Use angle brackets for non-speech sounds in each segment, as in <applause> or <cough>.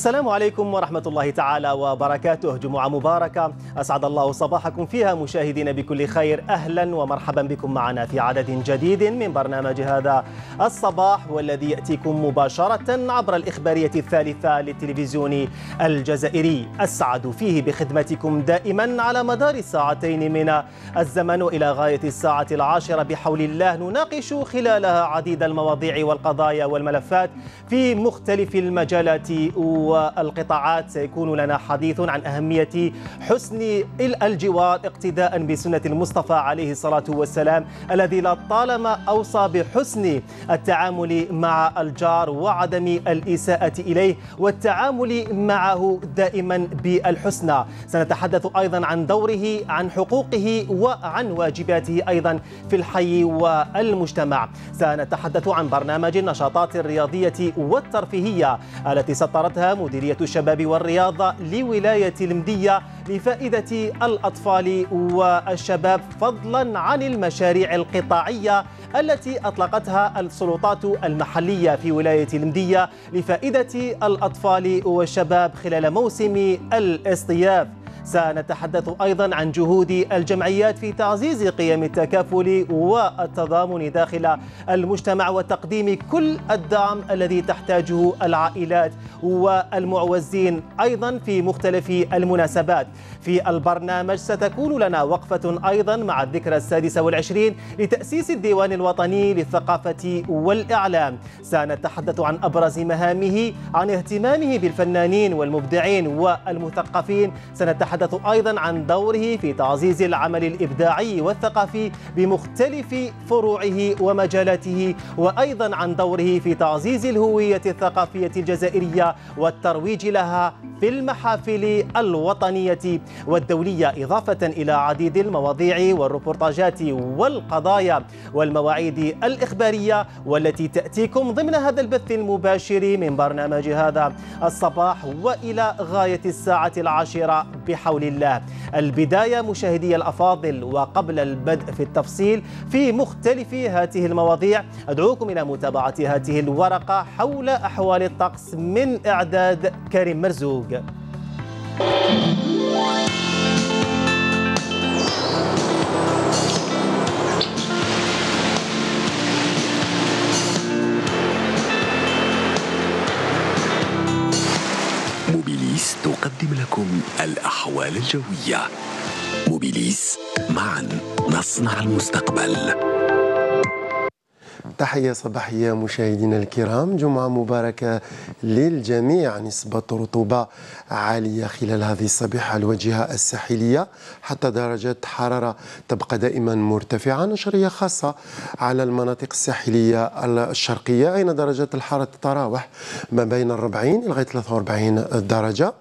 السلام عليكم ورحمة الله تعالى وبركاته جمعة مباركة أسعد الله صباحكم فيها مشاهدين بكل خير أهلا ومرحبا بكم معنا في عدد جديد من برنامج هذا الصباح والذي يأتيكم مباشرة عبر الإخبارية الثالثة للتلفزيون الجزائري أسعد فيه بخدمتكم دائما على مدار الساعتين من الزمن إلى غاية الساعة العاشرة بحول الله نناقش خلالها عديد المواضيع والقضايا والملفات في مختلف المجالات و والقطاعات سيكون لنا حديث عن أهمية حسن الجوار اقتداء بسنة المصطفى عليه الصلاة والسلام الذي لطالما أوصى بحسن التعامل مع الجار وعدم الإساءة إليه والتعامل معه دائما بالحسنى سنتحدث أيضا عن دوره عن حقوقه وعن واجباته أيضا في الحي والمجتمع سنتحدث عن برنامج النشاطات الرياضية والترفيهية التي سطرتها مديرية الشباب والرياضة لولاية المدية لفائدة الأطفال والشباب فضلا عن المشاريع القطاعية التي أطلقتها السلطات المحلية في ولاية المدية لفائدة الأطفال والشباب خلال موسم الاصطياف سنتحدث أيضا عن جهود الجمعيات في تعزيز قيم التكافل والتضامن داخل المجتمع وتقديم كل الدعم الذي تحتاجه العائلات والمعوزين أيضا في مختلف المناسبات في البرنامج ستكون لنا وقفة أيضا مع الذكرى السادسة والعشرين لتأسيس الديوان الوطني للثقافة والإعلام سنتحدث عن أبرز مهامه عن اهتمامه بالفنانين والمبدعين والمثقفين سنتحدث نتحدث أيضا عن دوره في تعزيز العمل الإبداعي والثقافي بمختلف فروعه ومجالاته وأيضا عن دوره في تعزيز الهوية الثقافية الجزائرية والترويج لها في المحافل الوطنية والدولية إضافة إلى عديد المواضيع والروبورتاجات والقضايا والمواعيد الإخبارية والتي تأتيكم ضمن هذا البث المباشر من برنامج هذا الصباح وإلى غاية الساعة العاشرة بحق بحول الله البداية مشاهدي الأفاضل وقبل البدء في التفصيل في مختلف هذه المواضيع أدعوكم إلى متابعة هذه الورقة حول أحوال الطقس من إعداد كريم مرزوق تقدم لكم الأحوال الجوية موبيليس معا نصنع المستقبل تحية صباحية مشاهدينا الكرام جمعة مباركة للجميع نسبة رطوبة عالية خلال هذه الصبيحة الوجهة الساحلية حتى درجة حرارة تبقى دائما مرتفعة نشرية خاصة على المناطق الساحلية الشرقية أين درجة الحرارة تتراوح ما بين 40 لغاية 43 درجة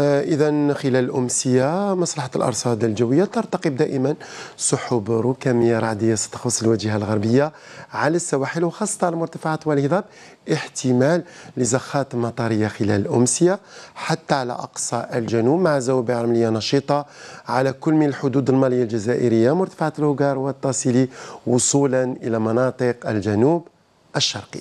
آه، إذا خلال الأمسية مصلحة الأرصاد الجوية ترتقب دائما سحب ركامية رعدية ستخص الوجهة الغربية على السواحل وخاصة المرتفعات والهضاب احتمال لزخات مطرية خلال الأمسية حتى على أقصى الجنوب مع زوابع رملية نشيطة على كل من الحدود المالية الجزائرية مرتفعات الهوغار والتاسيلي وصولا إلى مناطق الجنوب الشرقي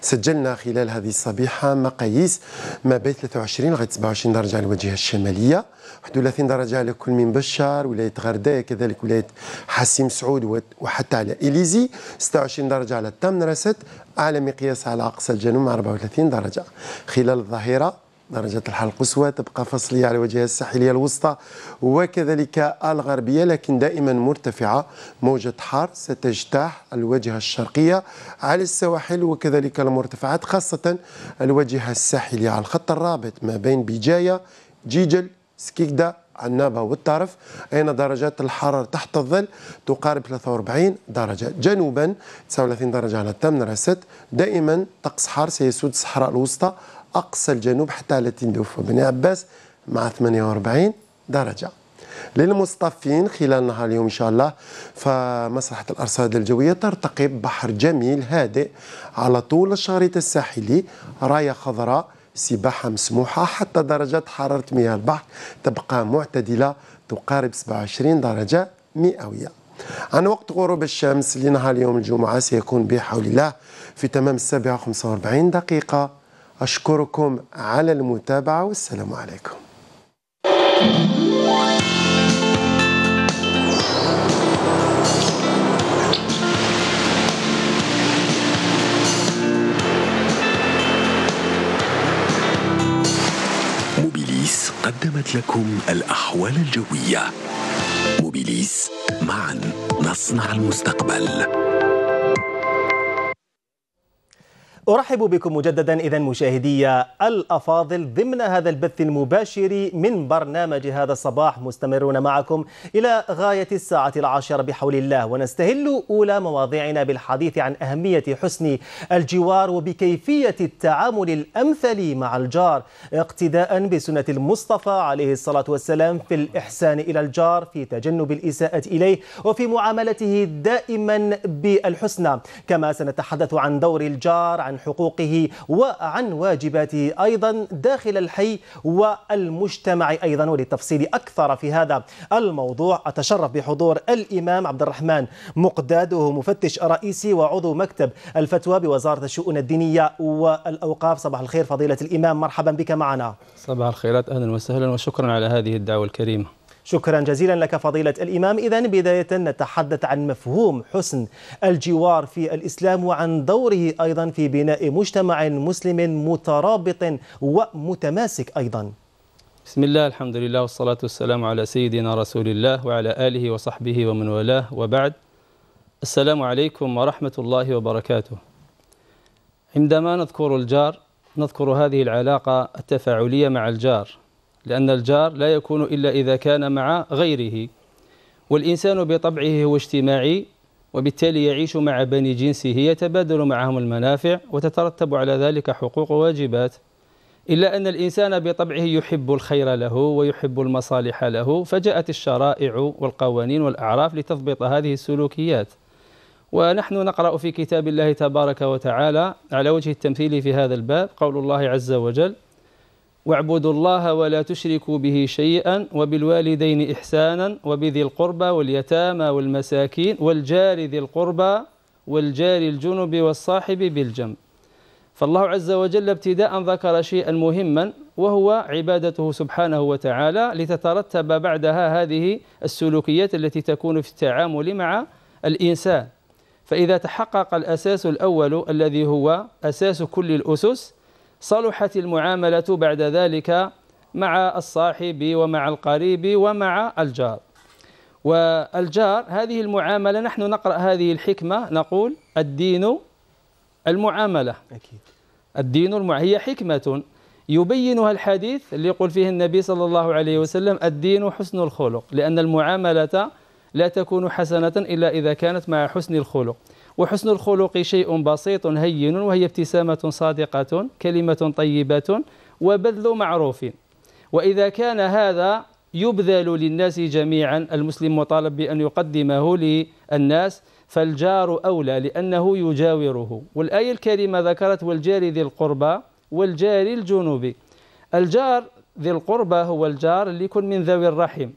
سجلنا خلال هذه الصبيحة مقاييس ما بين 23 لغاية 27 درجة على الواجهة الشمالية 31 درجة على كل من بشار ولاية غردية كذلك ولاية حسيم سعود وحتى على إليزي 26 درجة على رست أعلى مقياس على أقصى الجنوب مع 34 درجة خلال الظهيرة درجة الحال القصوى تبقى فصلية على وجهها الساحلية الوسطى وكذلك الغربية لكن دائما مرتفعة موجة حار ستجتاح الواجهة الشرقية على السواحل وكذلك المرتفعات خاصة الواجهة الساحلية على الخط الرابط ما بين بجاية جيجل سكيكدا عنابة والطرف أين درجات الحرارة تحت الظل تقارب 43 درجة جنوبا 39 درجة على تمنرست دائما طقس حار سيسود الصحراء الوسطى أقصى الجنوب حتى على تندوف وبني عباس مع 48 درجة للمصطفين خلال نهار اليوم إن شاء الله فمسرحة الأرصاد الجوية ترتقي بحر جميل هادئ على طول الشريط الساحلي راية خضراء سباحة مسموحة حتى درجة حرارة مياه البحر تبقى معتدلة تقارب 27 درجة مئوية عن وقت غروب الشمس لنهار اليوم الجمعة سيكون بحول الله في تمام السابعة 45 دقيقة أشكركم على المتابعة والسلام عليكم موبيليس قدمت لكم الأحوال الجوية موبيليس معا نصنع المستقبل أرحب بكم مجددا إذا مشاهدي الأفاضل ضمن هذا البث المباشر من برنامج هذا الصباح مستمرون معكم إلى غاية الساعة العاشرة بحول الله ونستهل أولى مواضيعنا بالحديث عن أهمية حسن الجوار وبكيفية التعامل الأمثل مع الجار اقتداء بسنة المصطفى عليه الصلاة والسلام في الإحسان إلى الجار في تجنب الإساءة إليه وفي معاملته دائما بالحسنى كما سنتحدث عن دور الجار عن عن حقوقه وعن واجباته أيضا داخل الحي والمجتمع أيضا وللتفصيل أكثر في هذا الموضوع أتشرف بحضور الإمام عبد الرحمن مقداد وهو مفتش رئيسي وعضو مكتب الفتوى بوزارة الشؤون الدينية والأوقاف صباح الخير فضيلة الإمام مرحبا بك معنا صباح الخيرات أهلا وسهلا وشكرا على هذه الدعوة الكريمة شكرا جزيلا لك فضيلة الإمام إذا بداية نتحدث عن مفهوم حسن الجوار في الإسلام وعن دوره أيضا في بناء مجتمع مسلم مترابط ومتماسك أيضا بسم الله الحمد لله والصلاة والسلام على سيدنا رسول الله وعلى آله وصحبه ومن والاه وبعد السلام عليكم ورحمة الله وبركاته عندما نذكر الجار نذكر هذه العلاقة التفاعلية مع الجار لأن الجار لا يكون إلا إذا كان مع غيره والإنسان بطبعه هو اجتماعي وبالتالي يعيش مع بني جنسه يتبادل معهم المنافع وتترتب على ذلك حقوق وواجبات إلا أن الإنسان بطبعه يحب الخير له ويحب المصالح له فجاءت الشرائع والقوانين والأعراف لتضبط هذه السلوكيات ونحن نقرأ في كتاب الله تبارك وتعالى على وجه التمثيل في هذا الباب قول الله عز وجل واعبدوا الله ولا تشركوا به شيئا وبالوالدين إحسانا وبذي القربى واليتامى والمساكين والجار ذي القربى والجار الجنب والصاحب بالجنب فالله عز وجل ابتداء ذكر شيئا مهما وهو عبادته سبحانه وتعالى لتترتب بعدها هذه السلوكيات التي تكون في التعامل مع الإنسان فإذا تحقق الأساس الأول الذي هو أساس كل الأسس صلحت المعاملة بعد ذلك مع الصاحب ومع القريب ومع الجار والجار هذه المعاملة نحن نقرأ هذه الحكمة نقول الدين المعاملة أكيد الدين المع... هي حكمة يبينها الحديث اللي يقول فيه النبي صلى الله عليه وسلم الدين حسن الخلق لأن المعاملة لا تكون حسنة إلا إذا كانت مع حسن الخلق وحسن الخلق شيء بسيط هين وهي ابتسامة صادقة كلمة طيبة وبذل معروف وإذا كان هذا يبذل للناس جميعا المسلم مطالب بأن يقدمه للناس فالجار أولى لأنه يجاوره والآية الكريمة ذكرت والجار ذي القربى والجار الجنوبي الجار ذي القربى هو الجار اللي يكون من ذوي الرحم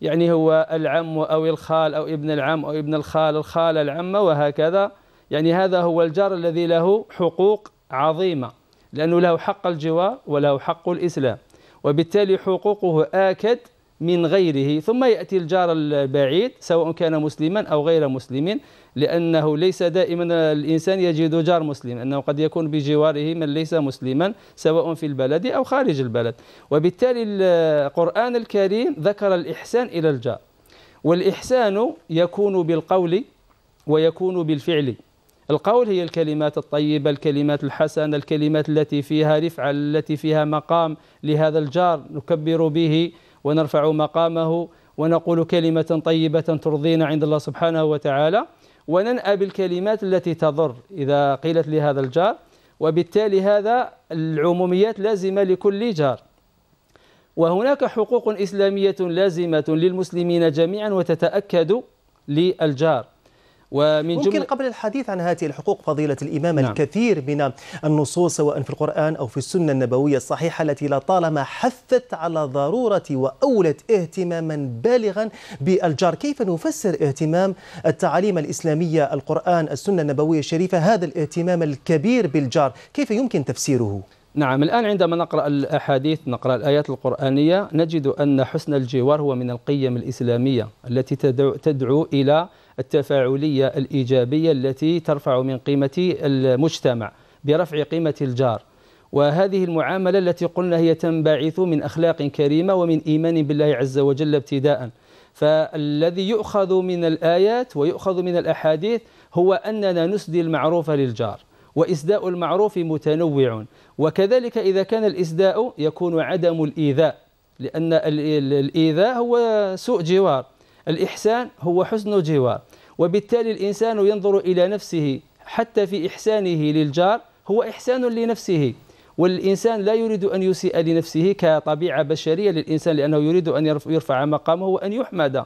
يعني هو العم أو الخال أو ابن العم أو ابن الخال الخال العمة وهكذا يعني هذا هو الجار الذي له حقوق عظيمة لأنه له حق الجوار وله حق الإسلام وبالتالي حقوقه آكد من غيره ثم يأتي الجار البعيد سواء كان مسلما أو غير مسلم لأنه ليس دائما الإنسان يجد جار مسلم أنه قد يكون بجواره من ليس مسلما سواء في البلد أو خارج البلد وبالتالي القرآن الكريم ذكر الإحسان إلى الجار والإحسان يكون بالقول ويكون بالفعل القول هي الكلمات الطيبة الكلمات الحسنة الكلمات التي فيها رفعة التي فيها مقام لهذا الجار نكبر به ونرفع مقامه ونقول كلمة طيبة ترضينا عند الله سبحانه وتعالى وننأى بالكلمات التي تضر إذا قيلت لهذا الجار وبالتالي هذا العموميات لازمة لكل جار وهناك حقوق إسلامية لازمة للمسلمين جميعا وتتأكد للجار ومن ممكن جمل... قبل الحديث عن هذه الحقوق فضيلة الإمام نعم. الكثير من النصوص سواء في القرآن أو في السنة النبوية الصحيحة التي لطالما حثت على ضرورة وأولت اهتماما بالغا بالجار كيف نفسر اهتمام التعاليم الإسلامية القرآن السنة النبوية الشريفة هذا الاهتمام الكبير بالجار كيف يمكن تفسيره؟ نعم الآن عندما نقرأ الأحاديث نقرأ الآيات القرآنية نجد أن حسن الجوار هو من القيم الإسلامية التي تدعو, تدعو إلى التفاعلية الإيجابية التي ترفع من قيمة المجتمع برفع قيمة الجار وهذه المعاملة التي قلنا هي تنبعث من أخلاق كريمة ومن إيمان بالله عز وجل ابتداءً فالذي يؤخذ من الآيات ويؤخذ من الأحاديث هو أننا نسدي المعروف للجار وإسداء المعروف متنوع وكذلك إذا كان الإسداء يكون عدم الإيذاء لأن الإيذاء هو سوء جوار الإحسان هو حسن جوار وبالتالي الإنسان ينظر إلى نفسه حتى في إحسانه للجار هو إحسان لنفسه والإنسان لا يريد أن يسيء لنفسه كطبيعة بشرية للإنسان لأنه يريد أن يرفع مقامه وأن يحمد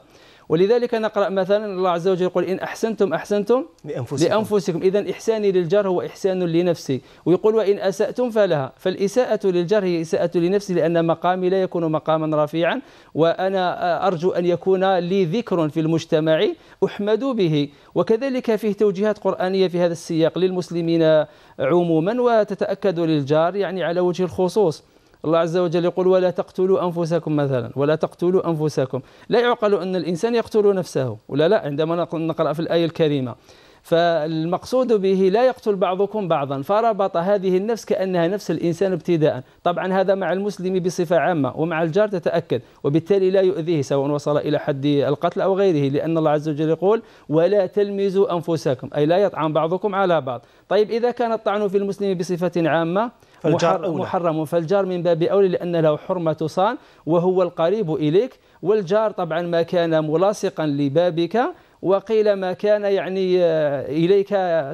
ولذلك نقرأ مثلا الله عز وجل يقول إن أحسنتم أحسنتم لأنفسكم, لأنفسكم. إذا إحساني للجار هو إحسان لنفسي ويقول وإن أسأتم فلها فالإساءة للجار هي إساءة لنفسي لأن مقامي لا يكون مقاما رفيعا وأنا أرجو أن يكون لي ذكر في المجتمع أحمد به وكذلك فيه توجيهات قرآنية في هذا السياق للمسلمين عموما وتتأكد للجار يعني على وجه الخصوص الله عز وجل يقول ولا تقتلوا أنفسكم مثلا ولا تقتلوا أنفسكم لا يعقل أن الإنسان يقتل نفسه ولا لا عندما نقرأ في الآية الكريمة فالمقصود به لا يقتل بعضكم بعضا فربط هذه النفس كأنها نفس الإنسان ابتداء طبعا هذا مع المسلم بصفة عامة ومع الجار تتأكد وبالتالي لا يؤذيه سواء وصل إلى حد القتل أو غيره لأن الله عز وجل يقول ولا تلمزوا أنفسكم أي لا يطعن بعضكم على بعض طيب إذا كان الطعن في المسلم بصفة عامة فالجار أولى. محرم فالجار من باب أولى لأن له حرمة صان وهو القريب إليك والجار طبعا ما كان ملاصقا لبابك وقيل ما كان يعني آه، إليك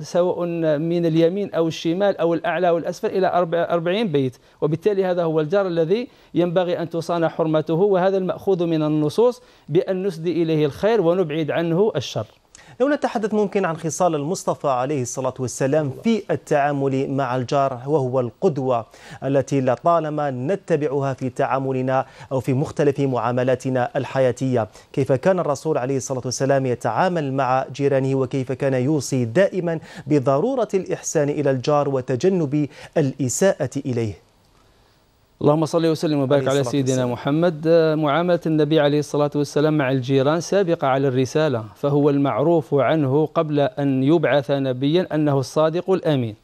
سواء من اليمين أو الشمال أو الأعلى والأسفل إلى 40 بيت وبالتالي هذا هو الجار الذي ينبغي أن تصان حرمته وهذا المأخوذ من النصوص بأن نسدي إليه الخير ونبعد عنه الشر لو نتحدث ممكن عن خصال المصطفى عليه الصلاة والسلام في التعامل مع الجار وهو القدوة التي لطالما نتبعها في تعاملنا أو في مختلف معاملاتنا الحياتية كيف كان الرسول عليه الصلاة والسلام يتعامل مع جيرانه وكيف كان يوصي دائما بضرورة الإحسان إلى الجار وتجنب الإساءة إليه اللهم صل وسلم وبارك على سيدنا محمد آه، معاملة النبي عليه الصلاة والسلام مع الجيران سابقة على الرسالة فهو المعروف عنه قبل أن يبعث نبيا أنه الصادق الأمين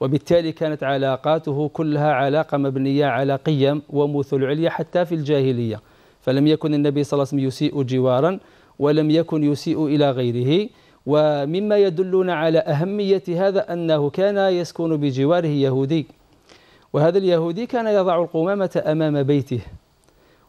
وبالتالي كانت علاقاته كلها علاقة مبنية على قيم ومثل عليا حتى في الجاهلية فلم يكن النبي صلى الله عليه وسلم يسيء جوارا ولم يكن يسيء إلى غيره ومما يدلنا على أهمية هذا أنه كان يسكن بجواره يهودي وهذا اليهودي كان يضع القمامة أمام بيته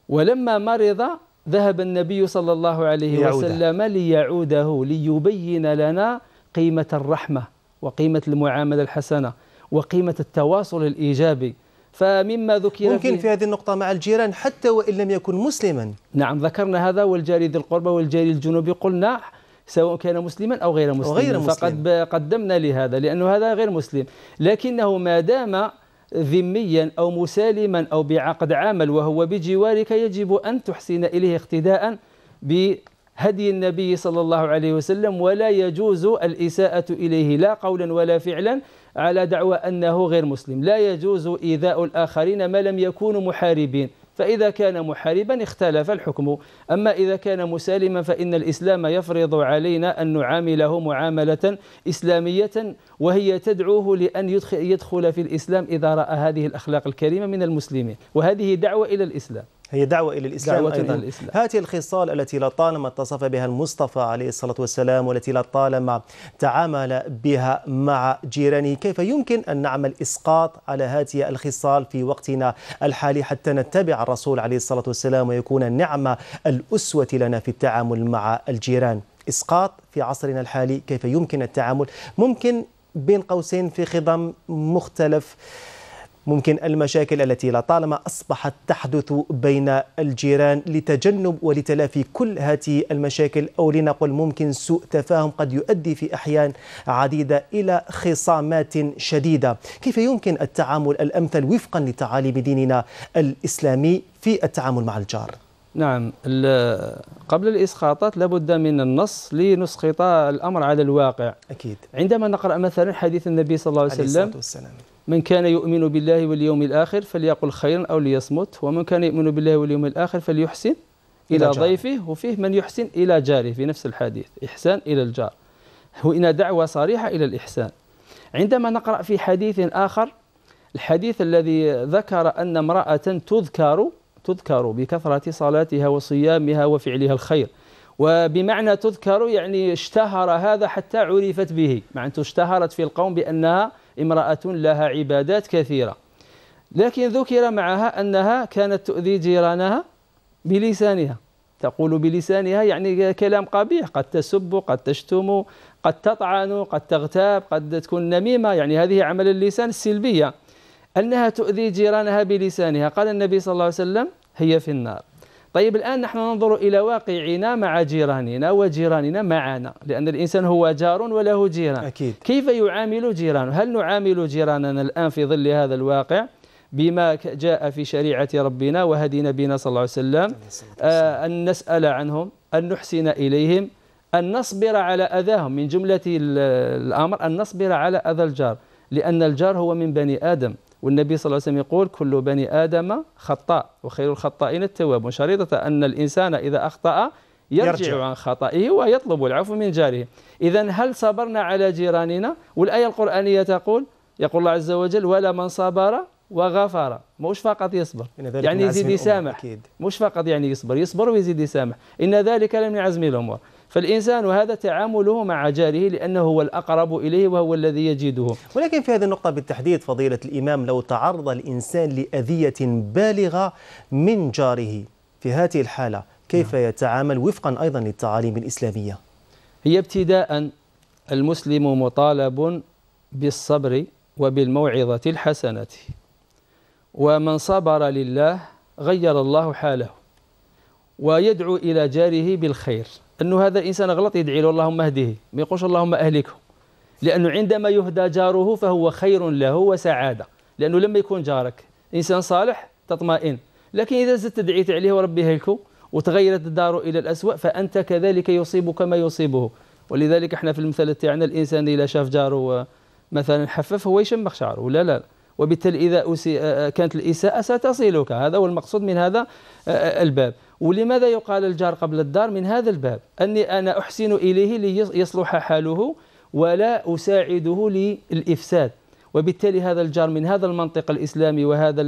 ولما مرض ذهب النبي صلى الله عليه ليعوده. وسلم ليعوده ليبين لنا قيمة الرحمة وقيمة المعاملة الحسنة وقيمة التواصل الإيجابي فمما ذكر ممكن في هذه النقطة مع الجيران حتى وإن لم يكن مسلما نعم ذكرنا هذا والجاري ذي القربى والجاري الجنوبي قلنا سواء كان مسلما أو غير مسلم, غير مسلم. فقد قدمنا لهذا لأنه هذا غير مسلم لكنه ما دام ذميا أو مسالما أو بعقد عمل وهو بجوارك يجب أن تحسن إليه اقتداء بهدي النبي صلى الله عليه وسلم ولا يجوز الإساءة إليه لا قولا ولا فعلا على دعوى أنه غير مسلم لا يجوز إيذاء الآخرين ما لم يكونوا محاربين فإذا كان محاربا اختلف الحكم أما إذا كان مسالما فإن الإسلام يفرض علينا أن نعامله معاملة إسلامية وهي تدعوه لأن يدخل في الإسلام إذا رأى هذه الأخلاق الكريمة من المسلمين وهذه دعوة إلى الإسلام هي دعوة إلى الإسلام دعوة أيضا إلى الإسلام. هذه الخصال التي لطالما اتصف بها المصطفى عليه الصلاة والسلام والتي لطالما تعامل بها مع جيرانه كيف يمكن أن نعمل إسقاط على هذه الخصال في وقتنا الحالي حتى نتبع الرسول عليه الصلاة والسلام ويكون النعمة الأسوة لنا في التعامل مع الجيران إسقاط في عصرنا الحالي كيف يمكن التعامل ممكن بين قوسين في خضم مختلف ممكن المشاكل التي لطالما أصبحت تحدث بين الجيران لتجنب ولتلافي كل هذه المشاكل أو لنقل ممكن سوء تفاهم قد يؤدي في أحيان عديدة إلى خصامات شديدة كيف يمكن التعامل الأمثل وفقا لتعاليم ديننا الإسلامي في التعامل مع الجار نعم قبل الإسقاطات لابد من النص لنسقط الأمر على الواقع أكيد عندما نقرأ مثلا حديث النبي صلى الله عليه وسلم عليه الصلاة والسلام من كان يؤمن بالله واليوم الآخر فليقل خيرا أو ليصمت ومن كان يؤمن بالله واليوم الآخر فليحسن إلى ضيفه وفيه من يحسن إلى جاره في نفس الحديث إحسان إلى الجار هنا دعوة صريحة إلى الإحسان عندما نقرأ في حديث آخر الحديث الذي ذكر أن امرأة تذكر تذكر بكثرة صلاتها وصيامها وفعلها الخير وبمعنى تذكر يعني اشتهر هذا حتى عرفت به مع أن اشتهرت في القوم بأنها امرأة لها عبادات كثيرة لكن ذكر معها أنها كانت تؤذي جيرانها بلسانها تقول بلسانها يعني كلام قبيح قد تسب قد تشتم قد تطعن قد تغتاب قد تكون نميمة يعني هذه عمل اللسان السلبية أنها تؤذي جيرانها بلسانها قال النبي صلى الله عليه وسلم هي في النار طيب الآن نحن ننظر إلى واقعنا مع جيراننا وجيراننا معنا لأن الإنسان هو جار وله جيران أكيد. كيف يعامل جيرانه هل نعامل جيراننا الآن في ظل هذا الواقع بما جاء في شريعة ربنا وهدي نبينا صلى الله عليه وسلم آه أن نسأل عنهم أن نحسن إليهم أن نصبر على أذاهم من جملة الأمر أن نصبر على أذى الجار لأن الجار هو من بني آدم والنبي صلى الله عليه وسلم يقول كل بني آدم خطاء وخير الخطائين التواب وشريطة أن الإنسان إذا أخطأ يرجع, يرجع عن خطئه ويطلب العفو من جاره إذا هل صبرنا على جيراننا والآية القرآنية تقول يقول الله عز وجل ولا من صبر وغفر مش فقط يصبر يعني يزيد يسامح مش فقط يعني يصبر يصبر ويزيد يسامح إن ذلك لم يعزم الأمور فالإنسان هذا تعامله مع جاره لأنه هو الأقرب إليه وهو الذي يجده ولكن في هذه النقطة بالتحديد فضيلة الإمام لو تعرض الإنسان لأذية بالغة من جاره في هذه الحالة كيف نعم. يتعامل وفقا أيضا للتعاليم الإسلامية هي ابتداء المسلم مطالب بالصبر وبالموعظة الحسنة ومن صبر لله غير الله حاله ويدعو إلى جاره بالخير انه هذا الانسان غلط يدعي له اللهم اهديه ما يقولش اللهم اهلكه لانه عندما يهدى جاره فهو خير له وسعاده لانه لما يكون جارك انسان صالح تطمئن لكن اذا زدت دعيت عليه وربي هلكه وتغيرت الدار الى الاسوء فانت كذلك يصيبك ما يصيبه ولذلك احنا في المثل تاعنا الانسان اذا شاف جاره مثلا حفف هو يشمخ شعره ولا لا, لا. وبالتالي إذا كانت الإساءة ستصلك هذا هو المقصود من هذا الباب ولماذا يقال الجار قبل الدار من هذا الباب أني أنا أحسن إليه ليصلح حاله ولا أساعده للإفساد وبالتالي هذا الجار من هذا المنطق الإسلامي وهذا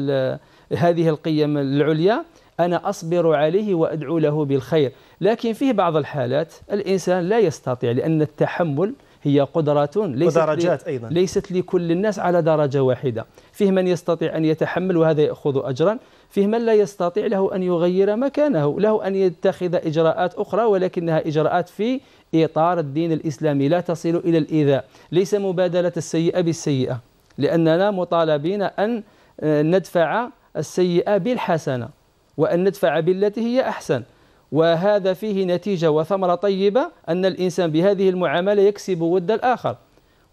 هذه القيم العليا أنا أصبر عليه وأدعو له بالخير لكن فيه بعض الحالات الإنسان لا يستطيع لأن التحمل هي قدرة ليست ودرجات أيضا ليست لكل الناس على درجة واحدة فيه من يستطيع أن يتحمل وهذا يأخذ أجرا فيه من لا يستطيع له أن يغير مكانه له أن يتخذ إجراءات أخرى ولكنها إجراءات في إطار الدين الإسلامي لا تصل إلى الإيذاء ليس مبادلة السيئة بالسيئة لأننا مطالبين أن آه، ندفع السيئة بالحسنة وأن ندفع بالتي هي أحسن وهذا فيه نتيجة وثمرة طيبة أن الإنسان بهذه المعاملة يكسب ود الآخر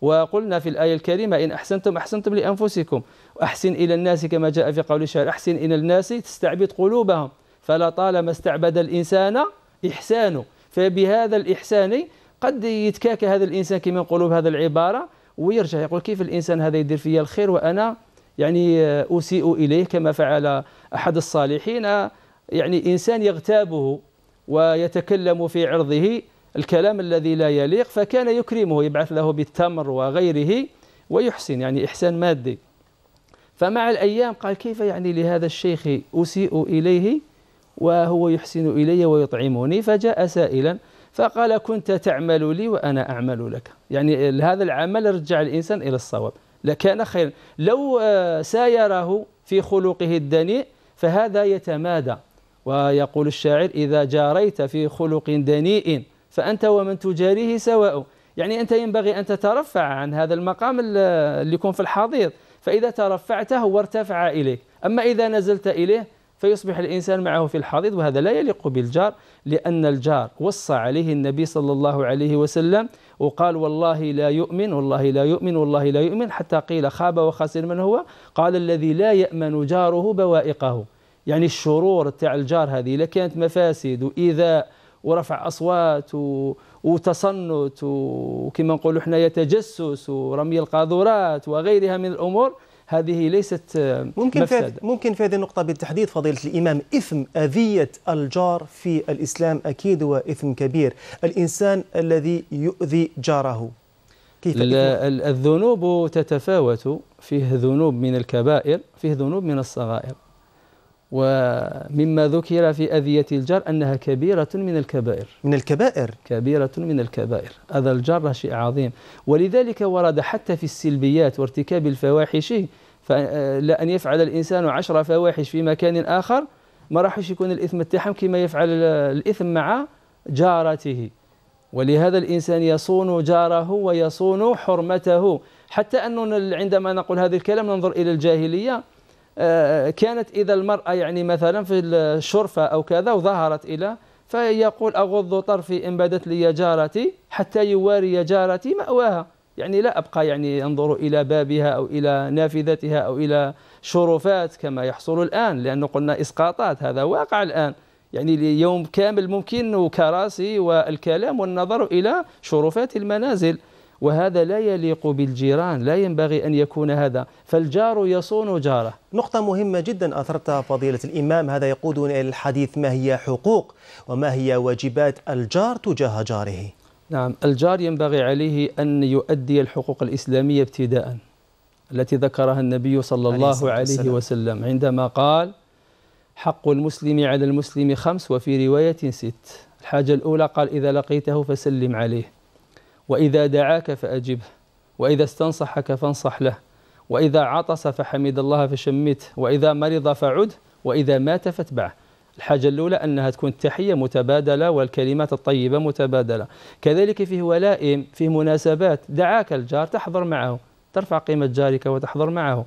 وقلنا في الآية الكريمة إن أحسنتم أحسنتم لأنفسكم وأحسن إلى الناس كما جاء في قول الشاعر أحسن إلى الناس تستعبد قلوبهم فلطالما استعبد الإنسان إحسانه فبهذا الإحسان قد يتكاكى هذا الإنسان كما نقولوا بهذا العبارة ويرجع يقول كيف الإنسان هذا يدير فيا الخير وأنا يعني أسيء إليه كما فعل أحد الصالحين يعني إنسان يغتابه ويتكلم في عرضه الكلام الذي لا يليق فكان يكرمه يبعث له بالتمر وغيره ويحسن يعني إحسان مادي فمع الأيام قال كيف يعني لهذا الشيخ أسيء إليه وهو يحسن إلي ويطعمني فجاء سائلا فقال كنت تعمل لي وأنا أعمل لك يعني هذا العمل رجع الإنسان إلى الصواب لكان خيرا لو سايره في خلقه الدنيء فهذا يتمادى ويقول الشاعر إذا جاريت في خلق دنيء فأنت ومن تجاريه سواء يعني أنت ينبغي أن تترفع عن هذا المقام اللي يكون في الحضيض فإذا ترفعته وارتفع إليك أما إذا نزلت إليه فيصبح الإنسان معه في الحضيض وهذا لا يليق بالجار لأن الجار وصى عليه النبي صلى الله عليه وسلم وقال والله لا يؤمن والله لا يؤمن والله لا يؤمن حتى قيل خاب وخسر من هو قال الذي لا يأمن جاره بوائقه يعني الشرور تاع الجار هذه لكانت مفاسد وإيذاء ورفع أصوات و وتصنت وكما نقولوا حنايا تجسس ورمي القاذورات وغيرها من الامور هذه ليست ممكن مفسدة. في ممكن في هذه النقطة بالتحديد فضيلة الإمام إثم أذية الجار في الإسلام أكيد هو إثم كبير الإنسان الذي يؤذي جاره كيف الذنوب تتفاوت فيه ذنوب من الكبائر فيه ذنوب من الصغائر ومما ذكر في أذية الجار أنها كبيرة من الكبائر من الكبائر كبيرة من الكبائر هذا الجار شيء عظيم ولذلك ورد حتى في السلبيات وارتكاب الفواحش آه، لأن يفعل الإنسان عشر فواحش في مكان آخر ما راحش يكون الإثم التحم كما يفعل الإثم مع جارته ولهذا الإنسان يصون جاره ويصون حرمته حتى أننا عندما نقول هذا الكلام ننظر إلى الجاهلية آه، كانت إذا المرأة يعني مثلا في الشرفة أو كذا وظهرت إلى فيقول أغض طرفي إن بدت لي جارتي حتى يواري جارتي مأواها يعني لا أبقى يعني أنظر إلى بابها أو إلى نافذتها أو إلى شرفات كما يحصل الآن لأنه قلنا إسقاطات هذا واقع الآن يعني ليوم كامل ممكن كراسي والكلام والنظر إلى شرفات المنازل وهذا لا يليق بالجيران لا ينبغي أن يكون هذا فالجار يصون جاره نقطة مهمة جدا أثرتها فضيلة الإمام هذا يقودنا إلى الحديث ما هي حقوق وما هي واجبات الجار تجاه جاره نعم الجار ينبغي عليه أن يؤدي الحقوق الإسلامية ابتداء التي ذكرها النبي صلى الله عليه وسلم عندما قال حق المسلم على المسلم خمس وفي رواية ست الحاجة الأولى قال إذا لقيته فسلم عليه وإذا دعاك فأجبه وإذا استنصحك فانصح له وإذا عطس فحمد الله فشمته وإذا مرض فعد وإذا مات فاتبعه الحاجة الأولى أنها تكون التحية متبادلة والكلمات الطيبة متبادلة كذلك فيه ولائم فيه مناسبات دعاك الجار تحضر معه ترفع قيمة جارك وتحضر معه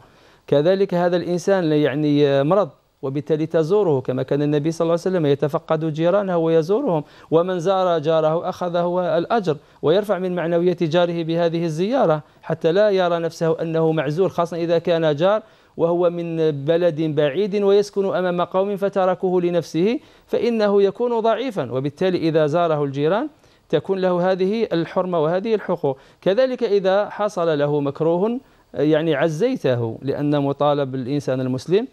كذلك هذا الإنسان يعني مرض وبالتالي تزوره كما كان النبي صلى الله عليه وسلم يتفقد جيرانه ويزورهم ومن زار جاره أخذه الأجر ويرفع من معنوية جاره بهذه الزيارة حتى لا يرى نفسه أنه معزول خاصة إذا كان جار وهو من بلد بعيد ويسكن أمام قوم فتركه لنفسه فإنه يكون ضعيفا وبالتالي إذا زاره الجيران تكون له هذه الحرمة وهذه الحقوق كذلك إذا حصل له مكروه يعني عزيته لأن مطالب الإنسان المسلم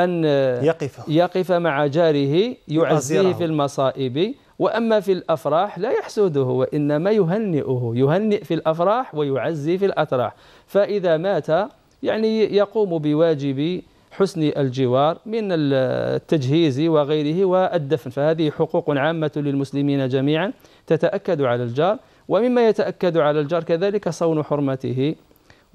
أن يقف, يقف مع جاره يعزيه في المصائب وأما في الأفراح لا يحسده وإنما يهنئه يهنئ في الأفراح ويعزي في الأتراح فإذا مات يعني يقوم بواجب حسن الجوار من التجهيز وغيره والدفن فهذه حقوق عامة للمسلمين جميعا تتأكد على الجار ومما يتأكد على الجار كذلك صون حرمته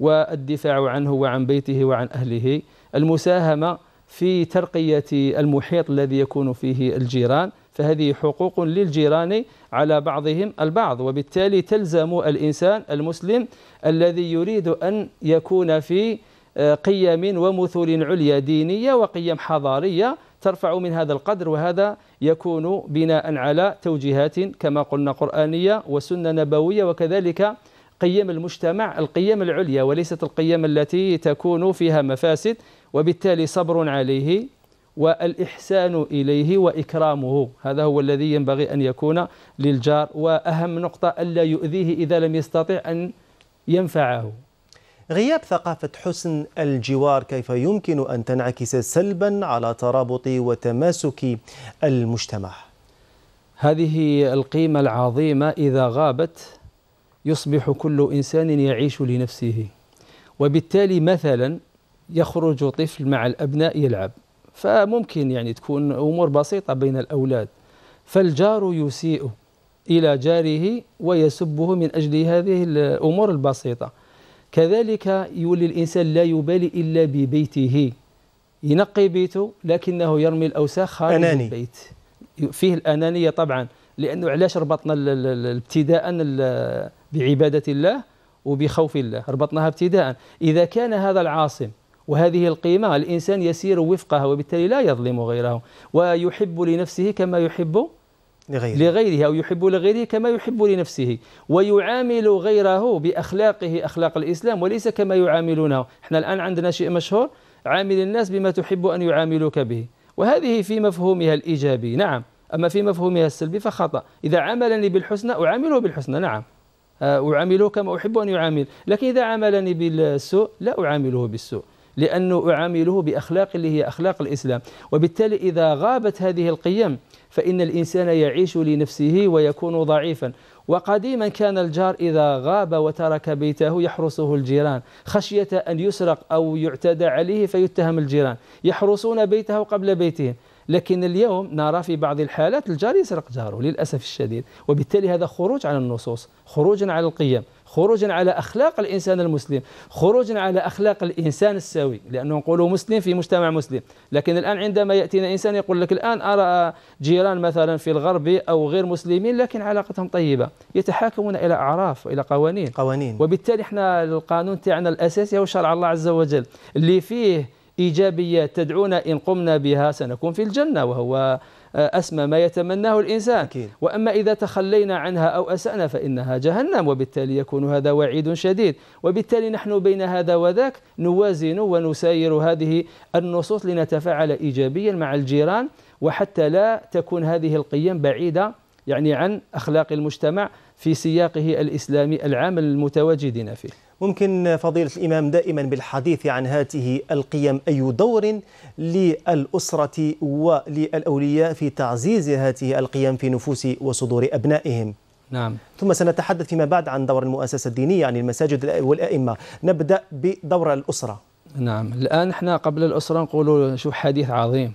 والدفاع عنه وعن بيته وعن أهله المساهمة في ترقية المحيط الذي يكون فيه الجيران فهذه حقوق للجيران على بعضهم البعض وبالتالي تلزم الإنسان المسلم الذي يريد أن يكون في آه، قيم ومثول عليا دينية وقيم حضارية ترفع من هذا القدر وهذا يكون بناء على توجيهات كما قلنا قرآنية وسنة نبوية وكذلك قيم المجتمع القيم العليا وليست القيم التي تكون فيها مفاسد وبالتالي صبر عليه والإحسان إليه وإكرامه هذا هو الذي ينبغي أن يكون للجار وأهم نقطة ألا يؤذيه إذا لم يستطع أن ينفعه غياب ثقافة حسن الجوار كيف يمكن أن تنعكس سلبا على ترابط وتماسك المجتمع هذه القيمة العظيمة إذا غابت يصبح كل انسان يعيش لنفسه وبالتالي مثلا يخرج طفل مع الابناء يلعب فممكن يعني تكون امور بسيطه بين الاولاد فالجار يسيء الى جاره ويسبه من اجل هذه الامور البسيطه كذلك يولي الانسان لا يبالي الا ببيته ينقي بيته لكنه يرمي الاوساخ خارج أناني. البيت فيه الانانيه طبعا لانه علاش ربطنا ابتداء بعباده الله وبخوف الله ربطناها ابتداء اذا كان هذا العاصم وهذه القيمه الانسان يسير وفقها وبالتالي لا يظلم غيره ويحب لنفسه كما يحب لغيره, لغيره أو يحب لغيره كما يحب لنفسه ويعامل غيره بأخلاقه أخلاق الإسلام وليس كما يعاملونه احنا الآن عندنا شيء مشهور عامل الناس بما تحب أن يعاملوك به وهذه في مفهومها الإيجابي نعم أما في مفهومها السلبي فخطأ إذا عاملني بالحسنى أعامله بالحسنى نعم آه، أعامله كما أحب أن يعامل لكن إذا عاملني بالسوء لا أعامله بالسوء لأنه أعامله بأخلاق اللي هي أخلاق الإسلام وبالتالي إذا غابت هذه القيم فإن الإنسان يعيش لنفسه ويكون ضعيفا وقديما كان الجار إذا غاب وترك بيته يحرسه الجيران خشية أن يسرق أو يعتدى عليه فيتهم الجيران يحرسون بيته قبل بيتهم لكن اليوم نرى في بعض الحالات الجار يسرق جاره للأسف الشديد وبالتالي هذا خروج على النصوص خروج على القيم خروجا على أخلاق الإنسان المسلم خروجا على أخلاق الإنسان السوي لأنه نقولوا مسلم في مجتمع مسلم لكن الآن عندما يأتينا إنسان يقول لك الآن أرى جيران مثلا في الغرب أو غير مسلمين لكن علاقتهم طيبة يتحاكمون إلى أعراف وإلى قوانين قوانين وبالتالي احنا القانون تاعنا الأساسي هو شرع الله عز وجل اللي فيه إيجابية تدعونا إن قمنا بها سنكون في الجنة وهو آه، أسمى ما يتمناه الإنسان أكيد. وأما إذا تخلينا عنها أو أسأنا فإنها جهنم وبالتالي يكون هذا وعيد شديد وبالتالي نحن بين هذا وذاك نوازن ونسير هذه النصوص لنتفاعل إيجابيا مع الجيران وحتى لا تكون هذه القيم بعيدة يعني عن أخلاق المجتمع في سياقه الإسلامي العام المتواجدين فيه ممكن فضيلة الإمام دائما بالحديث عن هذه القيم أي دور للأسرة وللأولياء في تعزيز هذه القيم في نفوس وصدور أبنائهم نعم ثم سنتحدث فيما بعد عن دور المؤسسة الدينية عن المساجد والأئمة نبدأ بدور الأسرة نعم الآن احنا قبل الأسرة نقول شوف حديث عظيم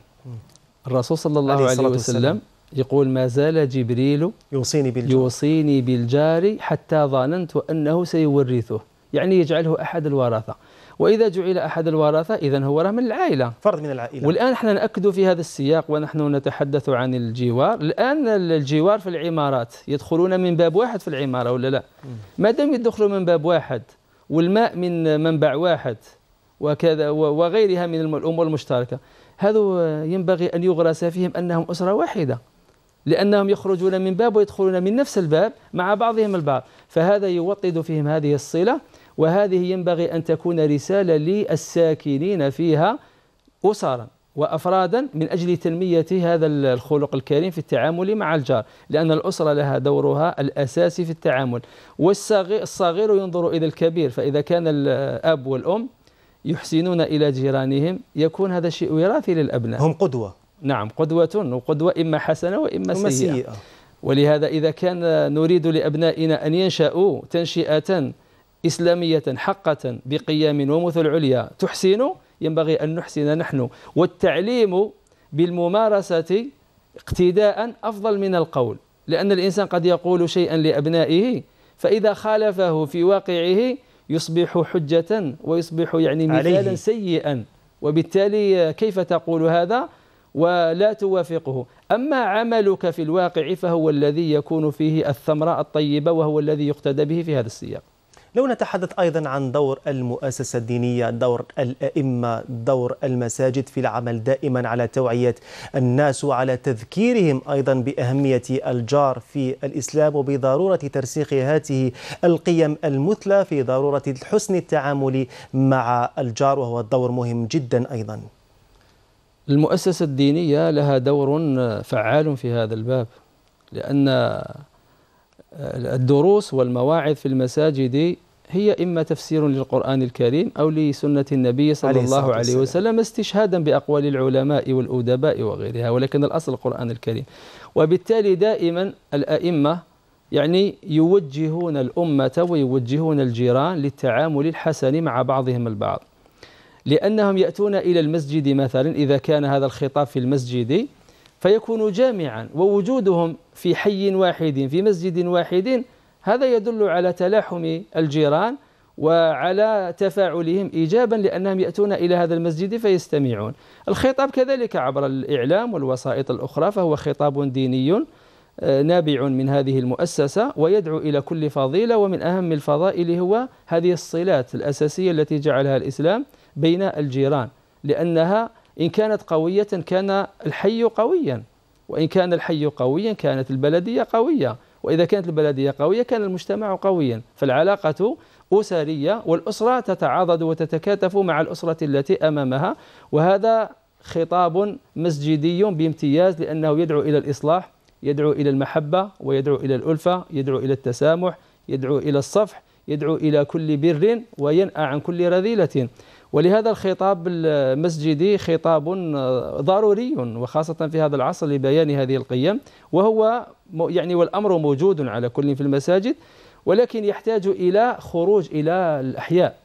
الرسول صلى الله عليه, عليه وسلم يقول ما زال جبريل يوصيني بالجار, يوصيني بالجار حتى ظننت أنه سيورثه يعني يجعله أحد الورثة وإذا جعل أحد الورثة إذا هو راه من العائلة فرد من العائلة والآن احنا نأكد في هذا السياق ونحن نتحدث عن الجوار الآن الجوار في العمارات يدخلون من باب واحد في العمارة ولا لا ما دام يدخلوا من باب واحد والماء من منبع واحد وكذا وغيرها من الأمور المشتركة هذا ينبغي أن يغرس فيهم أنهم أسرة واحدة لأنهم يخرجون من باب ويدخلون من نفس الباب مع بعضهم البعض فهذا يوطد فيهم هذه الصلة وهذه ينبغي أن تكون رسالة للساكنين فيها أسرا وأفرادا من أجل تنمية هذا الخلق الكريم في التعامل مع الجار لأن الأسرة لها دورها الأساسي في التعامل والصغير ينظر إلى الكبير فإذا كان الأب والأم يحسنون إلى جيرانهم يكون هذا شيء وراثي للأبناء هم قدوة نعم قدوة وقدوة إما حسنة وإما سيئة, سيئة. ولهذا إذا كان نريد لأبنائنا أن ينشأوا تنشئة إسلامية حقة بقيام ومثل عليا تحسن ينبغي أن نحسن نحن والتعليم بالممارسة اقتداء أفضل من القول لأن الإنسان قد يقول شيئا لأبنائه فإذا خالفه في واقعه يصبح حجة ويصبح يعني مثالا عليه. سيئا وبالتالي كيف تقول هذا ولا توافقه أما عملك في الواقع فهو الذي يكون فيه الثمرة الطيبة وهو الذي يقتدى به في هذا السياق لو نتحدث أيضا عن دور المؤسسة الدينية دور الأئمة دور المساجد في العمل دائما على توعية الناس وعلى تذكيرهم أيضا بأهمية الجار في الإسلام وبضرورة ترسيخ هاته القيم المثلى في ضرورة حسن التعامل مع الجار وهو دور مهم جدا أيضا المؤسسة الدينية لها دور فعال في هذا الباب لأن الدروس والمواعظ في المساجد هي إما تفسير للقرآن الكريم أو لسنة النبي صلى عليه الله عليه وسلم استشهادا بأقوال العلماء والأدباء وغيرها ولكن الأصل القرآن الكريم وبالتالي دائما الأئمة يعني يوجهون الأمة ويوجهون الجيران للتعامل الحسن مع بعضهم البعض لأنهم يأتون إلى المسجد مثلا إذا كان هذا الخطاب في المسجد فيكون جامعا ووجودهم في حي واحد في مسجد واحد هذا يدل على تلاحم الجيران وعلى تفاعلهم ايجابا لانهم ياتون الى هذا المسجد فيستمعون. الخطاب كذلك عبر الاعلام والوسائط الاخرى فهو خطاب ديني آه، نابع من هذه المؤسسه ويدعو الى كل فضيله ومن اهم الفضائل هو هذه الصلات الاساسيه التي جعلها الاسلام بين الجيران لانها ان كانت قويه كان الحي قويا وإن كان الحي قويا كانت البلدية قوية وإذا كانت البلدية قوية كان المجتمع قويا فالعلاقة أسرية والأسرة تتعاضد وتتكاتف مع الأسرة التي أمامها وهذا خطاب مسجدي بامتياز لأنه يدعو إلى الإصلاح يدعو إلى المحبة ويدعو إلى الألفة يدعو إلى التسامح يدعو إلى الصفح يدعو إلى كل بر وينأى عن كل رذيلة ولهذا الخطاب المسجدي خطاب آه، ضروري وخاصة في هذا العصر لبيان هذه القيم وهو يعني والأمر موجود على كل في المساجد ولكن يحتاج إلى خروج إلى الأحياء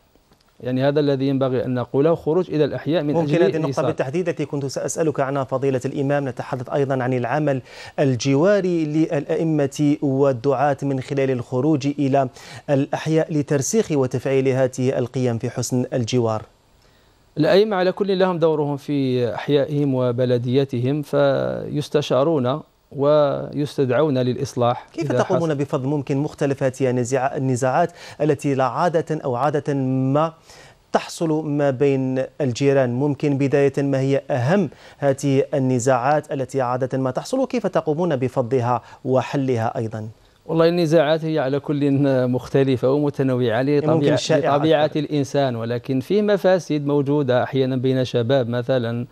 يعني هذا الذي ينبغي أن نقوله خروج إلى الأحياء من ممكن هذه النقطة بالتحديد التي كنت سأسألك عنها فضيلة الإمام نتحدث أيضا عن العمل الجواري للأئمة والدعاة من خلال الخروج إلى الأحياء لترسيخ وتفعيل هذه القيم في حسن الجوار الأئمة على كل لهم دورهم في أحيائهم وبلدياتهم فيستشارون ويستدعون للإصلاح كيف تقومون بفض ممكن مختلف هذه النزاعات التي لا عادة أو عادة ما تحصل ما بين الجيران ممكن بداية ما هي أهم هذه النزاعات التي عادة ما تحصل وكيف تقومون بفضها وحلها أيضاً والله النزاعات هي على كل مختلفة ومتنوعة لطبيعة, لطبيعة الإنسان ولكن فيه مفاسد موجودة أحيانا بين شباب مثلا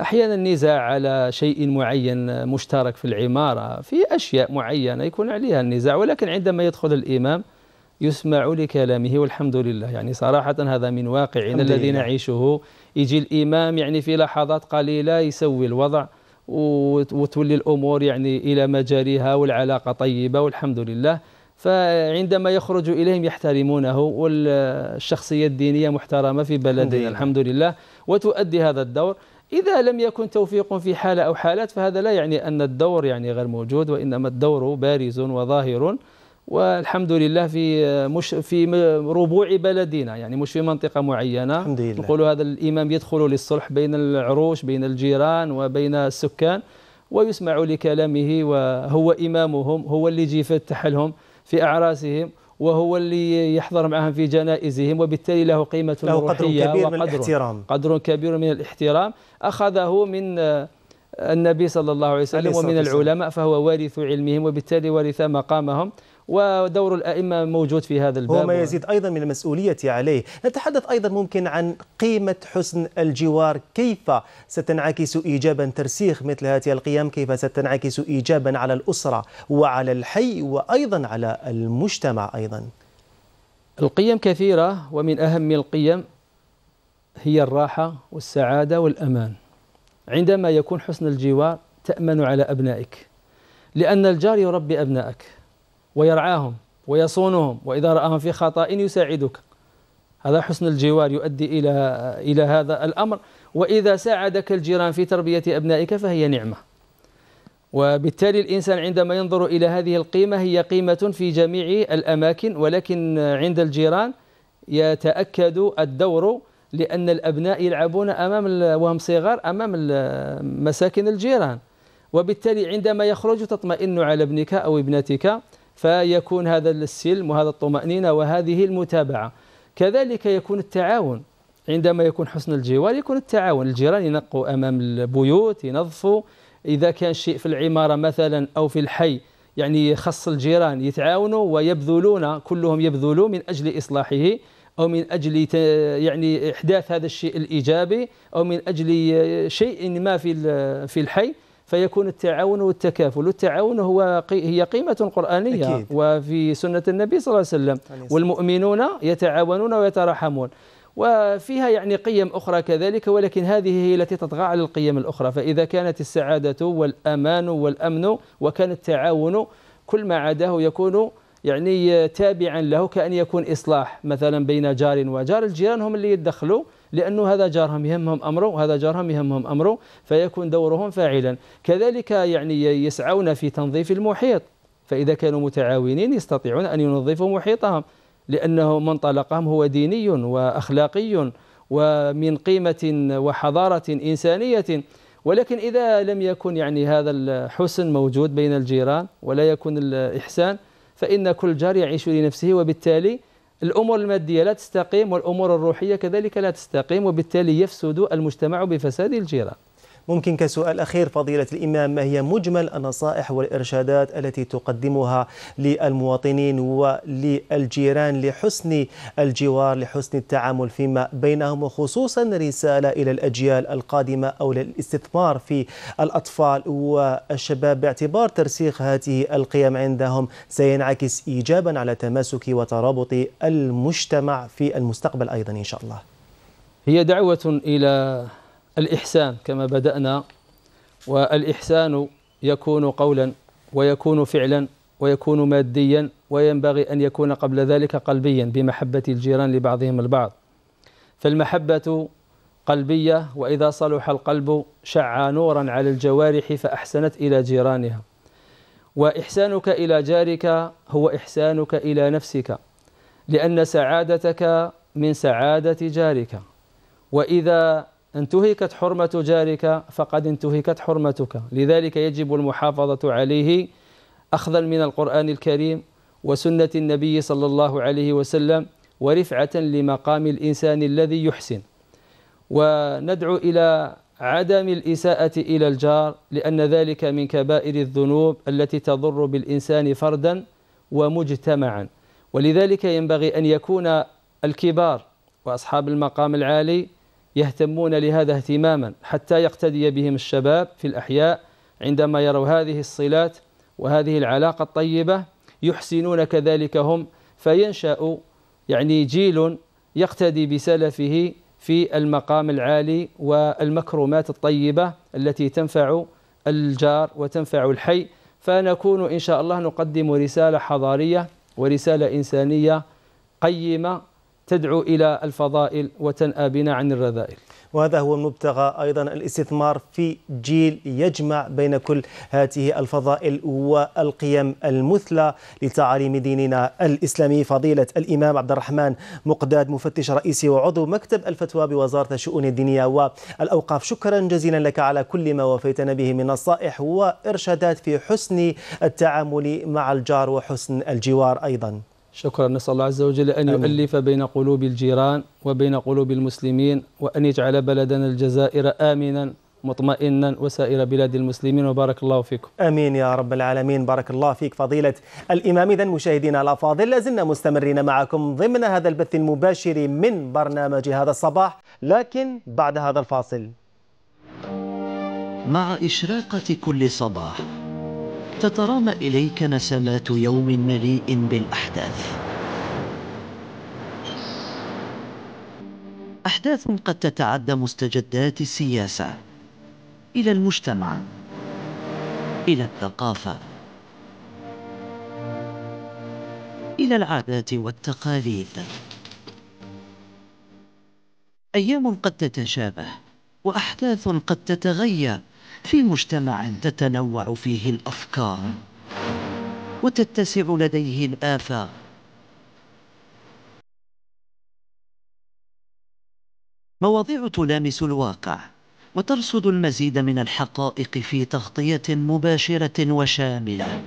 أحيانا النزاع على شيء معين مشترك في العمارة في أشياء معينة يكون عليها النزاع ولكن عندما يدخل الإمام يسمع لكلامه والحمد لله يعني صراحة هذا من واقعنا الذي نعيشه يجي الإمام يعني في لحظات قليلة يسوي الوضع وتولي الأمور يعني إلى مجاريها والعلاقة طيبة والحمد لله فعندما يخرج إليهم يحترمونه والشخصية الدينية محترمة في بلدنا الحمد لله وتؤدي هذا الدور إذا لم يكن توفيق في حالة أو حالات فهذا لا يعني أن الدور يعني غير موجود وإنما الدور بارز وظاهر والحمد لله في آه، مش في ربوع بلدنا يعني مش في منطقه معينه الحمد لله نقول هذا الامام يدخل للصلح بين العروش بين الجيران وبين السكان ويسمع لكلامه وهو امامهم هو اللي يجي يفتح لهم في اعراسهم وهو اللي يحضر معهم في جنائزهم وبالتالي له قيمة له روحية قدر كبير وقدر من الاحترام قدر كبير من الاحترام أخذه من آه، النبي صلى الله عليه وسلم ومن العلماء فهو وارث علمهم وبالتالي ورث مقامهم ودور الأئمة موجود في هذا الباب وما يزيد أيضا من المسؤولية عليه نتحدث أيضا ممكن عن قيمة حسن الجوار كيف ستنعكس إيجابا ترسيخ مثل هذه القيم كيف ستنعكس إيجابا على الأسرة وعلى الحي وأيضا على المجتمع أيضا القيم كثيرة ومن أهم القيم هي الراحة والسعادة والأمان عندما يكون حسن الجوار تأمن على أبنائك لأن الجار يربي أبنائك ويرعاهم ويصونهم وإذا رآهم في خطأ يساعدك هذا حسن الجوار يؤدي إلى إلى هذا الأمر وإذا ساعدك الجيران في تربية أبنائك فهي نعمة وبالتالي الإنسان عندما ينظر إلى هذه القيمة هي قيمة في جميع الأماكن ولكن عند الجيران يتأكد الدور لأن الأبناء يلعبون أمام وهم صغار أمام مساكن الجيران وبالتالي عندما يخرج تطمئن على ابنك أو ابنتك فيكون هذا السلم وهذا الطمأنينة وهذه المتابعة كذلك يكون التعاون عندما يكون حسن الجوار يكون التعاون الجيران ينقوا أمام البيوت ينظفوا إذا كان شيء في العمارة مثلا أو في الحي يعني خص الجيران يتعاونوا ويبذلون كلهم يبذلوا من أجل إصلاحه أو من أجل يعني إحداث هذا الشيء الإيجابي أو من أجل شيء ما في الحي فيكون التعاون والتكافل والتعاون هو هي قيمة قرآنية أكيد. وفي سنة النبي صلى الله عليه وسلم والمؤمنون يتعاونون ويتراحمون وفيها يعني قيم أخرى كذلك ولكن هذه هي التي تطغى على القيم الأخرى فإذا كانت السعادة والأمان والأمن وكان التعاون كل ما عداه يكون يعني تابعا له كأن يكون إصلاح مثلا بين جار وجار الجيران هم اللي يدخلوا لأنه هذا جارهم يهمهم أمره وهذا جارهم يهمهم أمره فيكون دورهم فاعلا كذلك يعني يسعون في تنظيف المحيط فإذا كانوا متعاونين يستطيعون أن ينظفوا محيطهم لأنه منطلقهم هو ديني وأخلاقي ومن قيمة وحضارة إنسانية ولكن إذا لم يكن يعني هذا الحسن موجود بين الجيران ولا يكون الإحسان فإن كل جار يعيش لنفسه وبالتالي الأمور المادية لا تستقيم والأمور الروحية كذلك لا تستقيم وبالتالي يفسد المجتمع بفساد الجيران ممكن كسؤال أخير فضيلة الإمام ما هي مجمل النصائح والإرشادات التي تقدمها للمواطنين وللجيران لحسن الجوار لحسن التعامل فيما بينهم وخصوصا رسالة إلى الأجيال القادمة أو للاستثمار في الأطفال والشباب باعتبار ترسيخ هذه القيم عندهم سينعكس إيجابا على تماسك وترابط المجتمع في المستقبل أيضا إن شاء الله هي دعوة إلى الإحسان كما بدأنا والإحسان يكون قولا ويكون فعلا ويكون ماديا وينبغي أن يكون قبل ذلك قلبيا بمحبة الجيران لبعضهم البعض فالمحبة قلبية وإذا صلح القلب شع نورا على الجوارح فأحسنت إلى جيرانها وإحسانك إلى جارك هو إحسانك إلى نفسك لأن سعادتك من سعادة جارك وإذا انتهكت حرمة جارك فقد انتهكت حرمتك لذلك يجب المحافظة عليه أخذا من القرآن الكريم وسنة النبي صلى الله عليه وسلم ورفعة لمقام الإنسان الذي يحسن وندعو إلى عدم الإساءة إلى الجار لأن ذلك من كبائر الذنوب التي تضر بالإنسان فردا ومجتمعا ولذلك ينبغي أن يكون الكبار وأصحاب المقام العالي يهتمون لهذا اهتماما حتى يقتدي بهم الشباب في الأحياء عندما يروا هذه الصلات وهذه العلاقة الطيبة يحسنون كذلك هم فينشأ يعني جيل يقتدي بسلفه في المقام العالي والمكرمات الطيبة التي تنفع الجار وتنفع الحي فنكون إن شاء الله نقدم رسالة حضارية ورسالة إنسانية قيمة تدعو إلى الفضائل وتنأى بنا عن الرذائل وهذا هو المبتغى أيضا الاستثمار في جيل يجمع بين كل هذه الفضائل والقيم المثلى لتعاليم ديننا الإسلامي فضيلة الإمام عبد الرحمن مقداد مفتش رئيسي وعضو مكتب الفتوى بوزارة الشؤون الدينية والأوقاف شكرا جزيلا لك على كل ما وفيتنا به من نصائح وإرشادات في حسن التعامل مع الجار وحسن الجوار أيضا شكرا نسأل الله عز وجل أن أمين. يؤلف بين قلوب الجيران وبين قلوب المسلمين وأن يجعل بلدنا الجزائر آمنا مطمئنا وسائر بلاد المسلمين وبارك الله فيكم امين يا رب العالمين بارك الله فيك فضيله الامام اذا مشاهدينا الافاضل لازلنا مستمرين معكم ضمن هذا البث المباشر من برنامج هذا الصباح لكن بعد هذا الفاصل مع اشراقه كل صباح تترامى إليك نسمات يوم مليء بالأحداث أحداث قد تتعدى مستجدات السياسة إلى المجتمع إلى الثقافة إلى العادات والتقاليد أيام قد تتشابه وأحداث قد تتغير في مجتمع تتنوع فيه الأفكار وتتسع لديه الآفاق مواضيع تلامس الواقع وترصد المزيد من الحقائق في تغطية مباشرة وشاملة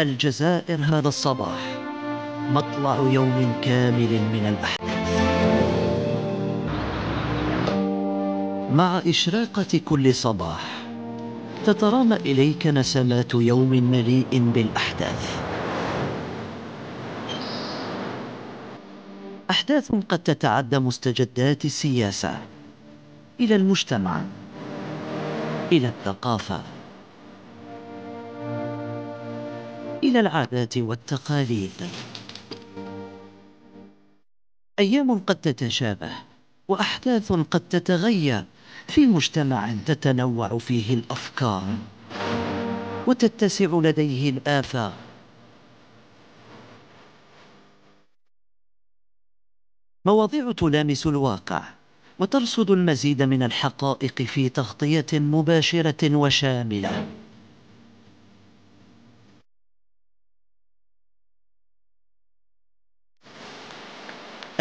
الجزائر هذا الصباح مطلع يوم كامل من الأحداث مع إشراقة كل صباح تترامى إليك نسمات يوم مليء بالأحداث أحداث قد تتعدى مستجدات السياسة إلى المجتمع إلى الثقافة إلى العادات والتقاليد أيام قد تتشابه وأحداث قد تتغير في مجتمع تتنوع فيه الأفكار وتتسع لديه الآثار مواضيع تلامس الواقع وترصد المزيد من الحقائق في تغطية مباشرة وشاملة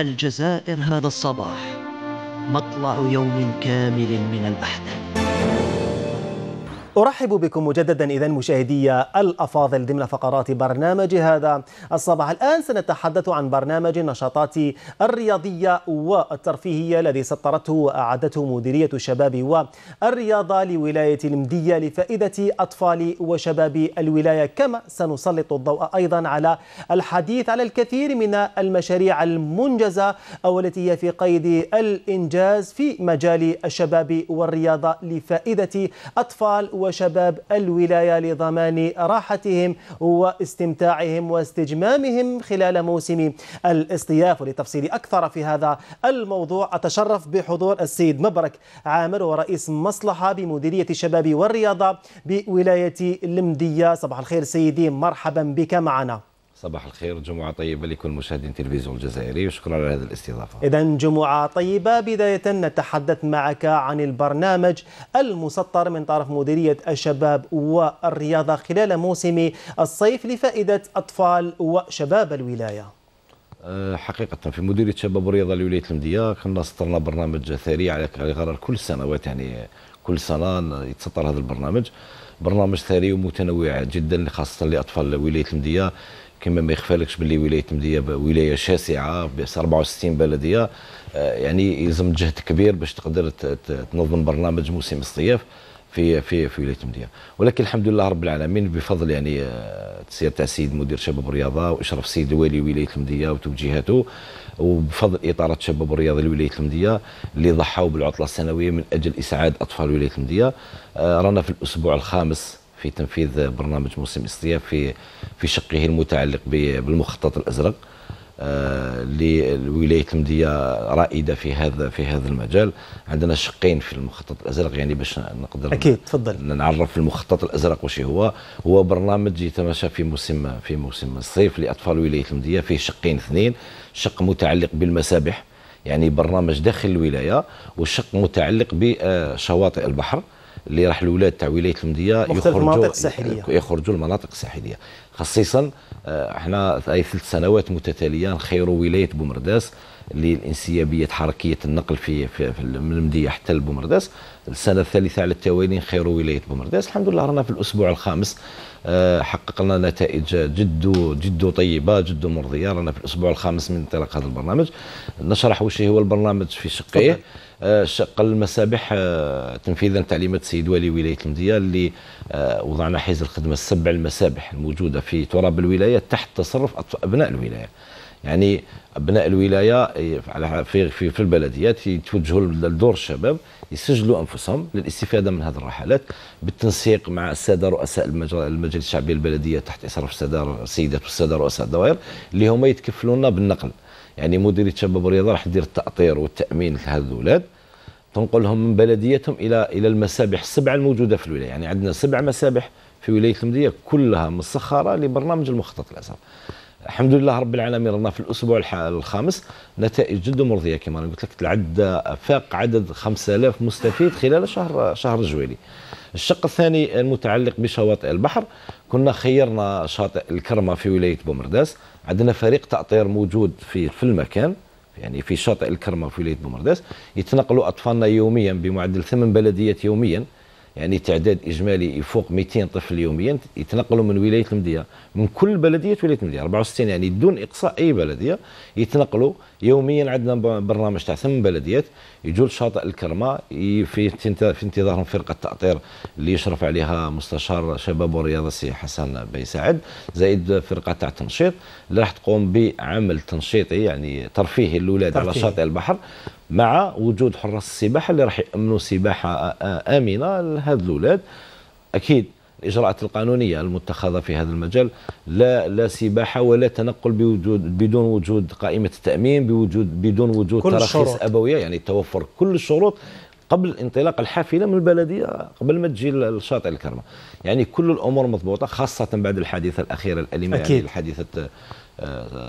الجزائر هذا الصباح مطلع يوم كامل من الأحداث أرحب بكم مجددا إذا مشاهدي الأفاضل ضمن فقرات برنامج هذا الصباح الآن سنتحدث عن برنامج النشاطات الرياضية والترفيهية الذي سطرته وأعدته مديرية الشباب والرياضة لولاية المدية لفائدة أطفال وشباب الولاية كما سنسلط الضوء أيضا على الحديث على الكثير من المشاريع المنجزة أو التي هي في قيد الإنجاز في مجال الشباب والرياضة لفائدة أطفال وشباب الولاية لضمان راحتهم واستمتاعهم واستجمامهم خلال موسم الاصطياف ولتفصيل أكثر في هذا الموضوع أتشرف بحضور السيد مبرك عامر ورئيس مصلحة بمديرية الشباب والرياضة بولاية المدية صباح الخير سيدي مرحبا بك معنا صباح الخير جمعة طيبة لكل مشاهدين تلفزيون الجزائري وشكرا على هذه الاستضافة إذا جمعة طيبة بداية نتحدث معك عن البرنامج المسطر من طرف مديرية الشباب والرياضة خلال موسم الصيف لفائدة أطفال وشباب الولاية أه، حقيقة في مديرية الشباب والرياضة لولاية المدية كنا سطرنا برنامج ثري على غرار كل سنوات يعني كل سنة يتسطر هذا البرنامج برنامج ثري ومتنوع جدا خاصة لأطفال ولاية المدية كما ما يخفالكش باللي ولايه مديه ولايه شاسعه ب 64 بلديه آه، يعني يلزم جهد كبير باش تقدر تنظم برنامج موسم الصيف في في في ولايه مدية ولكن الحمد لله رب العالمين بفضل يعني تسير تاع آه، السيد مدير شباب الرياضه واشرف السيد الوالي ولايه المديه وتوجيهاته وبفضل اطاره شباب الرياضه لولايه المديه اللي ضحوا بالعطله السنويه من اجل اسعاد اطفال ولايه المديه آه، رانا في الاسبوع الخامس في تنفيذ برنامج موسم الصيف في في شقه المتعلق بالمخطط الازرق آه، لولايه المديه رائده في هذا في هذا المجال عندنا شقين في المخطط الازرق يعني باش نقدر اكيد تفضل نعرف المخطط الازرق وش هو هو برنامج يتماشى في موسم في موسم الصيف لاطفال ولايه المديه فيه شقين اثنين شق متعلق بالمسابح يعني برنامج داخل الولايه والشق متعلق بشواطئ آه، البحر اللي راح الاولاد تاع ولايه المديه يخرجوا يخرجوا المناطق الساحليه خصيصا آه، احنا في ثلاث سنوات متتاليه نخيروا ولايه بومرداس للانسيابيه حركيه النقل في, في, في من المديه حتى لبومرداس السنه الثالثه على التوالي نخيروا ولايه بومرداس الحمد لله رانا في الاسبوع الخامس آه، حققنا نتائج جد جد طيبه جد مرضيه رانا في الاسبوع الخامس من انطلاق هذا البرنامج نشرح وش هو البرنامج في شقيه آه، شق المسابح آه، تنفيذا تعليمات السيد والي ولايه المديه اللي وضعنا حيز الخدمه السبع المسابح الموجوده في تراب الولايه تحت تصرف ابناء الولايه يعني ابناء الولايه في في البلديات يتوجهوا لدور الشباب يسجلوا انفسهم للاستفاده من هذه الرحلات بالتنسيق مع الساده رؤساء المجلس الشعبي البلديه تحت اشراف الساده السيدات والساده رؤساء الدوائر اللي هما يتكفلونا بالنقل يعني مديريه شباب الرياضه راح تدير التاطير والتامين لهذ الاولاد تنقلهم من بلديتهم الى الى المسابح السبعه الموجوده في الولايه يعني عندنا سبع مسابح في ولايه المديه كلها مسخره لبرنامج المخطط الاسرى الحمد لله رب العالمين رانا في الاسبوع الخامس نتائج جد مرضيه كما قلت لك العد فاق عدد 5000 مستفيد خلال شهر شهر جويلي الشق الثاني المتعلق بشواطئ البحر كنا خيرنا شاطئ الكرمه في ولايه بومرداس عندنا فريق تاطير موجود في في المكان يعني في شاطئ الكرمه في ولايه بومرداس يتنقلوا اطفالنا يوميا بمعدل ثمان بلديات يوميا يعني تعداد اجمالي يفوق 200 طفل يوميا يتنقلوا من ولايه المديه من كل بلديه تولي مدينه 64 يعني دون اقصاء اي بلديه يتنقلوا يوميا عندنا برنامج تاع ثمان بلديات يجوا لشاطئ الكرمه في في انتظارهم فرقه تاطير اللي يشرف عليها مستشار شباب والرياضه السي حسن بيساعد زائد فرقه تاع التنشيط اللي راح تقوم بعمل تنشيطي يعني ترفيهي للاولاد على شاطئ البحر مع وجود حراس السباحه اللي راح يامنوا سباحه امنه لهذ الاولاد اكيد الإجراءات القانونية المتخذة في هذا المجال لا لا سباحة ولا تنقل بوجود بدون وجود قائمة التامين بوجود بدون وجود تراخيص أبوية يعني توفر كل الشروط قبل انطلاق الحافله من البلديه قبل ما تجي لشاطئ الكرمه يعني كل الامور مضبوطه خاصه بعد الحادثه الاخيره الاليمه يعني أكيد. يعني الحادثه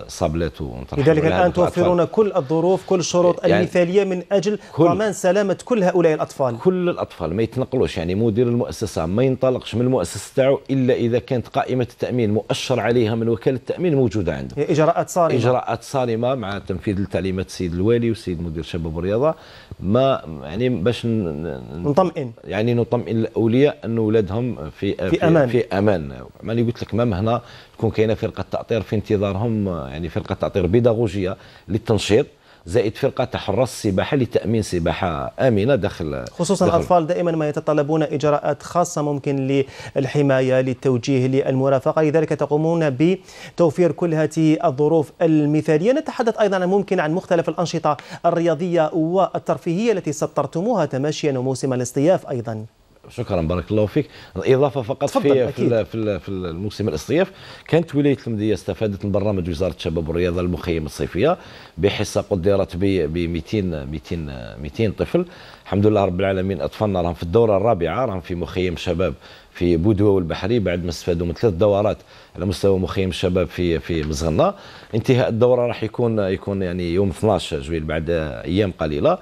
صابلاتو لذلك الآن توفرون كل الظروف كل الشروط يعني المثالية من أجل ضمان سلامة كل هؤلاء الأطفال كل الأطفال ما يتنقلوش يعني مدير المؤسسة ما ينطلقش من المؤسسة تاعو إلا إذا كانت قائمة التأمين مؤشر عليها من وكالة التأمين موجودة عنده إجراءات صارمة إجراءات صارمة مع تنفيذ التعليمات السيد الوالي والسيد مدير شباب والرياضة ما يعني باش نطمئن يعني نطمئن الأولياء أن أولادهم في, في, في أمان في أمان ماني يعني قلت لك مام هنا تكون كاينة فرقة تأطير في انتظارهم معهم يعني فرقه تعطير بيداغوجيه للتنشيط زائد فرقه تحرس السباحه لتامين سباحه امنه داخل خصوصا داخل الاطفال دائما ما يتطلبون اجراءات خاصه ممكن للحمايه للتوجيه للمرافقه لذلك تقومون بتوفير كل هذه الظروف المثاليه نتحدث ايضا ممكن عن مختلف الانشطه الرياضيه والترفيهيه التي سطرتموها تماشيا وموسم الاصطياف ايضا شكرا بارك الله فيك اضافه فقط في في, في في الموسم الصيف كانت ولايه المديه استفادت من برنامج وزاره الشباب والرياضه المخيم الصيفيه بحصه قدرت ب 200 200 200 طفل الحمد لله رب العالمين اطفالنا راهم في الدوره الرابعه راهم في مخيم شباب في بودوه والبحري بعد ما استفادوا من ثلاث دورات على مستوى مخيم الشباب في في مزغنا انتهاء الدوره راح يكون يكون يعني يوم 12 جويل بعد ايام قليله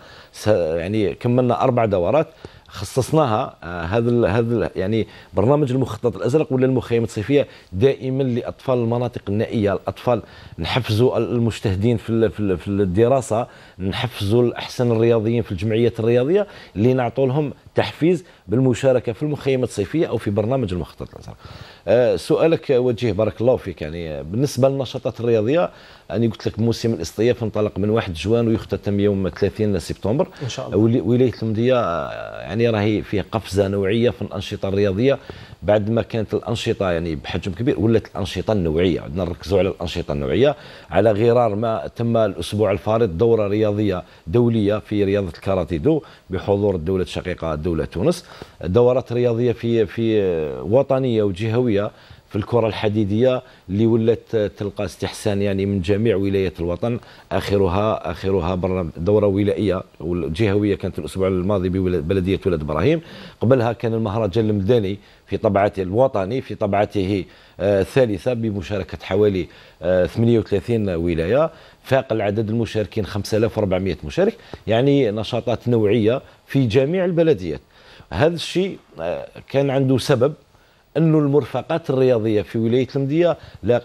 يعني كملنا اربع دورات خصصناها آه، هذا هذا يعني برنامج المخطط الازرق ولا المخيمات الصيفيه دائما لاطفال المناطق النائيه الاطفال نحفزوا المجتهدين في في الدراسه نحفزوا الاحسن الرياضيين في الجمعيات الرياضيه اللي نعطوا لهم تحفيز بالمشاركه في المخيمات الصيفيه او في برنامج المخطط الازرق. آه، سؤالك وجيه بارك الله فيك يعني بالنسبه للنشاطات الرياضيه انا قلت لك موسم الاصطياف انطلق من 1 جوان ويختتم يوم 30 سبتمبر ان شاء الله ولايه المديه يعني راهي فيه قفزه نوعيه في الانشطه الرياضيه بعد ما كانت الانشطه يعني بحجم كبير ولات الانشطه النوعيه عندنا نركزوا على الانشطه النوعيه على غرار ما تم الاسبوع الفارط دوره رياضيه دوليه في رياضه الكاراتيدو بحضور الدوله الشقيقه دوله تونس دورات رياضيه في في وطنيه وجهويه في الكرة الحديدية اللي ولات تلقى استحسان يعني من جميع ولايات الوطن آخرها آخرها دورة ولائية جهوية كانت الأسبوع الماضي ببلدية ولاد إبراهيم قبلها كان المهرجان المدني في طبعته الوطني في طبعته آه، الثالثة بمشاركة حوالي آه 38 ولاية فاق العدد المشاركين 5400 مشارك يعني نشاطات نوعية في جميع البلديات هذا الشيء آه، كان عنده سبب انه المرفقات الرياضيه في ولايه المديه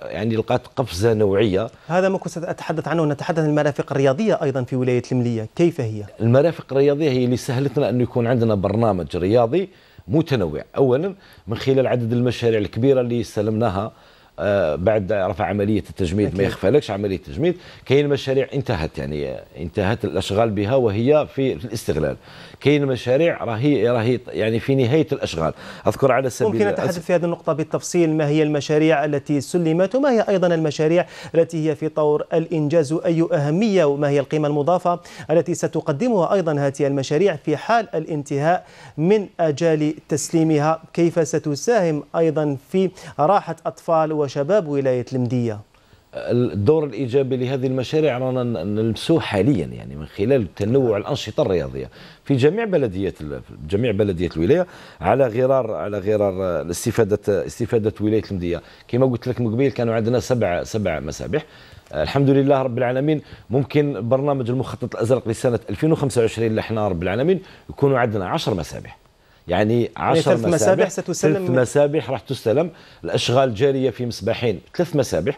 يعني لقات قفزه نوعيه هذا ما كنت ساتحدث عنه نتحدث عن المرافق الرياضيه ايضا في ولايه المليه كيف هي المرافق الرياضيه هي اللي سهلتنا انه يكون عندنا برنامج رياضي متنوع اولا من خلال عدد المشاريع الكبيره اللي استلمناها آه، بعد رفع عمليه التجميد أكيد. ما يخفلكش عمليه التجميد كاين مشاريع انتهت يعني انتهت الاشغال بها وهي في الاستغلال كاين مشاريع راهي راهي يعني في نهايه الاشغال اذكر على سبيل ممكن نتحدث في هذه النقطه بالتفصيل ما هي المشاريع التي سلمت وما هي ايضا المشاريع التي هي في طور الانجاز اي اهميه وما هي القيمه المضافه التي ستقدمها ايضا هذه المشاريع في حال الانتهاء من اجال تسليمها كيف ستساهم ايضا في راحه اطفال وشباب ولايه المديه الدور الايجابي لهذه المشاريع رانا نلمسوه حاليا يعني من خلال تنوع الانشطه الرياضيه في جميع بلديات جميع بلديات الولايه على غرار على غرار استفاده استفاده ولايه المديه كما قلت لك من قبيل كانوا عندنا سبع سبع مسابح الحمد لله رب العالمين ممكن برنامج المخطط الازرق لسنه 2025 اللي احنا رب العالمين يكونوا عندنا 10 مسابح يعني 10 يعني مسابح, مسابح ستسلم ثلاث مسابح راح تستلم الاشغال جاريه في مسبحين ثلاث مسابح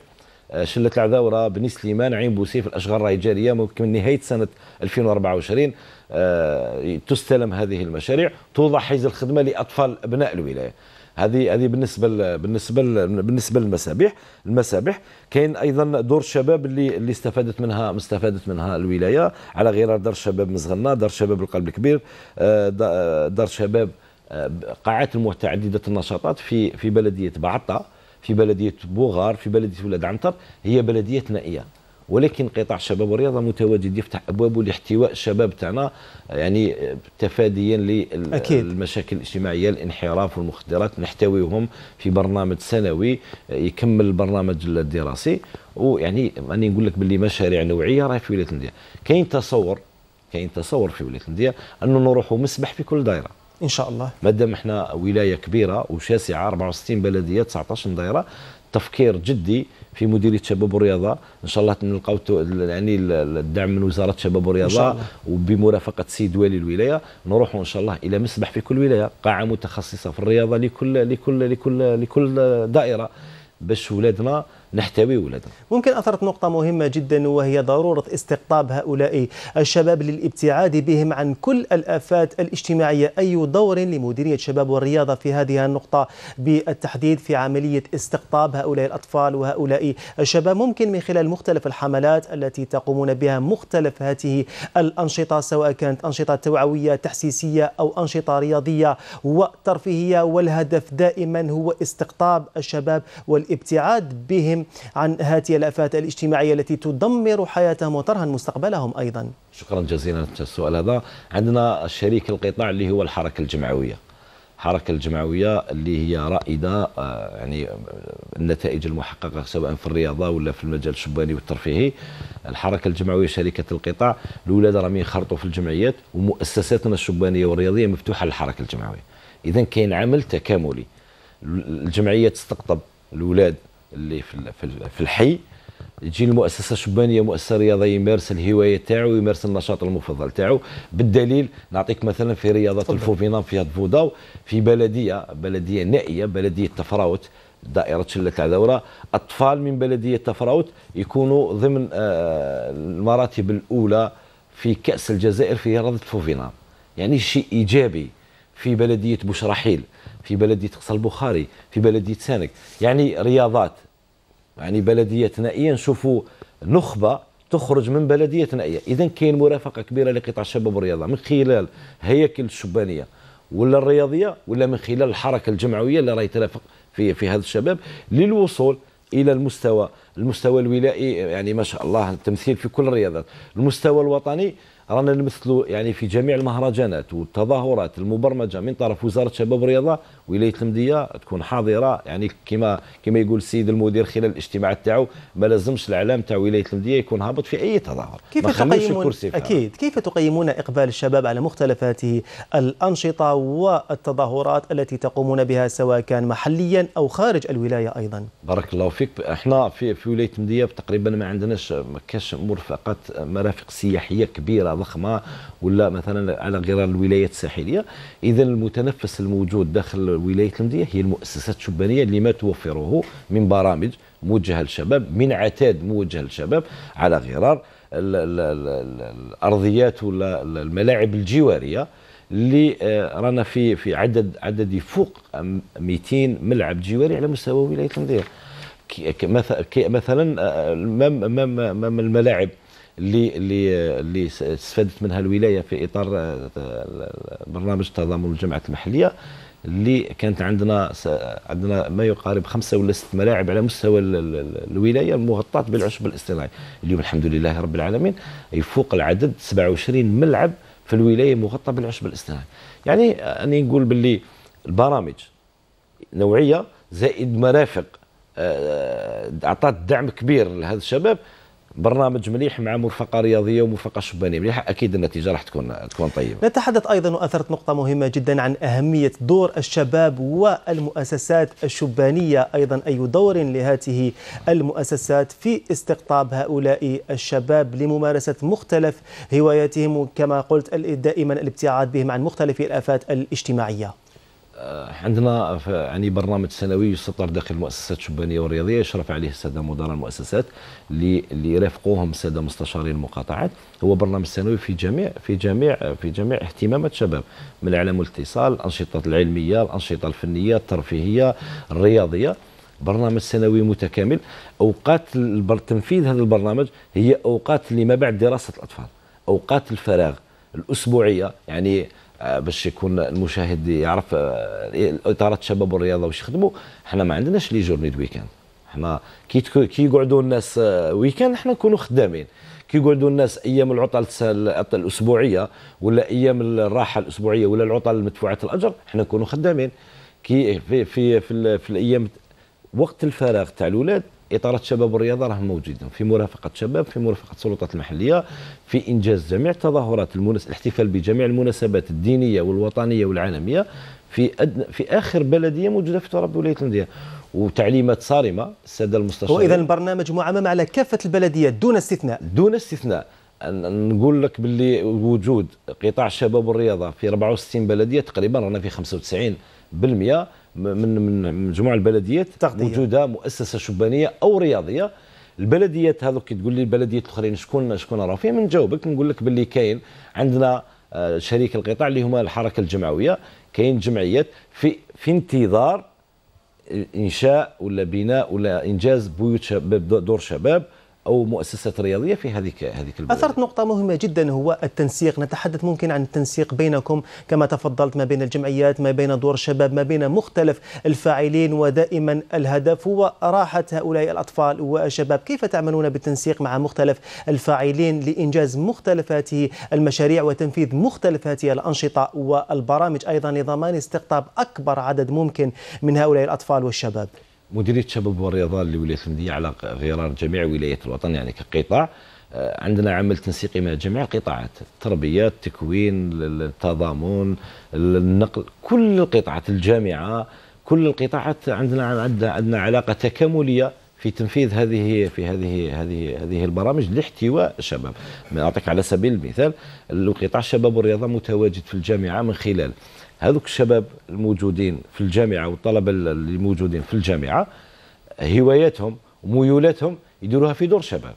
آه، شله العذاوره بني سليمان عين بوسيف الاشغال راهي جاريه ممكن نهايه سنه 2024 آه، تستلم هذه المشاريع توضع حيز الخدمه لاطفال ابناء الولايه هذه هذه بالنسبه بالنسبه بالنسبه للمسابح المسابح كاين ايضا دور الشباب اللي اللي استفادت منها استفادت منها الولايه على غرار دار الشباب مزغنا دار الشباب القلب الكبير آه، دار الشباب قاعات المتعدده النشاطات في في بلديه بعطه في بلديه بوغار في بلديه ولاد عنتر هي بلديه نائيه ولكن قطاع الشباب والرياضه متواجد يفتح ابوابه لاحتواء الشباب تاعنا يعني تفاديا للمشاكل الاجتماعيه الانحراف والمخدرات نحتويهم في برنامج سنوي يكمل البرنامج الدراسي ويعني راني نقول لك باللي مشاريع نوعيه راهي في ولايه المدينه كاين تصور كاين تصور في ولايه المدينه انه نروحوا مسبح في كل دائره ان شاء الله ما دام احنا ولايه كبيره وشاسعه 64 بلديه 19 دايره تفكير جدي في مديريه شباب والرياضه ان شاء الله نلقاو يعني الدعم من وزاره الشباب والرياضه وبمرافقه السيد والي الولايه نروحوا ان شاء الله الى مسبح في كل ولايه قاعه متخصصه في الرياضه لكل لكل لكل لكل دائره باش ولادنا نحتوي ولادنا ممكن أثرت نقطة مهمة جدا وهي ضرورة استقطاب هؤلاء الشباب للابتعاد بهم عن كل الآفات الاجتماعية أي دور لمديرية الشباب والرياضة في هذه النقطة بالتحديد في عملية استقطاب هؤلاء الأطفال وهؤلاء الشباب ممكن من خلال مختلف الحملات التي تقومون بها مختلف هذه الأنشطة سواء كانت أنشطة توعوية تحسيسية أو أنشطة رياضية وترفيهية والهدف دائما هو استقطاب الشباب والابتعاد بهم وبحثهم عن هذه الافات الاجتماعيه التي تدمر حياتهم وترهن مستقبلهم ايضا. شكرا جزيلا على السؤال هذا، عندنا الشريك القطاع اللي هو الحركه الجمعويه. الحركه الجمعويه اللي هي رائده آه، يعني النتائج المحققه سواء في الرياضه ولا في المجال الشباني والترفيهي الحركه الجمعويه شركه القطاع الاولاد راهم ينخرطوا في الجمعيات ومؤسساتنا الشبانيه والرياضيه مفتوحه للحركه الجمعويه اذا كاين عمل تكاملي الجمعيه تستقطب الاولاد اللي في, في الحي تجي المؤسسه الشبانيه مؤسسه رياضيه يمارس الهوايه تاعو ويمارس النشاط المفضل تاعو بالدليل نعطيك مثلا في رياضه الفوفينا في فوداو في بلديه بلديه نائيه بلديه تفراوت دائرة شلة العذورة أطفال من بلدية تفراوت يكونوا ضمن آه، المراتب الأولى في كأس الجزائر في رياضة فوفينا يعني شيء إيجابي في بلدية بوشراحيل في بلديه قصر البخاري في بلديه سانك يعني رياضات يعني بلديه نائيه نشوفوا نخبه تخرج من بلديه نائيه اذا كاين مرافقه كبيره لقطاع الشباب والرياضه من خلال هياكل الشبانيه ولا الرياضيه ولا من خلال الحركه الجمعويه اللي راهي ترافق في في هذا الشباب للوصول الى المستوى المستوى الولائي يعني ما شاء الله التمثيل في كل الرياضات المستوى الوطني رانا نمثلوا يعني في جميع المهرجانات والتظاهرات المبرمجه من طرف وزاره الشباب والرياضه ولايه المديه تكون حاضره يعني كما كما يقول السيد المدير خلال الاجتماع تاعو ما لازمش الاعلام تاع ولايه المديه يكون هابط في اي تظاهر كيف تقيمون اكيد كيف تقيمون اقبال الشباب على مختلف هذه الانشطه والتظاهرات التي تقومون بها سواء كان محليا او خارج الولايه ايضا بارك الله فيك احنا في في ولايه المديه تقريبا ما عندناش ما كاش مرفقات مرافق سياحيه كبيره ضخمه ولا مثلا على غرار الولايات الساحليه اذا المتنفس الموجود داخل ولايه المديه هي المؤسسات الشبانيه لما توفره من برامج موجهه للشباب من عتاد موجه للشباب على غرار الـ الـ الـ الارضيات ولا الملاعب الجواريه اللي آه، رانا في في عدد عدد يفوق 200 ملعب جواري على مستوى ولايه المدير مثلا آه، آه، مثلا الملاعب اللي اللي اللي استفادت منها الولايه في اطار آه، آه، برنامج تضامن الجمعيه المحليه اللي كانت عندنا عندنا ما يقارب خمسه ولا ست ملاعب على مستوى الولايه مغطاه بالعشب الاصطناعي اليوم الحمد لله رب العالمين يفوق العدد 27 ملعب في الولايه مغطى بالعشب الاصطناعي يعني انا نقول باللي البرامج نوعيه زائد مرافق آه، اعطت دعم كبير لهذا الشباب برنامج مليح مع مرفقه رياضيه ومرفقه شبانيه مليحه اكيد النتيجه راح تكون تكون طيبه. نتحدث ايضا واثرت نقطه مهمه جدا عن اهميه دور الشباب والمؤسسات الشبانيه ايضا اي دور لهذه المؤسسات في استقطاب هؤلاء الشباب لممارسه مختلف هواياتهم كما قلت دائما الابتعاد بهم عن مختلف الافات الاجتماعيه. آه، عندنا يعني برنامج سنوي يسطر داخل المؤسسات الشبانيه والرياضيه يشرف عليه الساده مدراء المؤسسات اللي اللي يرافقوهم الساده مستشارين المقاطعات هو برنامج سنوي في جميع في جميع في جميع اهتمامات الشباب من اعلام الاتصال الانشطه العلميه الانشطه الفنيه الترفيهيه الرياضيه برنامج سنوي متكامل اوقات تنفيذ هذا البرنامج هي اوقات اللي ما بعد دراسه الاطفال اوقات الفراغ الاسبوعيه يعني آه، باش يكون المشاهد يعرف آه، اطارات الشباب والرياضه واش يخدموا حنا ما عندناش لي جورني دو ويكاند حنا كي كي يقعدوا الناس ويكاند آه، حنا نكونوا خدامين كي يقعدوا الناس ايام العطل الاسبوعيه ولا ايام الراحه الاسبوعيه ولا العطل المدفوعه الاجر حنا نكونوا خدامين كي في في في, في الايام وقت الفراغ تاع الاولاد اطارات شباب الرياضه راهم موجودين في مرافقه شباب في مرافقه السلطات المحليه في انجاز جميع التظاهرات المنس... الاحتفال بجميع المناسبات الدينيه والوطنيه والعالميه في أد... في اخر بلديه موجوده في تراب ولايه المدينه وتعليمات صارمه الساده المستشارين واذا البرنامج معمم على كافه البلديات دون استثناء دون استثناء نقول لك باللي وجود قطاع الشباب والرياضه في 64 بلديه تقريبا رانا في 95% من من مجموعه البلديات تغطية. وجودها مؤسسه شبانيه او رياضيه البلديات هذوك كي تقول لي البلديات الاخرين شكون شكون راه فيهم نجاوبك نقول لك باللي كاين عندنا آه، شريك القطاع اللي هما الحركه الجمعويه كاين جمعيات في في انتظار انشاء ولا بناء ولا انجاز بيوت شباب دور شباب او مؤسسات رياضيه في هذيك هذيك البلد. اثرت نقطه مهمه جدا هو التنسيق نتحدث ممكن عن التنسيق بينكم كما تفضلت ما بين الجمعيات ما بين دور الشباب ما بين مختلف الفاعلين ودائما الهدف هو راحه هؤلاء الاطفال والشباب كيف تعملون بالتنسيق مع مختلف الفاعلين لانجاز مختلف هذه المشاريع وتنفيذ مختلف هذه الانشطه والبرامج ايضا لضمان استقطاب اكبر عدد ممكن من هؤلاء الاطفال والشباب مديريه شباب والرياضه لولايه المدينه على غرار جميع ولايات الوطن يعني كقطاع آه، عندنا عمل تنسيقي مع جميع القطاعات التربيه التكوين التضامن النقل كل القطاعات الجامعه كل القطاعات عندنا عندنا عندنا علاقه تكامليه في تنفيذ هذه في هذه هذه هذه البرامج لاحتواء الشباب نعطيك على سبيل المثال القطاع الشباب والرياضه متواجد في الجامعه من خلال هذوك الشباب الموجودين في الجامعه والطلبه اللي موجودين في الجامعه هواياتهم وميولاتهم يديروها في دور شباب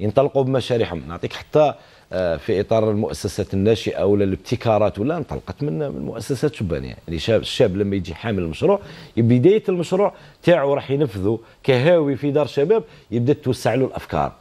ينطلقوا بمشاريعهم نعطيك حتى آه، في اطار المؤسسات الناشئه ولا الابتكارات ولا انطلقت من المؤسسات شبانيه يعني الشاب لما يجي حامل المشروع بدايه المشروع تاعو راح ينفذه كهاوي في دار شباب يبدا توسع له الافكار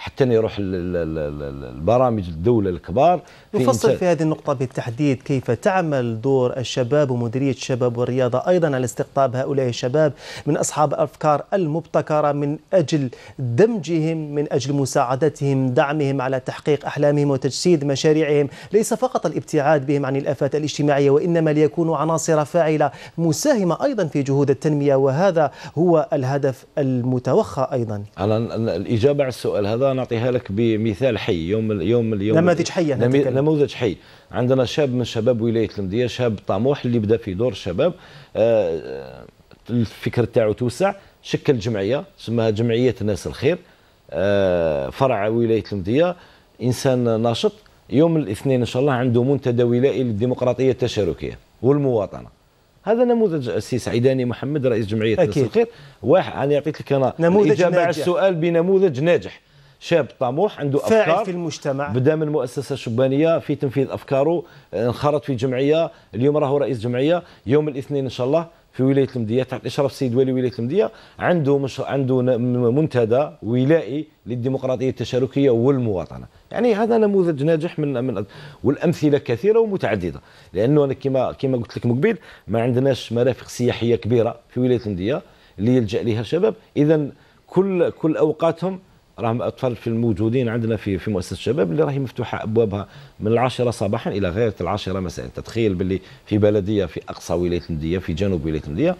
حتى يروح البرامج الدولة الكبار في نفصل في هذه النقطة بالتحديد كيف تعمل دور الشباب ومديرية الشباب والرياضة أيضا على استقطاب هؤلاء الشباب من أصحاب الأفكار المبتكرة من أجل دمجهم من أجل مساعدتهم دعمهم على تحقيق أحلامهم وتجسيد مشاريعهم ليس فقط الابتعاد بهم عن الآفات الاجتماعية وإنما ليكونوا عناصر فاعلة مساهمة أيضا في جهود التنمية وهذا هو الهدف المتوخى أيضا على الإجابة على السؤال هذا نعطيها لك بمثال حي يوم ال يوم ال يوم نماذج حية نموذج حي عندنا شاب من شباب ولاية المدية شاب طموح اللي بدأ في دور الشباب آه الفكر تاعو توسع شكل جمعية سماها جمعية ناس الخير آه فرع ولاية المدية إنسان ناشط يوم الاثنين إن شاء الله عنده منتدى ولائي للديمقراطية التشاركية والمواطنة هذا نموذج السي سعيداني محمد رئيس جمعيه ناس الخير واحد انا يعطيت لك انا نموذج الاجابه على السؤال بنموذج ناجح شاب طموح عنده فاعل افكار في المجتمع بدا من مؤسسه شبانيه في تنفيذ افكاره انخرط في جمعيه اليوم راهو رئيس جمعيه يوم الاثنين ان شاء الله في ولايه المديه تحت اشراف السيد ولي ولايه المديه عنده مش عنده منتدى ولائي للديمقراطيه التشاركيه والمواطنه يعني هذا نموذج ناجح من من والامثله كثيره ومتعدده لانه انا كما كما قلت لك مقبل ما عندناش مرافق سياحيه كبيره في ولايه المديه اللي يلجا لها الشباب اذا كل كل اوقاتهم راهم اطفال في الموجودين عندنا في في مؤسسه الشباب اللي راهي مفتوحه ابوابها من العاشره صباحا الى غايه العاشره مساء تتخيل باللي في بلديه في اقصى ولايه المديه في جنوب ولايه المديه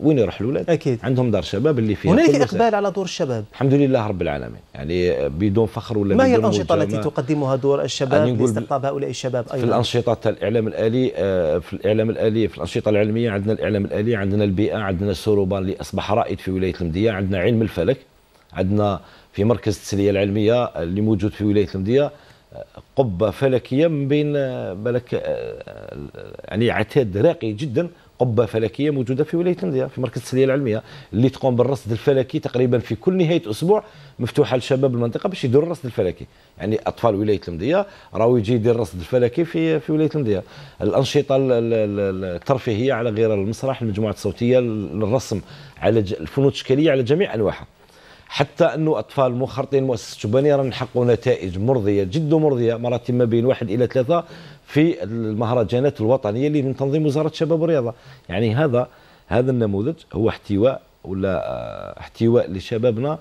وين يروح الاولاد؟ اكيد عندهم دار شباب اللي فيها هناك اقبال على دور الشباب الحمد لله رب العالمين يعني بدون فخر ولا ما هي الانشطه التي تقدمها دور الشباب يعني لاستقطاب هؤلاء الشباب ايضا؟ في الانشطه تاع الاعلام الالي آه، في الاعلام الالي في الانشطه العلميه عندنا الاعلام الالي عندنا البيئه عندنا السوروبان اللي اصبح رائد في ولايه المديه عندنا علم الفلك عندنا في مركز التسليه العلميه اللي موجود في ولايه المديه قبه فلكيه من بين بالك آه، آه، آه، يعني عتاد راقي جدا قبه فلكيه موجوده في ولايه المديه في مركز التسليه العلميه اللي تقوم بالرصد الفلكي تقريبا في كل نهايه اسبوع مفتوحه لشباب المنطقه باش يديروا الرصد الفلكي يعني اطفال ولايه المديه راهو يجي يدير الرصد الفلكي في في ولايه المديه الانشطه الترفيهيه على غير المسرح المجموعات الصوتيه الرسم على الفنون التشكيليه على جميع انواعها حتى أنه أطفال مخرطين مؤسسة شبانية رانا نحققوا نتائج مرضية جد مرضية مرات ما بين واحد إلى ثلاثة في المهرجانات الوطنية اللي من تنظيم وزارة الشباب والرياضة يعني هذا هذا النموذج هو احتواء ولا آه، احتواء لشبابنا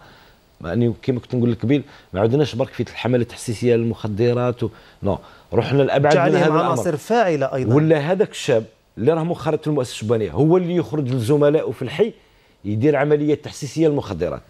يعني كما كنت نقول لك قبيل ما عدناش برك في الحمله التحسيسيه للمخدرات و... نو رحنا الابعد من هذا عناصر فاعله ايضا ولا هذاك الشاب اللي راه منخرط في المؤسسه الشبانيه هو اللي يخرج لزملائه في الحي يدير عمليه تحسيسيه للمخدرات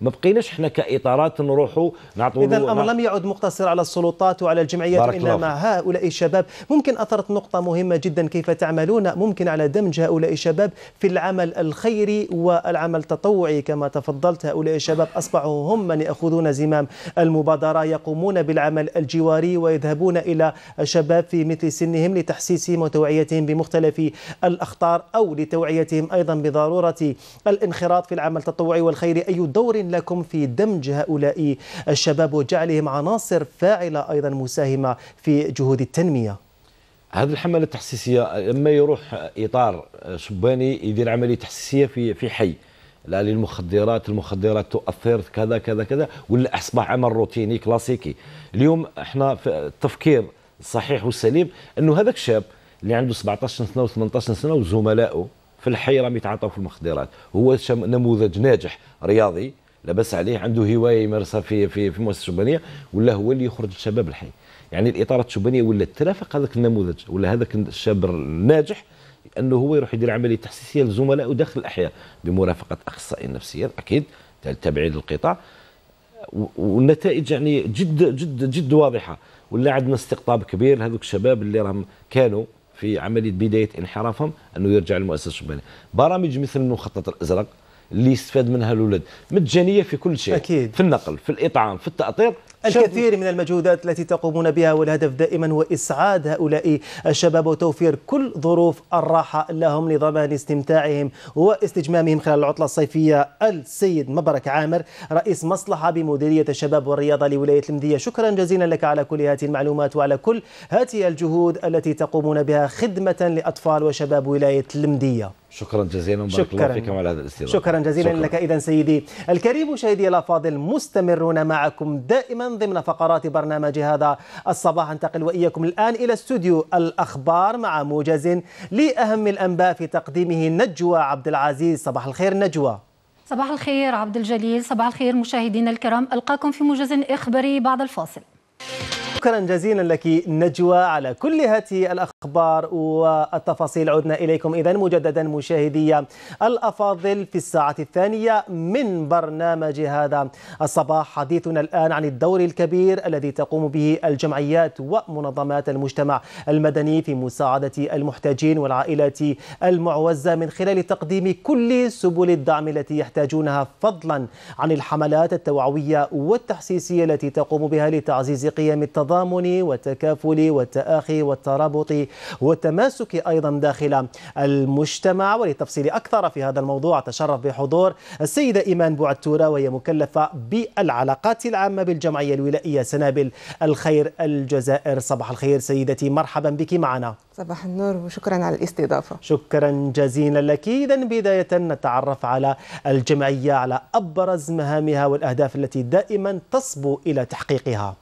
ما بقيناش احنا كاطارات نروحوا نعطوا اذا الامر لم يعد مقتصر على السلطات وعلى الجمعيات انما هؤلاء الشباب ممكن اثرت نقطه مهمه جدا كيف تعملون ممكن على دمج هؤلاء الشباب في العمل الخيري والعمل التطوعي كما تفضلت هؤلاء الشباب اصبحوا هم من ياخذون زمام المبادره يقومون بالعمل الجواري ويذهبون الى الشباب في مثل سنهم لتحسيسهم وتوعيتهم بمختلف الاخطار او لتوعيتهم ايضا بضروره الانخراط في العمل التطوعي والخيري اي دور لكم في دمج هؤلاء الشباب وجعلهم عناصر فاعلة أيضا مساهمة في جهود التنمية هذه الحملة التحسيسية لما يروح إطار شباني يدير عملية تحسيسية في في حي لا للمخدرات المخدرات تؤثر كذا كذا كذا ولا أصبح عمل روتيني كلاسيكي اليوم احنا في التفكير الصحيح والسليم أنه هذاك الشاب اللي عنده 17 سنة و18 سنة وزملائه في الحي راهم يتعاطوا في المخدرات هو نموذج ناجح رياضي لاباس عليه عنده هوايه يمارسها في في في المؤسسه الشبانيه ولا هو اللي يخرج الشباب الحي يعني الاطارات الشبانيه ولا ترافق هذاك النموذج ولا هذاك الشاب الناجح انه هو يروح يدير عمليه تحسيسيه لزملائه داخل الاحياء بمرافقه اخصائيين نفسيين اكيد تابعين للقطاع والنتائج يعني جد جد جد واضحه ولا عندنا استقطاب كبير لهذوك الشباب اللي راهم كانوا في عمليه بدايه انحرافهم انه يرجع للمؤسسه الشبانيه برامج مثل المخطط الازرق اللي يستفاد منها الولد مجانيه في كل شيء أكيد. في النقل في الاطعام في التاطير الكثير من المجهودات التي تقومون بها والهدف دائما هو إسعاد هؤلاء الشباب وتوفير كل ظروف الراحة لهم لضمان استمتاعهم واستجمامهم خلال العطلة الصيفية السيد مبارك عامر رئيس مصلحة بمديرية الشباب والرياضة لولاية المدية شكرا جزيلا لك على كل هذه المعلومات وعلى كل هذه الجهود التي تقومون بها خدمة لأطفال وشباب ولاية المدية شكرا جزيلا بارك الله فيكم على هذا الاستضافه شكرا جزيلا شكرا. لك اذا سيدي الكريم مشاهدي الافاضل مستمرون معكم دائما ضمن فقرات برنامج هذا الصباح انتقل واياكم الان الى استوديو الاخبار مع موجز لاهم الانباء في تقديمه نجوى عبد العزيز صباح الخير نجوى صباح الخير عبد الجليل صباح الخير مشاهدينا الكرام القاكم في موجز اخباري بعد الفاصل شكرا جزيلا لك نجوى على كل هذه الأخبار والتفاصيل عدنا إليكم إذا مجددا مشاهدي الأفاضل في الساعة الثانية من برنامج هذا الصباح حديثنا الآن عن الدور الكبير الذي تقوم به الجمعيات ومنظمات المجتمع المدني في مساعدة المحتاجين والعائلات المعوزة من خلال تقديم كل سبل الدعم التي يحتاجونها فضلا عن الحملات التوعوية والتحسيسية التي تقوم بها لتعزيز قيم التضامن التضامن والتكافل والتآخي والترابط والتماسك أيضا داخل المجتمع ولتفصيل أكثر في هذا الموضوع أتشرف بحضور السيدة إيمان بوعتورة وهي مكلفة بالعلاقات العامة بالجمعية الولائية سنابل الخير الجزائر صباح الخير سيدتي مرحبا بك معنا صباح النور وشكرا على الاستضافة شكرا جزيلا لك إذا بداية نتعرف على الجمعية على أبرز مهامها والأهداف التي دائما تصبو إلى تحقيقها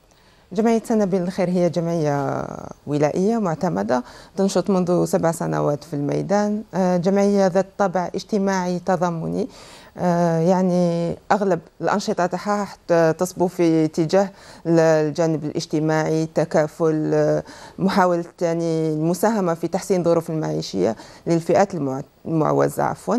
جمعية سنابيل الخير هي جمعية ولائية معتمدة تنشط منذ سبع سنوات في الميدان آه، جمعية ذات طابع اجتماعي تضامني آه، يعني أغلب الأنشطة تاعها تصبو في اتجاه الجانب الاجتماعي التكافل آه، محاولة يعني المساهمة في تحسين ظروف المعيشية للفئات المعوزة عفواً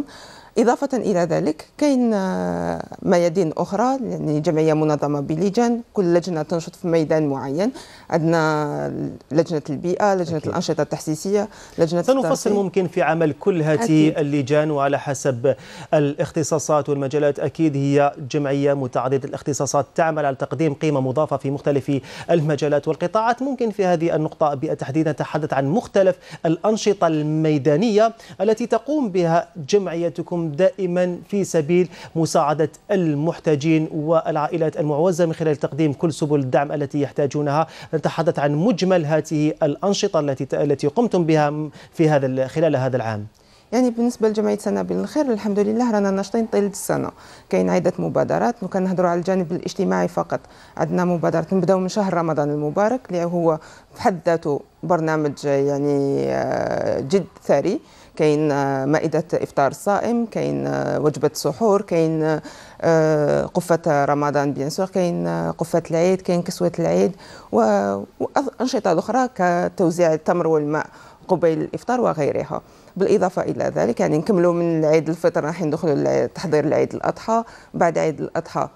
إضافة إلى ذلك كاين آه، ميادين أخرى يعني جمعية منظمة بلجان كل لجنة تنشط في ميدان معين عندنا لجنة البيئة لجنة أكيد. الأنشطة التحسيسية لجنة سنفصل ممكن في عمل كل هذه اللجان وعلى حسب الاختصاصات والمجالات أكيد هي جمعية متعددة الاختصاصات تعمل على تقديم قيمة مضافة في مختلف المجالات والقطاعات ممكن في هذه النقطة بالتحديد نتحدث عن مختلف الأنشطة الميدانية التي تقوم بها جمعيتكم دائما في سبيل مساعدة المحتاجين والعائلات المعوزة من خلال تقديم كل سبل الدعم التي يحتاجونها نتحدث عن مجمل هذه الأنشطة التي التي قمتم بها في هذا خلال هذا العام يعني بالنسبه لجمعيه سنة بالخير الحمد لله رانا ناشطين طيله السنه كاين عده مبادرات لو كنهضروا على الجانب الاجتماعي فقط عندنا مبادره نبداو من شهر رمضان المبارك اللي هو بحد ذاته برنامج يعني آه، جد ثري كاين آه، مائدة إفطار الصائم كاين آه، وجبة سحور كاين آه، قفة رمضان بيان سور كاين قفة العيد كاين كسوة العيد وأنشطة أخرى كتوزيع التمر والماء قبيل الافطار وغيرها بالاضافه الى ذلك يعني نكملوا من عيد الفطر راح ندخلوا لتحضير العيد الاضحى بعد عيد الاضحى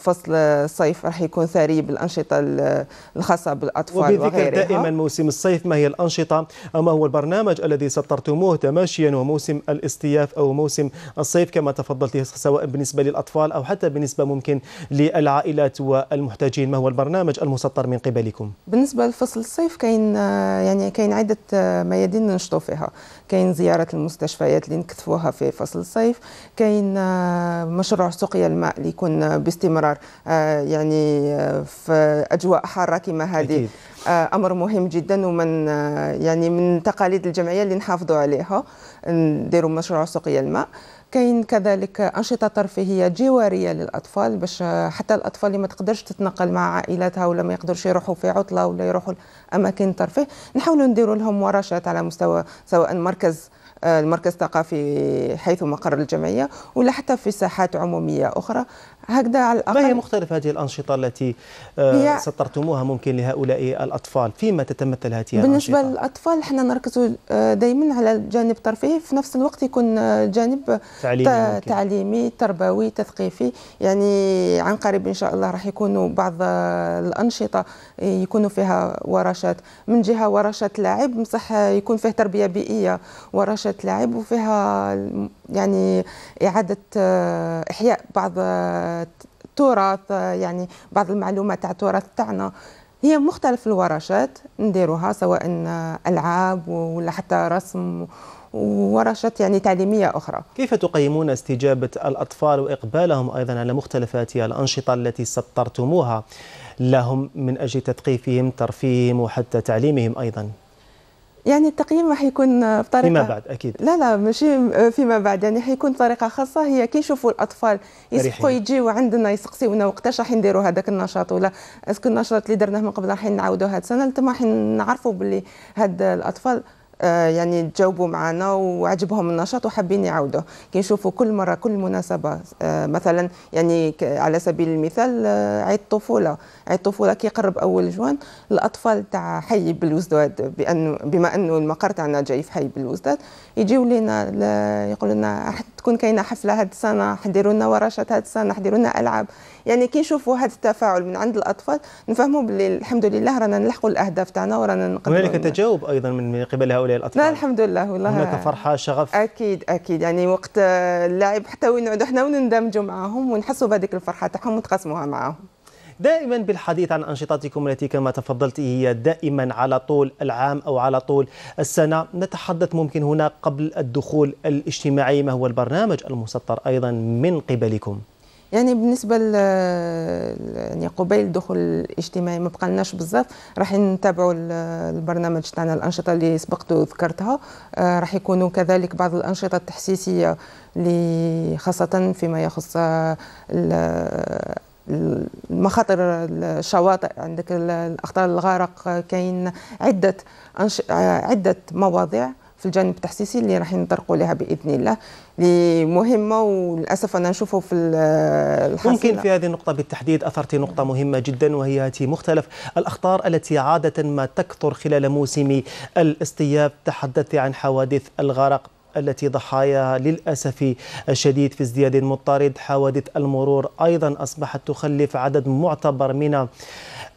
فصل الصيف راح يكون ثري بالانشطه الخاصه بالاطفال وغيرها دائما موسم الصيف ما هي الانشطه او ما هو البرنامج الذي سطرتموه تماشيا وموسم الاستياف او موسم الصيف كما تفضلت سواء بالنسبه للاطفال او حتى بالنسبه ممكن للعائلات والمحتاجين ما هو البرنامج المسطر من قبلكم بالنسبه لفصل الصيف كاين آه، يعني كاين عده آه، ميادين ننشطوا فيها كاين زياره المستشفيات اللي نكثفوها في فصل الصيف كاين آه، مشروع سقيا الماء اللي يكون باستمرار آه، يعني آه، في اجواء حاره كما هذه امر مهم جدا ومن يعني من تقاليد الجمعيه اللي نحافظوا عليها نديروا مشروع سقيا الماء كاين كذلك أنشطة ترفيهية جوارية للأطفال باش حتى الأطفال اللي ما تقدرش تتنقل مع عائلاتها ولا ما يقدرش يروحوا في عطلة ولا يروحوا أماكن ترفيه نحاولوا نديروا لهم ورشات على مستوى سواء مركز المركز الثقافي حيث مقر الجمعية ولا حتى في ساحات عمومية أخرى هكذا على الأقل ما هي مختلف هذه الأنشطة التي آه، سطرتموها ممكن لهؤلاء الأطفال فيما تتمثل هذه بالنسبة للأطفال احنا نركز آه، دائما على الجانب الترفيهي في نفس الوقت يكون آه، جانب تعليمي, تعليمي تربوي تثقيفي يعني عن قريب إن شاء الله راح يكونوا بعض الأنشطة يكونوا فيها ورشات من جهة ورشات لاعب بصح يكون فيه تربية بيئية ورشات لاعب وفيها يعني إعادة إحياء بعض التراث يعني بعض المعلومات تاع التراث تاعنا هي مختلف الورشات نديروها سواء العاب ولا حتى رسم وورشات يعني تعليميه اخرى. كيف تقيمون استجابه الاطفال واقبالهم ايضا على مختلفات الانشطه التي سطرتموها لهم من اجل تثقيفهم ترفيههم وحتى تعليمهم ايضا؟ يعني التقييم راح يكون بطريقه فيما بعد اكيد لا لا ماشي فيما بعد يعني حيكون طريقه خاصه هي كي نشوفوا الاطفال يسقوا يجيو عندنا يسقسيونا وقتاش راح نديروا هذاك النشاط ولا اسكو النشاط اللي درناه من قبل راح نعاودوه هاد السنه تما راح نعرفوا باللي هاد الاطفال آه، يعني تجاوبوا معنا وعجبهم النشاط وحابين يعاودوه كي نشوفوا كل مره كل مناسبه آه، مثلا يعني على سبيل المثال آه، عيد الطفوله عيد الطفوله كي يقرب اول جوان الاطفال تاع حي بالوزداد بانه بما انه المقر تاعنا جاي في حي بالوزداد يجيو لينا يقولوا لنا تكون كاينه حفله هاد السنه حضروا لنا ورشات هاد السنه حضروا لنا العاب يعني كي نشوفوا هذا التفاعل من عند الاطفال نفهموا باللي الحمد لله رانا نلحقوا الاهداف تاعنا ورانا نقدروا هنالك تجاوب ايضا من قبل هؤلاء الاطفال لا الحمد لله والله هناك فرحه شغف اكيد اكيد يعني وقت آه، اللاعب حتى وين نقعدوا حنا ونندمجوا معاهم ونحسوا بهذيك الفرحه تاعهم ونتقاسموها معاهم دائما بالحديث عن انشطتكم التي كما تفضلت هي دائما على طول العام او على طول السنه نتحدث ممكن هنا قبل الدخول الاجتماعي ما هو البرنامج المسطر ايضا من قبلكم يعني بالنسبه ل يعني قبيل الدخول الاجتماعي ما بقالناش بزاف راح نتابعوا البرنامج تاعنا الانشطه اللي سبقت ذكرتها آه، راح يكونوا كذلك بعض الانشطه التحسيسيه اللي خاصه فيما يخص آه، المخاطر الشواطئ عندك الاخطار الغارق كاين عده آه، عده مواضيع في الجانب التحسيسي اللي راح نطرقوا لها باذن الله اللي مهمه وللاسف انا نشوفه في الحصيلة. ممكن في هذه النقطه بالتحديد اثرت نقطه مهمه جدا وهي هاتي مختلف الاخطار التي عاده ما تكثر خلال موسم الاصطياف تحدثت عن حوادث الغرق التي ضحاياها للأسف الشديد في ازدياد مضطرد حوادث المرور أيضا أصبحت تخلف عدد معتبر من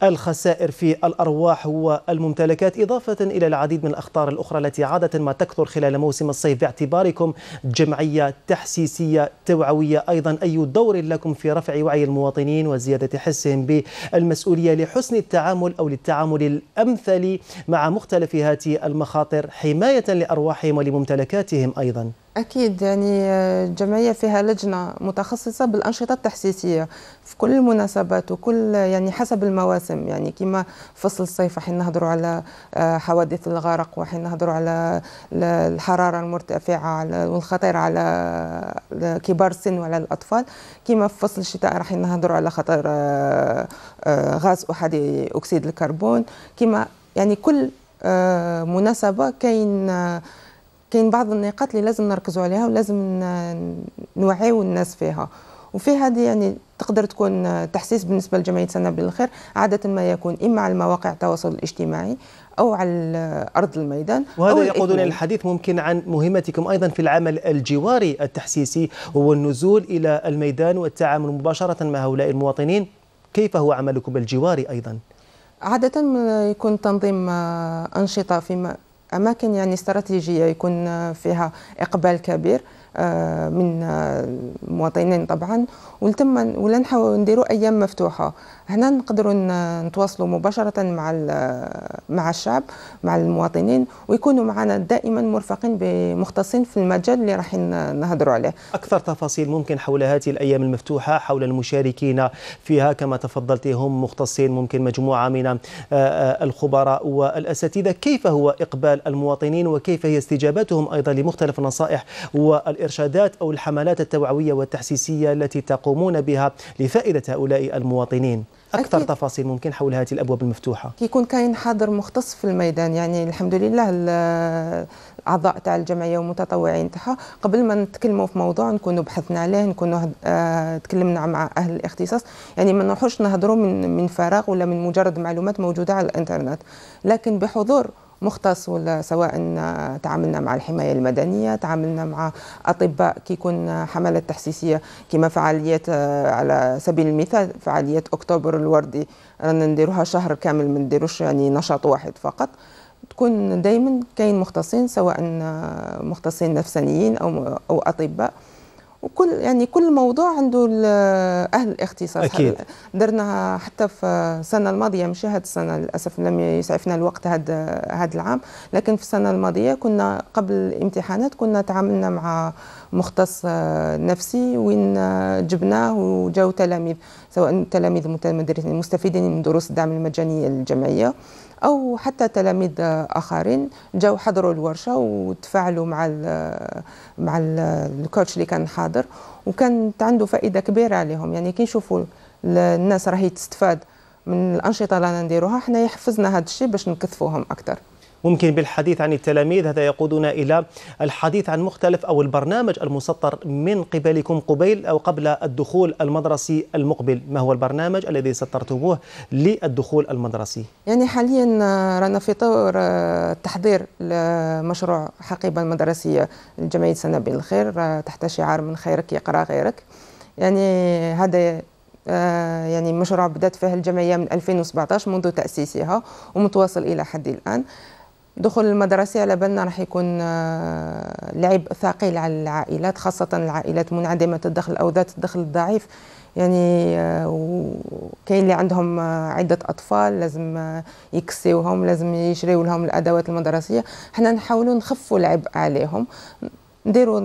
الخسائر في الأرواح والممتلكات إضافة إلى العديد من الأخطار الأخرى التي عادة ما تكثر خلال موسم الصيف باعتباركم جمعية تحسيسية توعوية أيضا أي دور لكم في رفع وعي المواطنين وزيادة حسهم بالمسؤولية لحسن التعامل أو للتعامل الأمثل مع مختلف هذه المخاطر حماية لأرواحهم ولممتلكاتهم أيضا أكيد يعني الجمعية آه، فيها لجنة متخصصة بالأنشطة التحسيسية في كل المناسبات وكل يعني حسب المواسم يعني كما فصل الصيف حين نهضروا على آه، حوادث الغرق وحين نهضروا على الحرارة المرتفعة والخطر على آه، كبار السن وعلى الأطفال كما في فصل الشتاء راح نهضروا على خطر غاز أحادي أكسيد الكربون كما يعني كل مناسبة كاين كاين بعض النقاط اللي لازم نركزوا عليها ولازم نوعيو الناس فيها وفي هذه يعني تقدر تكون تحسيس بالنسبة لجمعية سنة بالخير عادة ما يكون إما على مواقع التواصل الاجتماعي أو على أرض الميدان وهذا يقودنا للحديث ممكن عن مهمتكم أيضا في العمل الجواري التحسيسي هو النزول إلى الميدان والتعامل مباشرة مع هؤلاء المواطنين كيف هو عملكم الجواري أيضا؟ عادة يكون تنظيم آه، أنشطة فيما اماكن يعني استراتيجيه يكون فيها اقبال كبير آه، من المواطنين آه، طبعا ولتما ولا نحاول نديروا ايام مفتوحه هنا نقدروا نتواصلوا مباشره مع مع الشعب مع المواطنين ويكونوا معنا دائما مرفقين بمختصين في المجال اللي راح نهضروا عليه اكثر تفاصيل ممكن حول هذه الايام المفتوحه حول المشاركين فيها كما تفضلت هم مختصين ممكن مجموعه من آه، آه، الخبراء والاساتذه كيف هو اقبال المواطنين وكيف هي استجابتهم ايضا لمختلف النصائح والارشادات او الحملات التوعويه والتحسيسيه التي تقومون بها لفائده هؤلاء المواطنين اكثر تفاصيل ممكن حول هذه الابواب المفتوحه كيكون كاين حاضر مختص في الميدان يعني الحمد لله الاعضاء تاع الجمعيه والمتطوعين تاعها قبل ما نتكلموا في موضوع نكونوا بحثنا عليه نكونوا آه تكلمنا مع اهل الاختصاص يعني ما نروحوش نهضروا من من فراغ ولا من مجرد معلومات موجوده على الانترنت لكن بحضور مختص ولا سواء تعاملنا مع الحمايه المدنيه تعاملنا مع اطباء كي يكون حملات تحسيسيه كما فعاليات آه، على سبيل المثال فعاليات اكتوبر الوردي رانا نديروها شهر كامل ما نديروش يعني نشاط واحد فقط تكون دائما كاين مختصين سواء آه، مختصين نفسانيين او او اطباء وكل يعني كل موضوع عنده اهل الاختصاص اكيد درناها حتى في السنه الماضيه مش هذه السنه للاسف لم يسعفنا الوقت هذا هذا العام لكن في السنه الماضيه كنا قبل الامتحانات كنا تعاملنا مع مختص نفسي وين جبناه وجاو تلاميذ سواء تلاميذ مستفيدين من دروس الدعم المجانيه للجمعية أو حتى تلاميذ آخرين جاو حضروا الورشة وتفاعلوا مع الـ مع الـ الكوتش اللي كان حاضر وكانت عنده فائدة كبيرة عليهم يعني كي نشوفوا الناس راهي تستفاد من الأنشطة اللي رانا نديروها حنا يحفزنا هذا الشيء باش نكثفوهم أكثر ممكن بالحديث عن التلاميذ هذا يقودنا إلى الحديث عن مختلف أو البرنامج المسطر من قبلكم قبيل أو قبل الدخول المدرسي المقبل ما هو البرنامج الذي سطرتموه للدخول المدرسي؟ يعني حاليا رانا في طور التحضير آه، لمشروع حقيبة مدرسية لجمعية سنة بالخير آه، تحت شعار من خيرك يقرأ غيرك يعني هذا آه، يعني مشروع بدأت فيه الجمعية من 2017 منذ تأسيسها ومتواصل إلى حد الآن دخول المدرسة على بالنا راح يكون آه، لعب ثقيل على العائلات خاصة العائلات منعدمة الدخل أو ذات الدخل الضعيف يعني آه، وكاين اللي عندهم آه، عدة أطفال لازم يكسيوهم لازم يشريو لهم الأدوات المدرسية حنا نحاولوا نخفوا العبء عليهم نديروا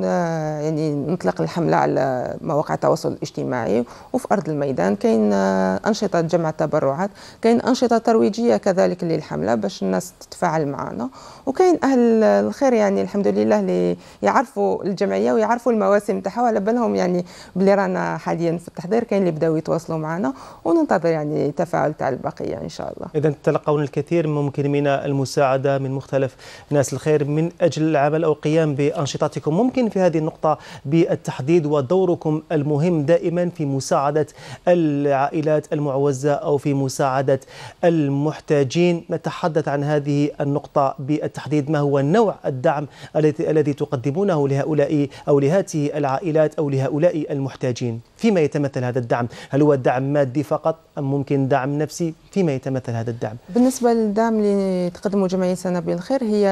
يعني نطلق الحمله على مواقع التواصل الاجتماعي وفي ارض الميدان كاين آه، انشطه جمع تبرعات كاين انشطه ترويجيه كذلك للحمله باش الناس تتفاعل معنا وكاين اهل الخير يعني الحمد لله اللي يعرفوا الجمعيه ويعرفوا المواسم تاعها على بالهم يعني بلي رانا حاليا في التحضير كاين اللي بداو يتواصلوا معنا وننتظر يعني تفاعل تاع البقيه ان شاء الله اذا تلقون الكثير ممكن من المساعده من مختلف ناس الخير من اجل العمل او القيام بانشطتكم دوركم ممكن في هذه النقطة بالتحديد ودوركم المهم دائما في مساعدة العائلات المعوزة أو في مساعدة المحتاجين نتحدث عن هذه النقطة بالتحديد ما هو نوع الدعم الذي تقدمونه لهؤلاء أو لهذه العائلات أو لهؤلاء المحتاجين فيما يتمثل هذا الدعم هل هو دعم مادي فقط أم ممكن دعم نفسي فيما يتمثل هذا الدعم بالنسبة للدعم اللي تقدمه جمعية سنة بالخير هي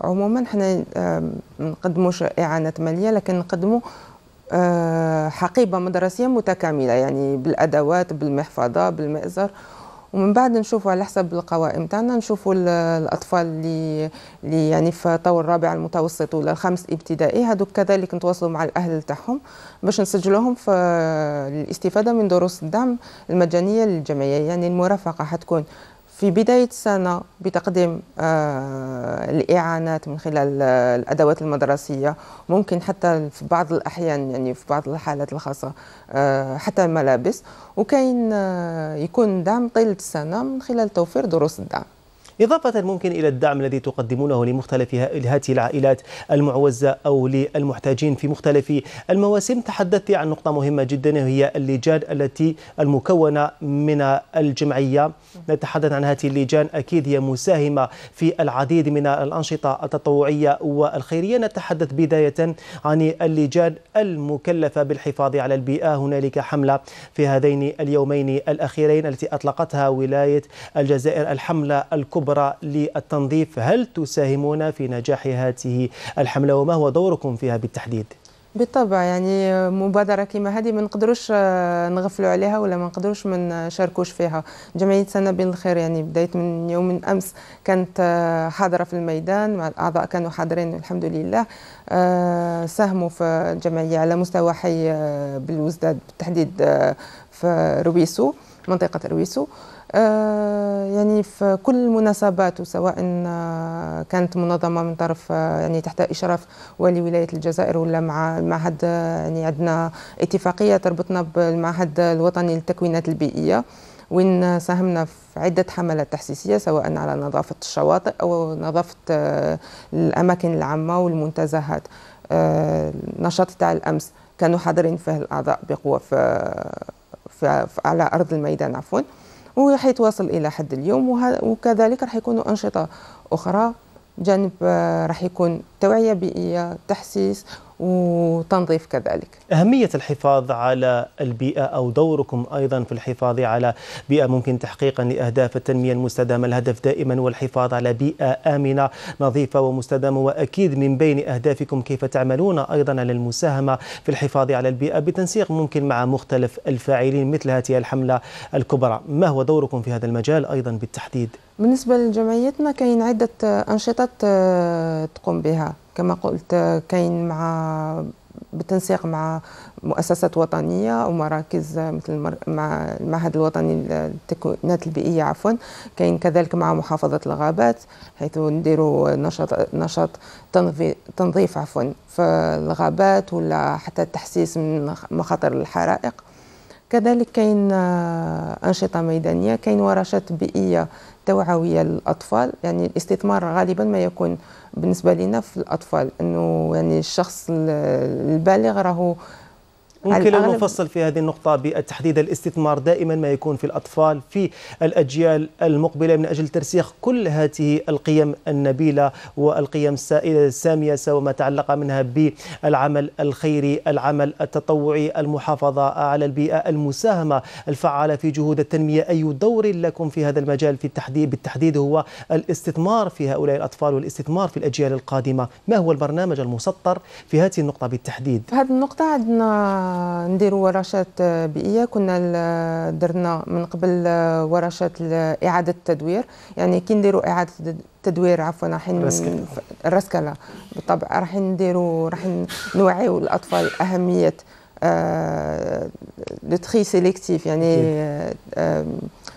عموما احنا نقدموش اعانات مالية لكن نقدموا آه، حقيبة مدرسية متكاملة يعني بالأدوات بالمحفظة بالمئزر ومن بعد نشوفوا على حسب القوائم تاعنا نشوفوا الاطفال اللي اللي يعني في طور الرابع المتوسط ولا الخامس ابتدائي هذوك كذلك نتواصلوا مع الاهل تاعهم باش نسجلوهم في الاستفاده من دروس الدعم المجانيه للجمعيه يعني المرافقه حتكون في بداية السنة بتقديم آه، الإعانات من خلال آه، الأدوات المدرسية ممكن حتى في بعض الأحيان يعني في بعض الحالات الخاصة آه، حتى الملابس وكاين يكون دعم طيلة السنة من خلال توفير دروس الدعم إضافة ممكن إلى الدعم الذي تقدمونه لمختلف هذه العائلات المعوزة أو للمحتاجين في مختلف المواسم تحدثت عن نقطة مهمة جدا وهي اللجان التي المكونة من الجمعية نتحدث عن هذه اللجان أكيد هي مساهمة في العديد من الأنشطة التطوعية والخيرية نتحدث بداية عن اللجان المكلفة بالحفاظ على البيئة هنالك حملة في هذين اليومين الأخيرين التي أطلقتها ولاية الجزائر الحملة الكبرى الكبرى للتنظيف هل تساهمون في نجاح هذه الحملة وما هو دوركم فيها بالتحديد؟ بالطبع يعني مبادره كيما هذه ما نقدروش آه، نغفلوا عليها ولا ما نقدروش ما نشاركوش فيها جمعيه سنه بين الخير يعني بدايه من يوم من امس كانت آه، حاضره في الميدان مع الاعضاء كانوا حاضرين الحمد لله آه، ساهموا في الجمعيه على مستوى حي بالوزداد بالتحديد في رويسو منطقه رويسو آه، يعني في كل المناسبات وسواء آه، كانت منظمه من طرف آه، يعني تحت اشراف ولي ولايه الجزائر ولا مع المعهد يعني عندنا اتفاقيه تربطنا بالمعهد الوطني للتكوينات البيئيه وين ساهمنا في عدة حملات تحسيسية سواء على نظافة الشواطئ أو نظافة الأماكن العامة والمنتزهات النشاط تاع الأمس كانوا حاضرين فيه الأعضاء بقوة في, في على أرض الميدان عفواً وراح يتواصل الى حد اليوم وكذلك راح يكونوا انشطه اخرى جانب آه، راح يكون توعيه بيئيه تحسيس وتنظيف كذلك أهمية الحفاظ على البيئة أو دوركم أيضا في الحفاظ على بيئة ممكن تحقيقا لأهداف التنمية المستدامة الهدف دائما والحفاظ على بيئة آمنة نظيفة ومستدامة وأكيد من بين أهدافكم كيف تعملون أيضا على المساهمة في الحفاظ على البيئة بتنسيق ممكن مع مختلف الفاعلين مثل هذه الحملة الكبرى ما هو دوركم في هذا المجال أيضا بالتحديد بالنسبة لجمعيتنا كاين عدة أنشطة آه، تقوم بها كما قلت آه، كاين مع بالتنسيق مع مؤسسات وطنية ومراكز آه، مثل مثل مع المعهد الوطني للتكوينات البيئية عفوا كاين كذلك مع محافظة الغابات حيث نديروا نشاط نشاط تنظيف عفوا في الغابات ولا حتى التحسيس من مخاطر الحرائق كذلك كاين أنشطة ميدانية كاين ورشات بيئية التوعوية للاطفال يعني الاستثمار غالبا ما يكون بالنسبه لنا في الاطفال انه يعني الشخص البالغ راهو ممكن أن نفصل في هذه النقطة بالتحديد الاستثمار دائما ما يكون في الأطفال في الأجيال المقبلة من أجل ترسيخ كل هذه القيم النبيلة والقيم السامية سواء ما تعلق منها بالعمل الخيري العمل التطوعي المحافظة على البيئة المساهمة الفعالة في جهود التنمية أي دور لكم في هذا المجال في التحديد بالتحديد هو الاستثمار في هؤلاء الأطفال والاستثمار في الأجيال القادمة ما هو البرنامج المسطر في هذه النقطة بالتحديد؟ في هذه النقطة عندنا نديروا ورشات بيئيه كنا درنا من قبل ورشات اعاده التدوير يعني كي نديروا اعاده التدوير عفوا راح الرسكله بالطبع راح نديروا راح نوعيو الاطفال اهميه آه، لو تري سيليكتيف يعني آه،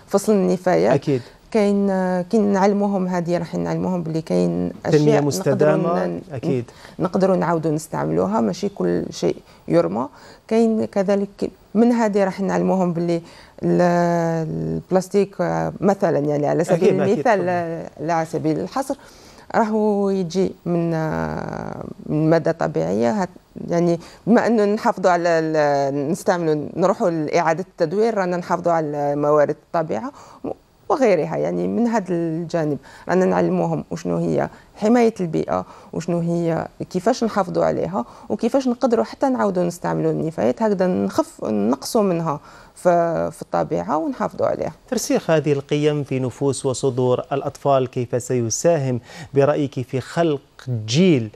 فصل النفايات اكيد كاين كي نعلموهم هذه راح نعلموهم باللي كاين اشياء مستدامه نقدروا اكيد نقدروا نعاودوا نستعملوها ماشي كل شيء يرمى كاين كذلك من هذه راح نعلموهم باللي البلاستيك آه، مثلا يعني على سبيل أكيد المثال آه، على سبيل الحصر راهو يجي من آه، من ماده طبيعيه يعني بما انه نحافظوا على نستعملوا نروحوا لاعاده التدوير رانا نحافظوا على موارد الطبيعه وغيرها يعني من هذا الجانب رانا نعلموهم وشنو هي حمايه البيئه وشنو هي كيفاش نحافظوا عليها وكيفاش نقدروا حتى نعاودوا نستعملوا النفايات هكذا نخف نقصوا منها في الطبيعه ونحافظوا عليها. ترسيخ هذه القيم في نفوس وصدور الاطفال كيف سيساهم برايك في خلق جيل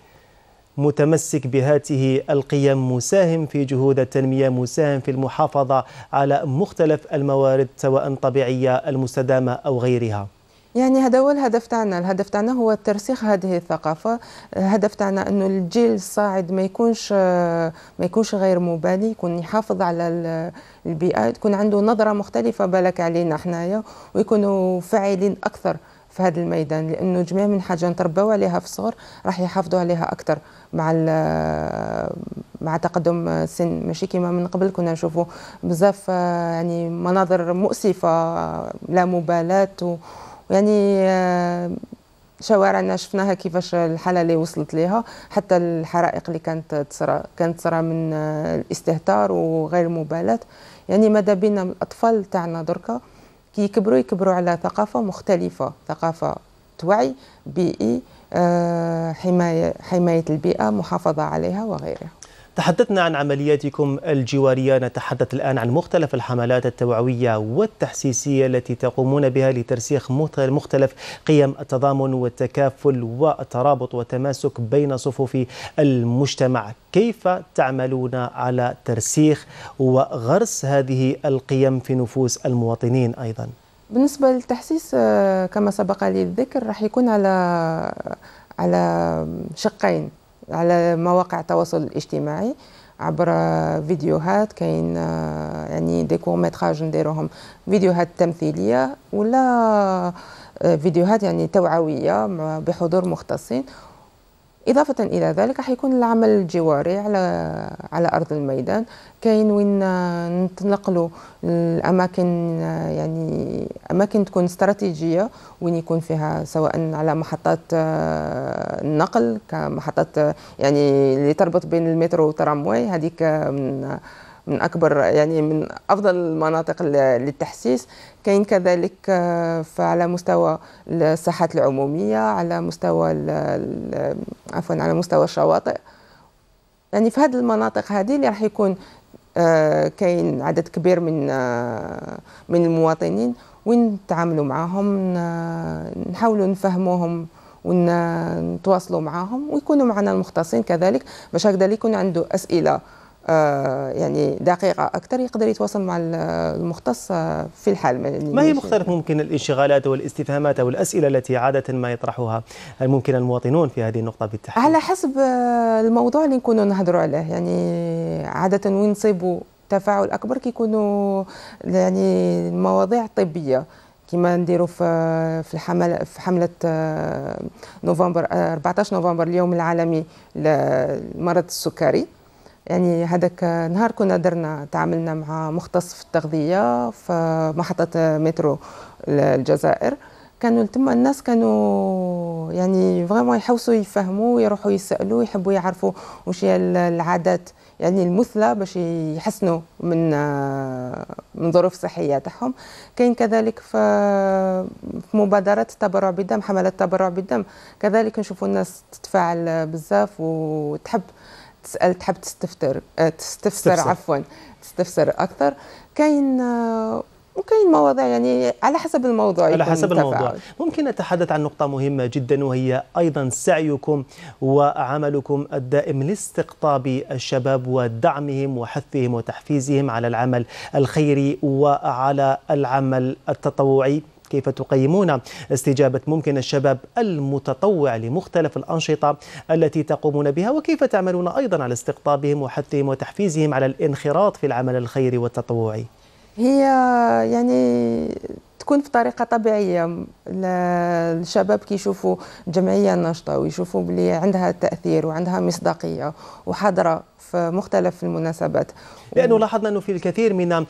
متمسك بهاته القيم مساهم في جهود التنمية مساهم في المحافظة على مختلف الموارد سواء طبيعية المستدامة أو غيرها يعني هذا هو الهدف تاعنا الهدف تاعنا هو ترسيخ هذه الثقافه الهدف تاعنا انه الجيل الصاعد ما يكونش ما يكونش غير مبالي يكون يحافظ على البيئه تكون عنده نظره مختلفه بالك علينا حنايا ويكونوا فاعلين اكثر في هذا الميدان لانه جميع من حاجه نتربوا عليها في الصغر راح يحافظوا عليها اكثر مع مع تقدم السن ماشي كما من قبل كنا نشوفوا بزاف يعني مناظر مؤسفه لا مبالاه ويعني شوارعنا شفناها كيفاش الحاله اللي وصلت ليها حتى الحرائق اللي كانت تصرى كانت تصرى من الاستهتار وغير مبالاه يعني ماذا بينا الاطفال تاعنا دركا كي يكبروا يكبروا على ثقافة مختلفة ثقافة توعي بيئي آه، حماية, حماية البيئة محافظة عليها وغيرها تحدثنا عن عملياتكم الجوارية نتحدث الآن عن مختلف الحملات التوعوية والتحسيسية التي تقومون بها لترسيخ مختلف قيم التضامن والتكافل والترابط والتماسك بين صفوف المجتمع كيف تعملون على ترسيخ وغرس هذه القيم في نفوس المواطنين أيضاً؟ بالنسبه للتحسيس آه، كما سبق لي الذكر راح يكون على على شقين على مواقع التواصل الاجتماعي عبر فيديوهات كاين آه، يعني دي كورميتراج نديروهم فيديوهات تمثيليه ولا آه، فيديوهات يعني توعويه بحضور مختصين إضافة إلى ذلك حيكون العمل الجواري على على أرض الميدان كاين وين آه، نتنقلوا الأماكن آه، يعني أماكن تكون استراتيجية وين يكون فيها سواء على محطات آه، النقل كمحطات يعني اللي تربط بين المترو والترامواي هذيك من اكبر يعني من افضل المناطق للتحسيس كاين كذلك آه، فعلى مستوى الساحات العموميه على مستوى عفوا على مستوى الشواطئ يعني في هذه المناطق هذه اللي راح يكون آه، كاين عدد كبير من آه، من المواطنين وين نتعاملوا معاهم نحاولوا نفهموهم ونتواصلوا معاهم ويكونوا معنا المختصين كذلك باش هكذا اللي يكون عنده اسئله آه، يعني دقيقة أكثر يقدر يتواصل مع المختص آه، في الحال ما يعني هي مختلف ممكن الانشغالات والاستفهامات والأسئلة التي عادة ما يطرحها الممكن ممكن المواطنون في هذه النقطة بالتحديد؟ على حسب آه، الموضوع اللي نكونوا نهضروا عليه يعني عادة وين نصيبوا تفاعل أكبر كيكونوا يعني المواضيع الطبية كما نديروا في في الحمله في حمله نوفمبر 14 نوفمبر اليوم العالمي لمرض السكري يعني هذاك نهار كنا درنا تعاملنا مع مختص في التغذية في محطة مترو الجزائر كانوا تما الناس كانوا يعني فريمون يحوسوا يفهموا ويروحوا يسالوا يحبوا يعرفوا واش هي العادات يعني المثلى باش يحسنوا من من ظروف صحيه تاعهم كاين كذلك في مبادرات التبرع بالدم حملات التبرع بالدم كذلك نشوفوا الناس تتفاعل بزاف وتحب تسال تحب تستفتر آه، تستفسر عفوا تستفسر اكثر كاين آه، وكاين مواضيع يعني على حسب الموضوع على حسب الموضوع ممكن نتحدث عن نقطة مهمة جدا وهي أيضا سعيكم وعملكم الدائم لاستقطاب الشباب ودعمهم وحثهم وتحفيزهم على العمل الخيري وعلى العمل التطوعي كيف تقيمون استجابة ممكن الشباب المتطوع لمختلف الأنشطة التي تقومون بها وكيف تعملون أيضا على استقطابهم وحثهم وتحفيزهم على الانخراط في العمل الخيري والتطوعي هي يعني تكون في طريقه طبيعيه الشباب كيشوفوا جمعيه ناشطه ويشوفوا بلي عندها تاثير وعندها مصداقيه وحاضره في مختلف المناسبات لأنه لاحظنا أنه في الكثير من آه،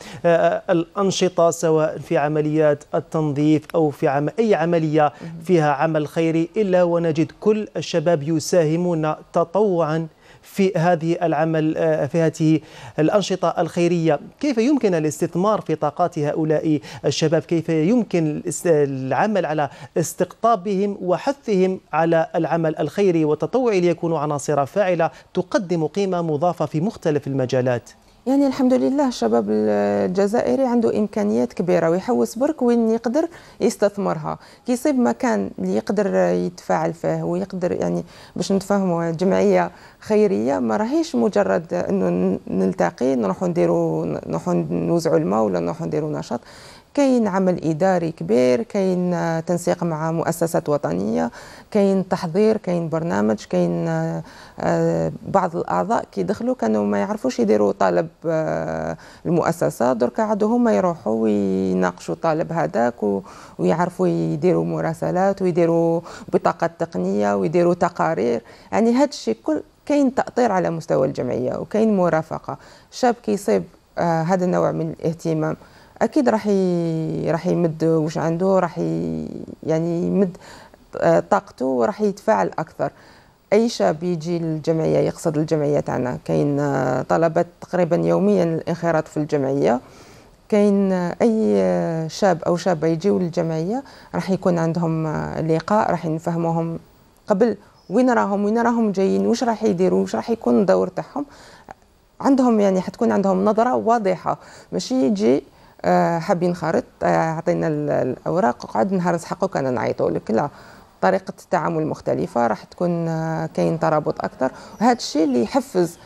الأنشطة سواء في عمليات التنظيف أو في عم أي عملية فيها عمل خيري إلا ونجد كل الشباب يساهمون تطوعا في هذه العمل آه، في هذه الأنشطة الخيرية كيف يمكن الاستثمار في طاقات هؤلاء الشباب كيف يمكن العمل على استقطابهم وحثهم على العمل الخيري والتطوعي ليكونوا عناصر فاعلة تقدم قيمة مضافة في مختلف المجالات يعني الحمد لله الشباب الجزائري عنده امكانيات كبيره ويحوس برك وين يقدر يستثمرها كيصيب مكان اللي يقدر يتفاعل فيه ويقدر يعني باش نتفاهموا جمعيه خيريه ما راهيش مجرد انه نلتقي نروحوا نديروا نروحوا نوزعوا الماء ولا نروحوا نديروا نشاط كاين عمل اداري كبير كاين تنسيق مع مؤسسات وطنيه كاين تحضير كاين برنامج كاين آه، بعض الاعضاء دخلوا كانوا ما يعرفوش يديروا طالب آه، المؤسسه درك عادوا هما يروحوا ويناقشوا طالب هذاك ويعرفوا يديروا مراسلات ويديروا بطاقه تقنيه ويديروا تقارير يعني هذا الشيء كل كاين تاطير على مستوى الجمعيه وكاين مرافقه شاب كيصيب آه، هذا النوع من الاهتمام اكيد راح راح يمد واش عنده راح يعني يمد آه، طاقته وراح يتفاعل اكثر اي شاب يجي للجمعيه يقصد الجمعيه تاعنا كاين آه، طلبات تقريبا يوميا الانخراط في الجمعيه كاين آه، اي شاب او شابه يجيو للجمعيه راح يكون عندهم لقاء راح نفهموهم قبل وين راهم وين راهم جايين واش راح يديروا واش راح يكون الدور تاعهم عندهم يعني حتكون عندهم نظره واضحه ماشي يجي حابين خريطة آه، عطينا الاوراق وقعد نهار نسحقو كان نعيطوا لك لا طريقه التعامل مختلفه راح تكون آه، كاين ترابط اكثر وهذا الشيء اللي يحفز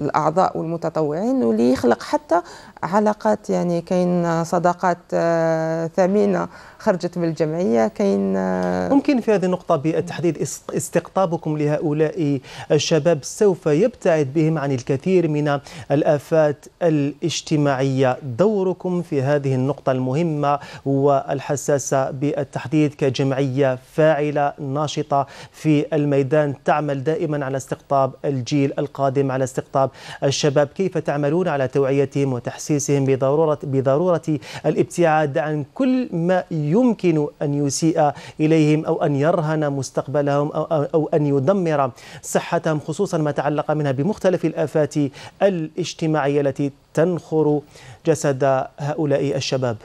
الاعضاء والمتطوعين واللي يخلق حتى علاقات يعني كاين صداقات آه، ثمينه خرجت بالجمعيه كاين آه، ممكن في هذه النقطه بالتحديد استقطابكم لهؤلاء الشباب سوف يبتعد بهم عن الكثير من الافات الاجتماعيه دوركم في هذه النقطه المهمه والحساسه بالتحديد كجمعيه فاعله ناشطه في الميدان تعمل دائما على استقطاب الجيل القادم على استقطاب الشباب كيف تعملون على توعيتهم وتحسيسهم بضروره بضروره الابتعاد عن كل ما يمكن أن يسيء إليهم أو أن يرهن مستقبلهم أو, أن يدمر صحتهم خصوصا ما تعلق منها بمختلف الآفات الاجتماعية التي تنخر جسد هؤلاء الشباب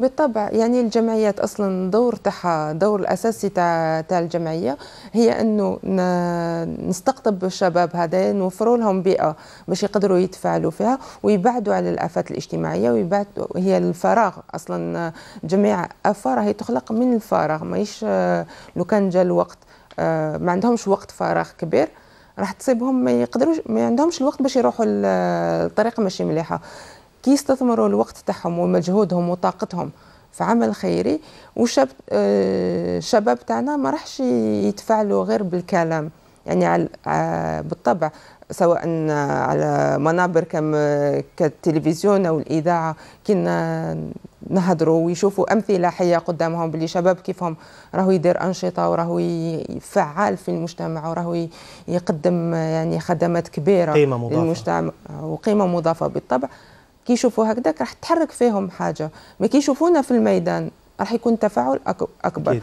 بالطبع يعني الجمعيات اصلا الدور تاعها الدور الاساسي تاع تاع الجمعيه هي انه نستقطب الشباب هذا نوفروا لهم بيئه باش يقدروا يتفاعلوا فيها ويبعدوا على الافات الاجتماعيه ويبعدوا هي الفراغ اصلا جميع افه راهي تخلق من الفراغ ماهيش لو كان جا الوقت آه، ما عندهمش وقت فراغ كبير راح تصيبهم ما يقدروش ما عندهمش الوقت باش يروحوا الطريقه ماشي مليحه كي يستثمروا الوقت تاعهم ومجهودهم وطاقتهم في عمل خيري وشاب الشباب آه، تاعنا ما راحش يتفاعلوا غير بالكلام يعني على آه، بالطبع سواء على منابر كم كالتلفزيون او الاذاعه كنا نهضروا ويشوفوا امثله حيه قدامهم باللي شباب كيفهم راهو يدير انشطه وراهو فعال في المجتمع وراهو يقدم يعني خدمات كبيره قيمة مضافة. للمجتمع وقيمه مضافه بالطبع كي يشوفوا هكذاك راح تحرك فيهم حاجه ما كي يشوفونا في الميدان راح يكون تفاعل اكبر أكيد.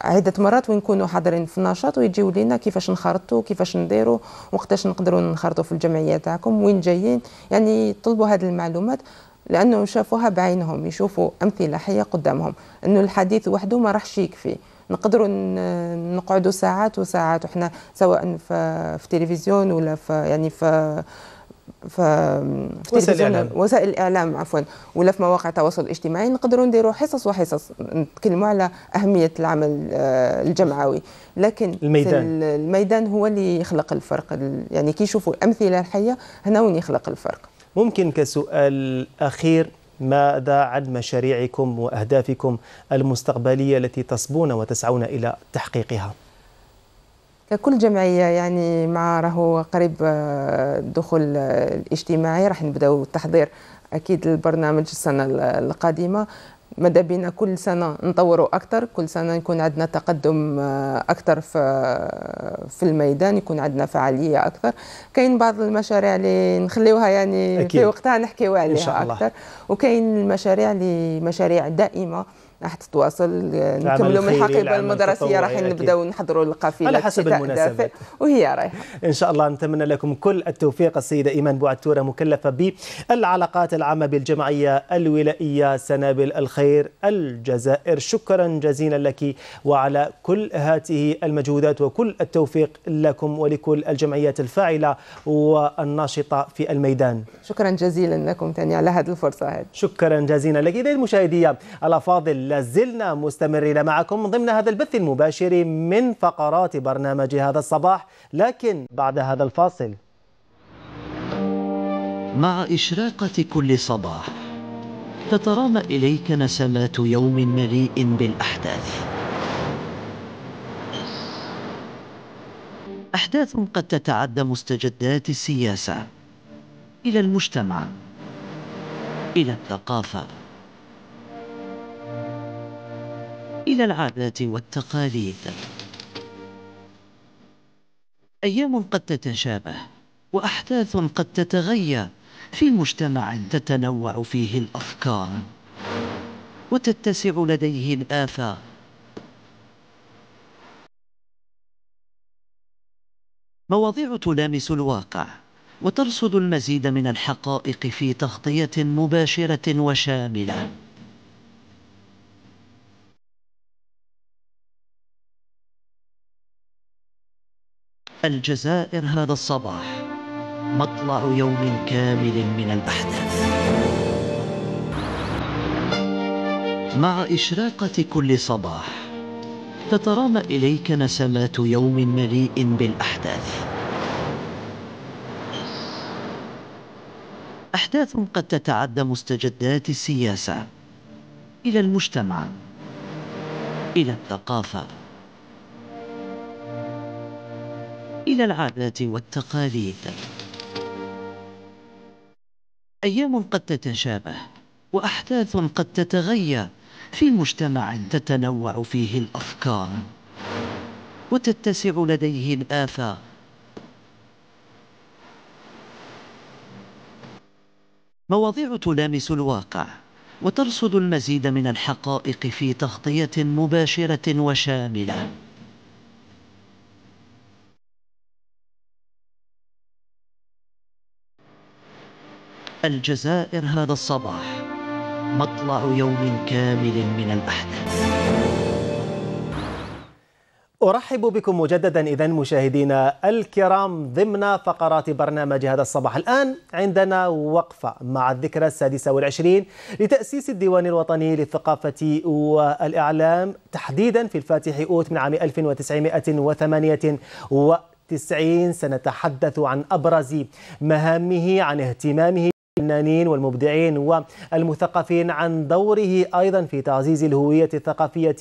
عدة مرات ونكونوا حاضرين في النشاط ويجيو لينا كيفاش نخرطوا كيفاش نديروا وقتاش نقدروا نخرطوا في الجمعية تاعكم وين جايين يعني يطلبوا هذه المعلومات لأنه شافوها بعينهم يشوفوا أمثلة حية قدامهم أنه الحديث وحده ما راحش يكفي نقدروا نقعدوا ساعات وساعات وحنا سواء في, في تلفزيون ولا في يعني في ف في وسائل, وسائل الاعلام عفوا ولا في مواقع التواصل الاجتماعي نقدروا نديروا حصص وحصص نتكلموا على اهميه العمل آه، الجمعوي لكن الميدان الميدان هو اللي يخلق الفرق يعني كي يشوفوا الامثله الحيه هنا وين يخلق الفرق ممكن كسؤال اخير ماذا عن مشاريعكم واهدافكم المستقبليه التي تصبون وتسعون الى تحقيقها كل جمعيه يعني مع راهو قريب الدخول آه، آه، الاجتماعي راح نبداو التحضير اكيد البرنامج السنه القادمه ماذا بينا كل سنة نطوروا أكثر كل سنة يكون عندنا تقدم آه، أكثر في, في الميدان يكون عندنا فعالية أكثر كاين بعض المشاريع اللي نخليوها يعني أكيد. في وقتها نحكيو عليها إن شاء الله. أكثر وكاين المشاريع اللي مشاريع دائمة راح تتواصل نكملوا يعني من الحقيبه المدرسيه راح نبداو نحضروا القافله على حسب المناسبات وهي رايحه ان شاء الله نتمنى لكم كل التوفيق السيده ايمان بوعتوره مكلفه بالعلاقات العامه بالجمعيه الولائيه سنابل الخير الجزائر شكرا جزيلا لك وعلى كل هذه المجهودات وكل التوفيق لكم ولكل الجمعيات الفاعله والناشطه في الميدان شكرا جزيلا لكم ثاني على هذه الفرصه هذه شكرا جزيلا لك اذا المشاهدين الافاضل لازلنا مستمرين معكم ضمن هذا البث المباشر من فقرات برنامج هذا الصباح لكن بعد هذا الفاصل مع إشراقة كل صباح تترامى إليك نسمات يوم مليء بالأحداث أحداث قد تتعدى مستجدات السياسة إلى المجتمع إلى الثقافة إلى العادات والتقاليد أيام قد تتشابه وأحداث قد تتغير في مجتمع تتنوع فيه الأفكار وتتسع لديه الآثار مواضيع تلامس الواقع وترصد المزيد من الحقائق في تغطية مباشرة وشاملة الجزائر هذا الصباح مطلع يوم كامل من الأحداث مع إشراقة كل صباح تترامى إليك نسمات يوم مليء بالأحداث أحداث قد تتعدى مستجدات السياسة إلى المجتمع إلى الثقافة إلى العادات والتقاليد أيام قد تتشابه وأحداث قد تتغير في مجتمع تتنوع فيه الأفكار وتتسع لديه الآثار مواضيع تلامس الواقع وترصد المزيد من الحقائق في تغطية مباشرة وشاملة الجزائر هذا الصباح مطلع يوم كامل من الأحداث أرحب بكم مجددا إذا مشاهدينا الكرام ضمن فقرات برنامج هذا الصباح الآن عندنا وقفة مع الذكرى السادسة والعشرين لتأسيس الديوان الوطني للثقافة والإعلام تحديدا في الفاتح أوت من عام 1998 سنتحدث عن أبرز مهامه عن اهتمامه الفنانين والمبدعين والمثقفين عن دوره أيضا في تعزيز الهوية الثقافية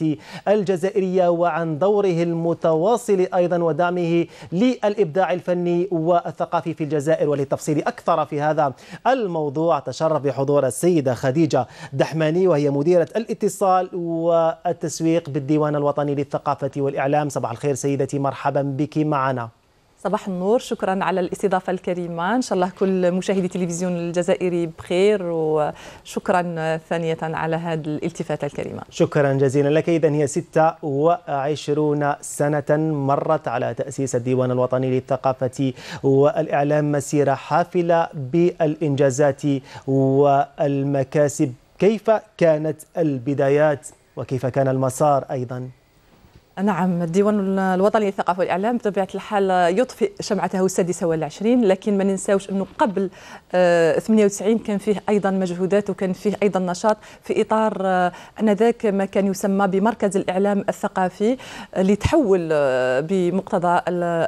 الجزائرية وعن دوره المتواصل أيضا ودعمه للإبداع الفني والثقافي في الجزائر وللتفصيل أكثر في هذا الموضوع تشرف بحضور السيدة خديجة دحماني وهي مديرة الاتصال والتسويق بالديوان الوطني للثقافة والإعلام صباح الخير سيدتي مرحبا بك معنا صباح النور شكرا على الاستضافه الكريمه ان شاء الله كل مشاهدي تلفزيون الجزائري بخير وشكرا ثانيه على هذه الالتفاته الكريمه شكرا جزيلا لك اذا هي 26 سنه مرت على تاسيس الديوان الوطني للثقافه والاعلام مسيره حافله بالانجازات والمكاسب كيف كانت البدايات وكيف كان المسار ايضا نعم الديوان الوطني للثقافه والاعلام بطبيعه الحال يطفئ شمعته السادسه والعشرين لكن ما ننساوش انه قبل 98 آه، كان فيه ايضا مجهودات وكان فيه ايضا نشاط في اطار آه، انذاك ما كان يسمى بمركز الاعلام الثقافي اللي آه، تحول بمقتضى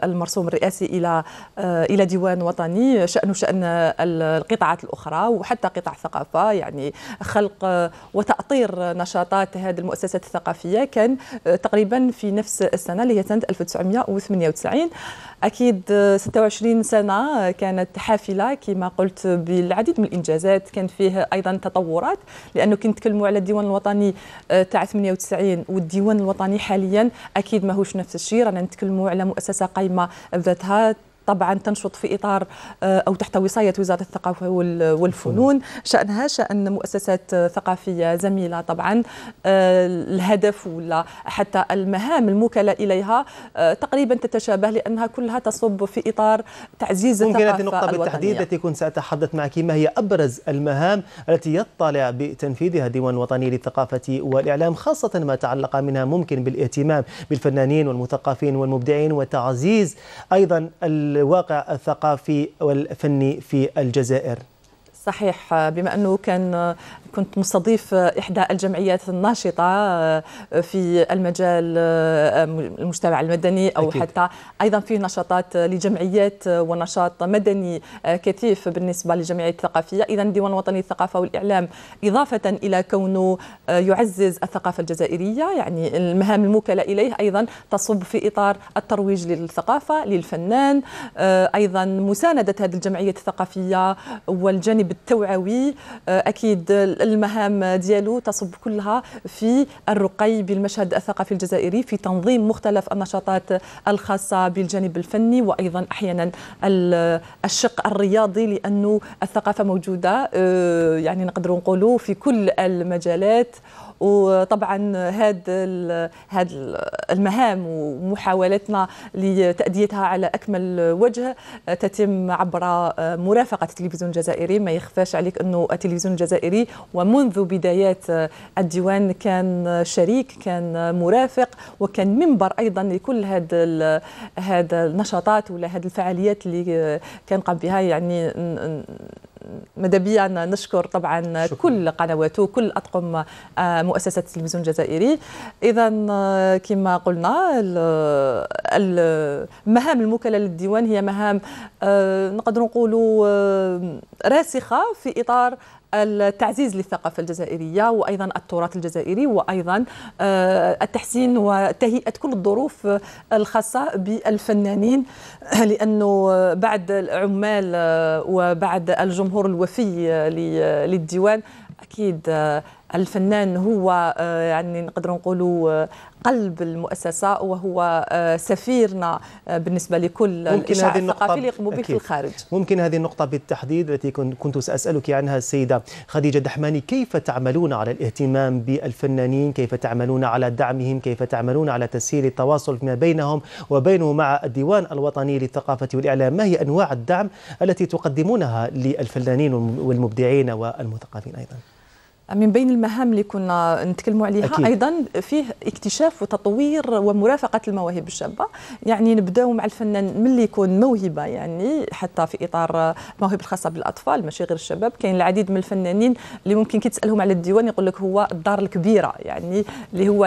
المرسوم الرئاسي الى الى ديوان وطني شانه شان القطاعات الاخرى وحتى قطاع الثقافه يعني خلق وتاطير نشاطات هذه المؤسسات الثقافيه كان تقريبا في نفس السنه اللي هي سنه 1998 اكيد 26 سنه كانت حافله كما قلت بالعديد من الانجازات كان فيه ايضا تطورات لانه كنت نتكلموا على الديوان الوطني آه، تاع 98 والديوان الوطني حاليا اكيد ماهوش نفس الشيء رانا نتكلموا على مؤسسه قايمه بذاتها طبعا تنشط في اطار آه، او تحت وصايه وزاره الثقافه والفنون شانها شان مؤسسات ثقافيه زميله طبعا آه، الهدف ولا حتى المهام الموكله اليها آه، تقريبا تتشابه لانها كلها تصب في اطار تعزيز الثقافه ممكن هذه النقطه بالتحديد التي كنت ساتحدث معك ما هي ابرز المهام التي يطلع بتنفيذها الديوان الوطني للثقافه والاعلام خاصه ما تعلق منها ممكن بالاهتمام بالفنانين والمثقفين والمبدعين وتعزيز ايضا ال الواقع الثقافي والفني في الجزائر صحيح بما انه كان كنت مستضيف احدى الجمعيات الناشطه آه، في المجال آه، المجتمع المدني او أكيد. حتى ايضا في نشاطات لجمعيات آه، ونشاط مدني كثيف بالنسبه للجمعيه الثقافيه اذا الديوان الوطني للثقافه والاعلام اضافه الى كونه يعزز الثقافه الجزائريه يعني المهام الموكله اليه ايضا تصب في اطار الترويج للثقافه للفنان ايضا مسانده هذه الجمعيات الثقافيه والجانب التوعوي آه، اكيد المهام ديالو تصب كلها في الرقي بالمشهد الثقافي الجزائري في تنظيم مختلف النشاطات الخاصه بالجانب الفني وايضا احيانا الشق الرياضي لانه الثقافه موجوده آه، يعني نقدروا نقولوا في كل المجالات وطبعا هذه هاد المهام ومحاولتنا لتأديتها على أكمل وجه تتم عبر مرافقة التلفزيون الجزائري ما يخفاش عليك أنه التلفزيون الجزائري ومنذ بدايات الديوان كان شريك كان مرافق وكان منبر أيضا لكل هذا هذا النشاطات ولا هذه الفعاليات اللي كان قام بها يعني مدبيا نشكر طبعا شكرا. كل قنواته كل اطقم آه، مؤسسه التلفزيون الجزائري اذا آه، كما قلنا المهام الموكله للديوان هي مهام آه، نقدر نقولوا راسخه في اطار التعزيز للثقافة الجزائرية وأيضا التراث الجزائري وأيضا آه، التحسين وتهيئة كل الظروف الخاصة بالفنانين لأنه بعد العمال آه، وبعد الجمهور الوفي آه، للديوان أكيد الفنان هو آه، يعني نقدر نقولوا آه، قلب المؤسسة وهو آه، سفيرنا بالنسبة لكل ممكن هذه النقطة اللي يقوموا به في الخارج ممكن هذه النقطة بالتحديد التي كنت سأسألك عنها السيدة خديجة دحماني كيف تعملون على الاهتمام بالفنانين كيف تعملون على دعمهم كيف تعملون على تسهيل التواصل ما بينهم وبينه مع الديوان الوطني للثقافة والإعلام ما هي أنواع الدعم التي تقدمونها للفنانين والمبدعين والمثقفين أيضا من بين المهام اللي كنا نتكلموا عليها أكيد. ايضا فيه اكتشاف وتطوير ومرافقه المواهب الشابه يعني نبداو مع الفنان ملي يكون موهبه يعني حتى في اطار المواهب الخاصه بالاطفال ماشي غير الشباب كاين العديد من الفنانين اللي ممكن كي تسالهم على الديوان يقول لك هو الدار الكبيره يعني اللي هو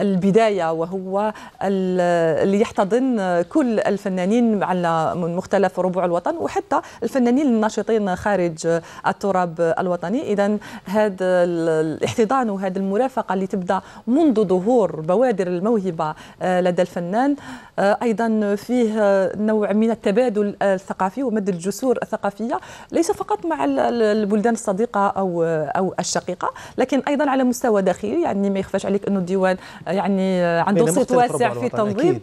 البداية وهو اللي يحتضن كل الفنانين على من مختلف ربوع الوطن وحتى الفنانين الناشطين خارج التراب الوطني إذا هذا الاحتضان وهذه المرافقة اللي تبدأ منذ ظهور بوادر الموهبة آه، لدى الفنان آه، أيضا فيه نوع من التبادل الثقافي ومد الجسور الثقافية ليس فقط مع البلدان الصديقة أو أو الشقيقة لكن أيضا على مستوى داخلي يعني ما يخفاش عليك أنه الديوان يعني عنده صيت واسع في تنظيم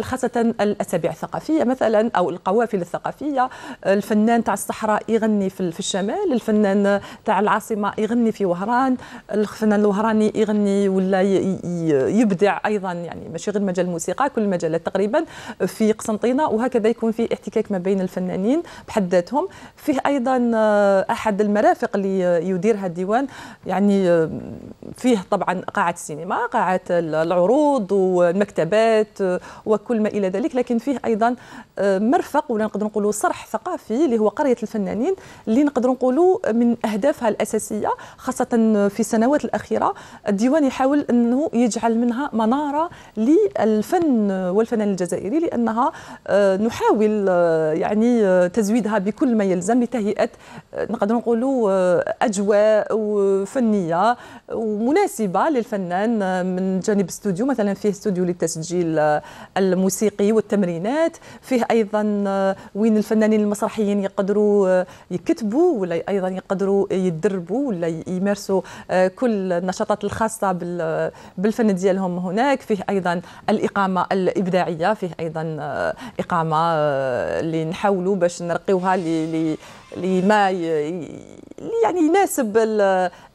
خاصة الأسابيع الثقافية مثلا أو القوافل الثقافية الفنان تاع الصحراء يغني في الشمال الفنان تاع العاصمة يغني في وهران الفنان الوهراني يغني ولا يبدع أيضا يعني ماشي غير مجال الموسيقى كل المجالات تقريبا في قسنطينة وهكذا يكون في احتكاك ما بين الفنانين بحد ذاتهم فيه أيضا آه، أحد المرافق اللي يديرها الديوان يعني آه، فيه طبعا قاعة السينما قاعة العروض والمكتبات آه، وكل ما الى ذلك لكن فيه ايضا آه، مرفق ولا نقدر نقولوا صرح ثقافي اللي هو قريه الفنانين اللي نقدر نقولوا من اهدافها الاساسيه خاصه في السنوات الاخيره الديوان يحاول انه يجعل منها مناره للفن والفنان الجزائري لانها آه، نحاول آه، يعني تزويدها بكل ما يلزم لتهيئه نقدر نقولوا اجواء فنيه ومناسبه للفنان من جانب استوديو مثلا فيه استوديو للتسجيل الموسيقي والتمرينات فيه ايضا آه، وين الفنانين المسرحيين يقدروا آه، يكتبوا ولا ايضا يقدروا يتدربوا ولا يمارسوا آه، كل النشاطات الخاصه بالفن ديالهم هناك فيه ايضا الاقامه الابداعيه فيه ايضا اقامه اللي نحاولوا باش نرقيوها اللي ما يعني يناسب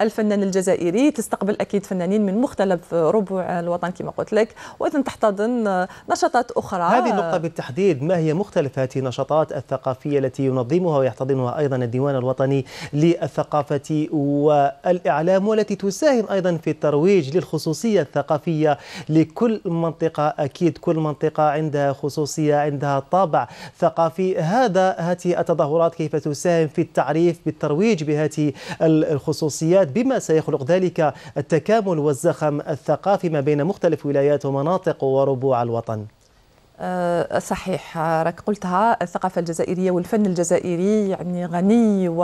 الفنان الجزائري تستقبل اكيد فنانين من مختلف ربوع الوطن كما قلت لك واذا تحتضن نشاطات اخرى هذه النقطه بالتحديد ما هي مختلف هذه النشاطات الثقافيه التي ينظمها ويحتضنها ايضا الديوان الوطني للثقافه والاعلام والتي تساهم ايضا في الترويج للخصوصيه الثقافيه لكل منطقه اكيد كل منطقه عندها خصوصيه عندها طابع ثقافي هذا هذه التظاهرات كيف تساهم يساهم في التعريف بالترويج بهذه الخصوصيات بما سيخلق ذلك التكامل والزخم الثقافي ما بين مختلف ولايات ومناطق وربوع الوطن آه، صحيح راك قلتها الثقافة الجزائرية والفن الجزائري يعني غني و...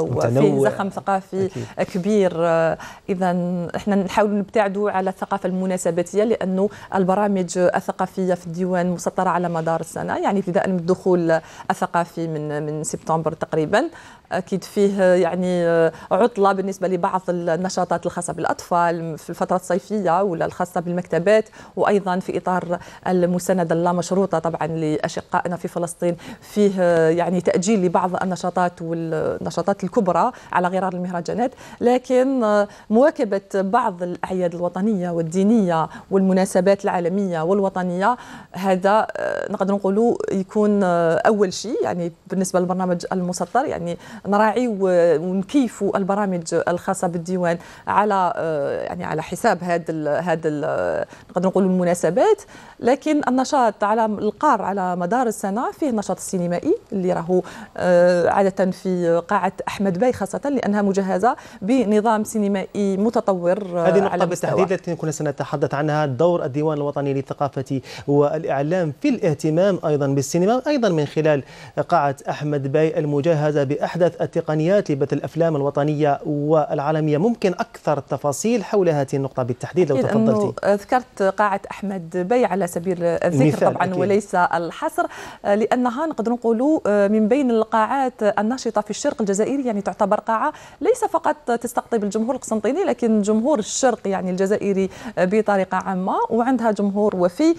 وفيه زخم ثقافي أكيد. كبير آه، إذا احنا نحاول نبتعدوا على الثقافة المناسباتية لأنه البرامج الثقافية في الديوان مسطرة على مدار السنة يعني ابتداء من الدخول الثقافي من من سبتمبر تقريبا اكيد فيه يعني آه، عطله بالنسبه لبعض النشاطات الخاصه بالاطفال في الفتره الصيفيه ولا الخاصه بالمكتبات وايضا في اطار المسانده اللامشروطه طبعا لاشقائنا في فلسطين فيه آه، يعني تاجيل لبعض النشاطات والنشاطات الكبرى على غرار المهرجانات لكن آه، مواكبه بعض الاعياد الوطنيه والدينيه والمناسبات العالميه والوطنيه هذا نقدر نقولوا يكون اول شيء يعني بالنسبه للبرنامج المسطر يعني نراعيو ونكيفوا البرامج الخاصه بالديوان على آه، يعني على حساب هذا هذا آه، نقدر نقول المناسبات لكن النشاط على القار على مدار السنه فيه النشاط السينمائي اللي راهو آه، عاده في قاعه احمد باي خاصه لانها مجهزه بنظام سينمائي متطور هذه النقطه بالتحديد التي كنا سنتحدث عنها دور الديوان الوطني للثقافه والاعلام في الاهتمام ايضا بالسينما ايضا من خلال قاعه احمد باي المجهزه باحدث بث التقنيات لبث الافلام الوطنيه والعالميه ممكن اكثر تفاصيل حول هذه النقطه بالتحديد لو تفضلتي ذكرت قاعه احمد بي على سبيل الذكر طبعا أكيد. وليس الحصر آه، لانها نقدر نقولوا آه، من بين القاعات الناشطه في الشرق الجزائري يعني تعتبر قاعه ليس فقط تستقطب الجمهور القسنطيني لكن جمهور الشرق يعني الجزائري آه، بطريقه عامه وعندها جمهور وفي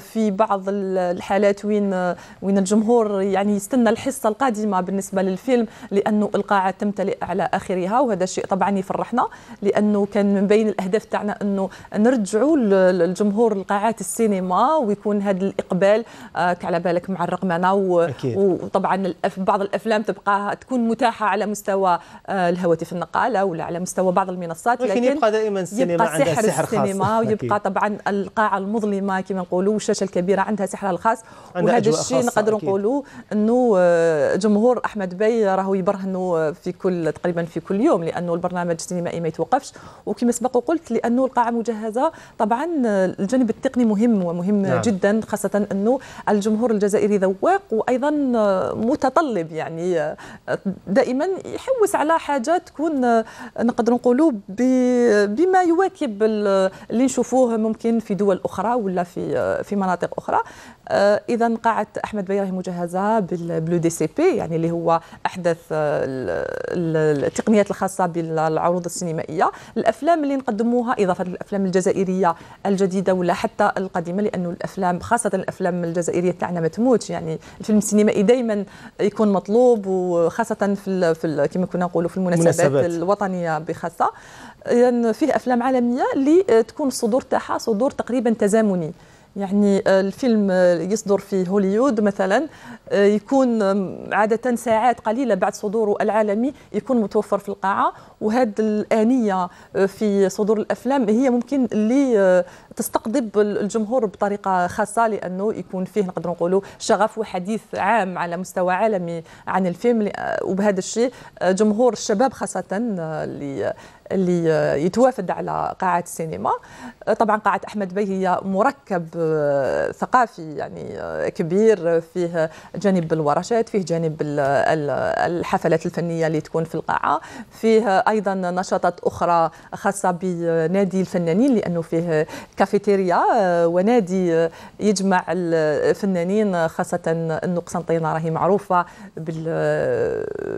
في بعض الحالات وين وين الجمهور يعني يستنى الحصه القادمه بالنسبه للفيلم لانه القاعه تمتلئ على اخرها وهذا الشيء طبعا يفرحنا لانه كان من بين الاهداف تاعنا انه نرجعوا للجمهور لقاعات السينما ويكون هذا الاقبال آه، على بالك مع الرقمنه وطبعا بعض الافلام تبقى تكون متاحه على مستوى آه، الهواتف النقاله ولا على مستوى بعض المنصات لكن, يبقى دائما السينما يبقى عندها سحر, سحر السينما خاص ويبقى طبعا القاعه المظلمه كما نقولوا والشاشه الكبيره عندها سحرها الخاص وهذا الشيء نقدر نقولوا انه آه، جمهور احمد بي راهو يبرهنوا في كل تقريبا في كل يوم لانه البرنامج السينمائي ما يتوقفش وكما سبق وقلت لانه القاعه مجهزه طبعا الجانب التقني مهم ومهم نعم. جدا خاصه انه الجمهور الجزائري ذواق وايضا متطلب يعني دائما يحوس على حاجه تكون نقدر نقولوا بما يواكب اللي نشوفوه ممكن في دول اخرى ولا في في مناطق اخرى اذا قاعه احمد بيراهي مجهزه بالبلو دي سي بي يعني اللي هو احد حدث آه، التقنيات الخاصه بالعروض السينمائيه الافلام اللي نقدموها اضافه للافلام الجزائريه الجديده ولا حتى القديمه لانه الافلام خاصه الافلام الجزائريه تاعنا ما تموتش يعني الفيلم السينمائي دائما يكون مطلوب وخاصه في, في كما كنا نقولوا في المناسبات, المناسبات. الوطنيه بخاصه يعني فيه افلام عالميه اللي تكون الصدور تاعها صدور تقريبا تزامني يعني آه، الفيلم يصدر في هوليوود مثلا آه، يكون عادة ساعات قليلة بعد صدوره العالمي يكون متوفر في القاعة وهذه الآنية آه، في صدور الأفلام هي ممكن اللي تستقطب الجمهور بطريقة خاصة لأنه يكون فيه نقدر نقولوا شغف وحديث عام على مستوى عالمي عن الفيلم وبهذا الشيء جمهور الشباب خاصة اللي اللي آه، يتوافد على قاعة السينما آه، طبعا قاعة أحمد بي هي مركب آه، ثقافي يعني كبير فيه جانب الورشات فيه جانب الحفلات الفنية اللي تكون في القاعة فيه أيضا نشاطات أخرى خاصة بنادي الفنانين لأنه فيه كافيتيريا ونادي يجمع الفنانين خاصة أنه قسنطينة راهي معروفة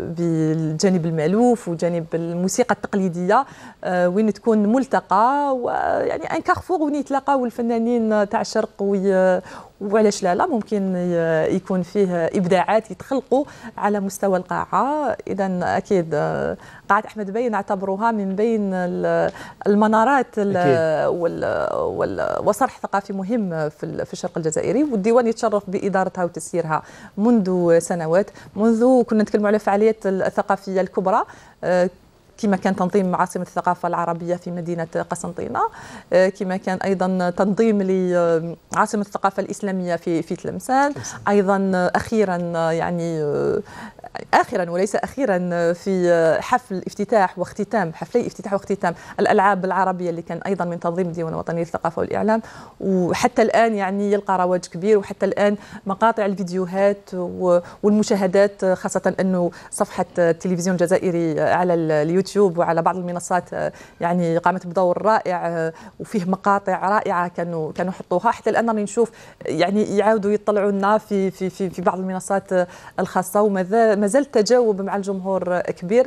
بالجانب المألوف وجانب الموسيقى التقليدية آه، وين تكون ملتقى ويعني ان كارفور وين يتلاقاو الفنانين تاع الشرق وعلاش لا لا ممكن يكون فيه ابداعات يتخلقوا على مستوى القاعه اذا اكيد آه، قاعه احمد بي نعتبروها من بين المنارات وصرح ثقافي مهم في الشرق الجزائري والديوان يتشرف بادارتها وتسييرها منذ سنوات منذ كنا نتكلم على الفعاليات الثقافيه الكبرى آه، كما كان تنظيم عاصمة الثقافة العربية في مدينة قسنطينة آه، كما كان أيضا تنظيم لعاصمة الثقافة الإسلامية في في تلمسان أيضا أخيرا آه، يعني آه، اخرا وليس اخيرا في حفل افتتاح واختتام حفلي افتتاح واختتام الالعاب العربيه اللي كان ايضا من تنظيم الديوان الوطني للثقافه والاعلام وحتى الان يعني يلقى رواج كبير وحتى الان مقاطع الفيديوهات والمشاهدات خاصه انه صفحه التلفزيون الجزائري على اليوتيوب اليوتيوب وعلى بعض المنصات آه، يعني قامت بدور رائع آه، وفيه مقاطع رائعه كانوا كانوا حطوها حتى الان راني نشوف يعني يعاودوا يطلعوا لنا في في في في بعض المنصات آه، الخاصه ومازال التجاوب مع الجمهور كبير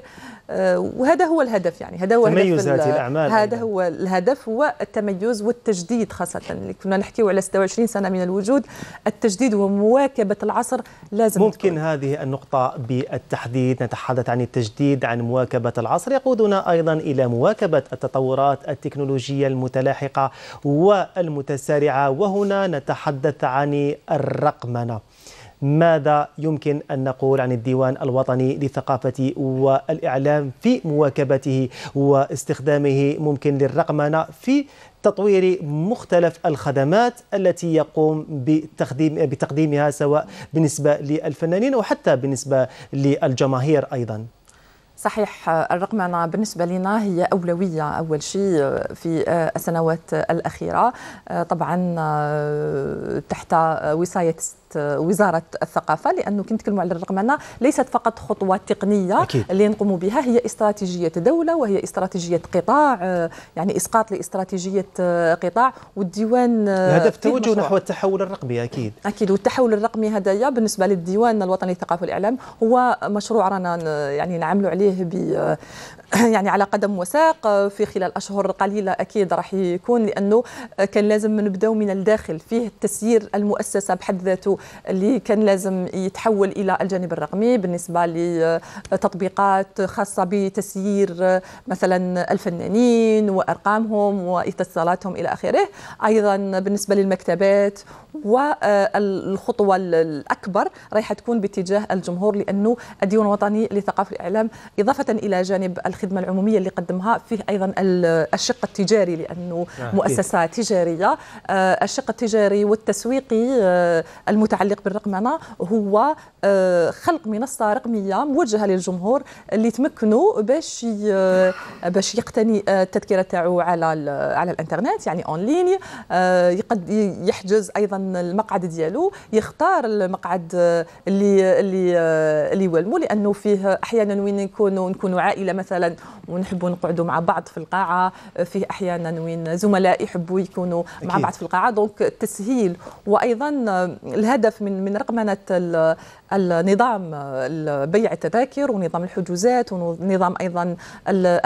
وهذا هو الهدف يعني هذا هو تميز هدف هذه الاعمال هذا هو الهدف هو التميز والتجديد خاصه اللي كنا نحكيو على 26 سنه من الوجود التجديد ومواكبه العصر لازم ممكن تكون. هذه النقطه بالتحديد نتحدث عن التجديد عن مواكبه العصر يقودنا ايضا الى مواكبه التطورات التكنولوجيه المتلاحقه والمتسارعه وهنا نتحدث عن الرقمنه ماذا يمكن أن نقول عن الديوان الوطني للثقافة والإعلام في مواكبته واستخدامه ممكن للرقمنة في تطوير مختلف الخدمات التي يقوم بتخديم بتقديمها سواء بالنسبة للفنانين وحتى بالنسبة للجماهير أيضاً صحيح الرقمنة بالنسبة لنا هي أولوية أول شيء في السنوات الأخيرة طبعا تحت وصاية وزاره الثقافه لانه كنت كلمة على الرقمنه ليست فقط خطوه تقنيه أكيد. اللي نقوم بها هي استراتيجيه دوله وهي استراتيجيه قطاع آه، يعني اسقاط لاستراتيجيه آه، قطاع والديوان آه، الهدف توجه نحو التحول الرقمي اكيد اكيد والتحول الرقمي هدايا بالنسبه للديوان الوطني للثقافه والاعلام هو مشروع رانا يعني نعملوا عليه <clears throat> يعني على قدم وساق في خلال أشهر قليلة أكيد راح يكون لأنه كان لازم نبداو من الداخل فيه تسيير المؤسسة بحد ذاته اللي كان لازم يتحول إلى الجانب الرقمي بالنسبة لتطبيقات خاصة بتسيير مثلا الفنانين وأرقامهم واتصالاتهم إلى آخره أيضا بالنسبة للمكتبات والخطوة الأكبر رايحه تكون باتجاه الجمهور لأنه الديون الوطني لثقافه الاعلام إضافة إلى جانب الخدمه العموميه اللي قدمها فيه ايضا الشق التجاري لانه نعم. آه مؤسسه كيف. تجاريه الشق التجاري والتسويقي آه، المتعلق بالرقمنه هو آه، خلق منصه رقميه موجهه للجمهور اللي تمكنوا باش آه، باش يقتني التذكره تاعو على على الانترنت يعني اون لين يقد يحجز ايضا المقعد ديالو يختار المقعد اللي اللي اللي يوالمو لانه فيه احيانا وين نكونوا نكونوا عائله مثلا ونحبوا نقعدوا مع بعض في القاعه آه، في احيانا وين زملاء يحبوا يكونوا مع بعض في القاعه دونك التسهيل وايضا آه، الهدف من من رقمنه النظام بيع التذاكر ونظام الحجوزات ونظام أيضا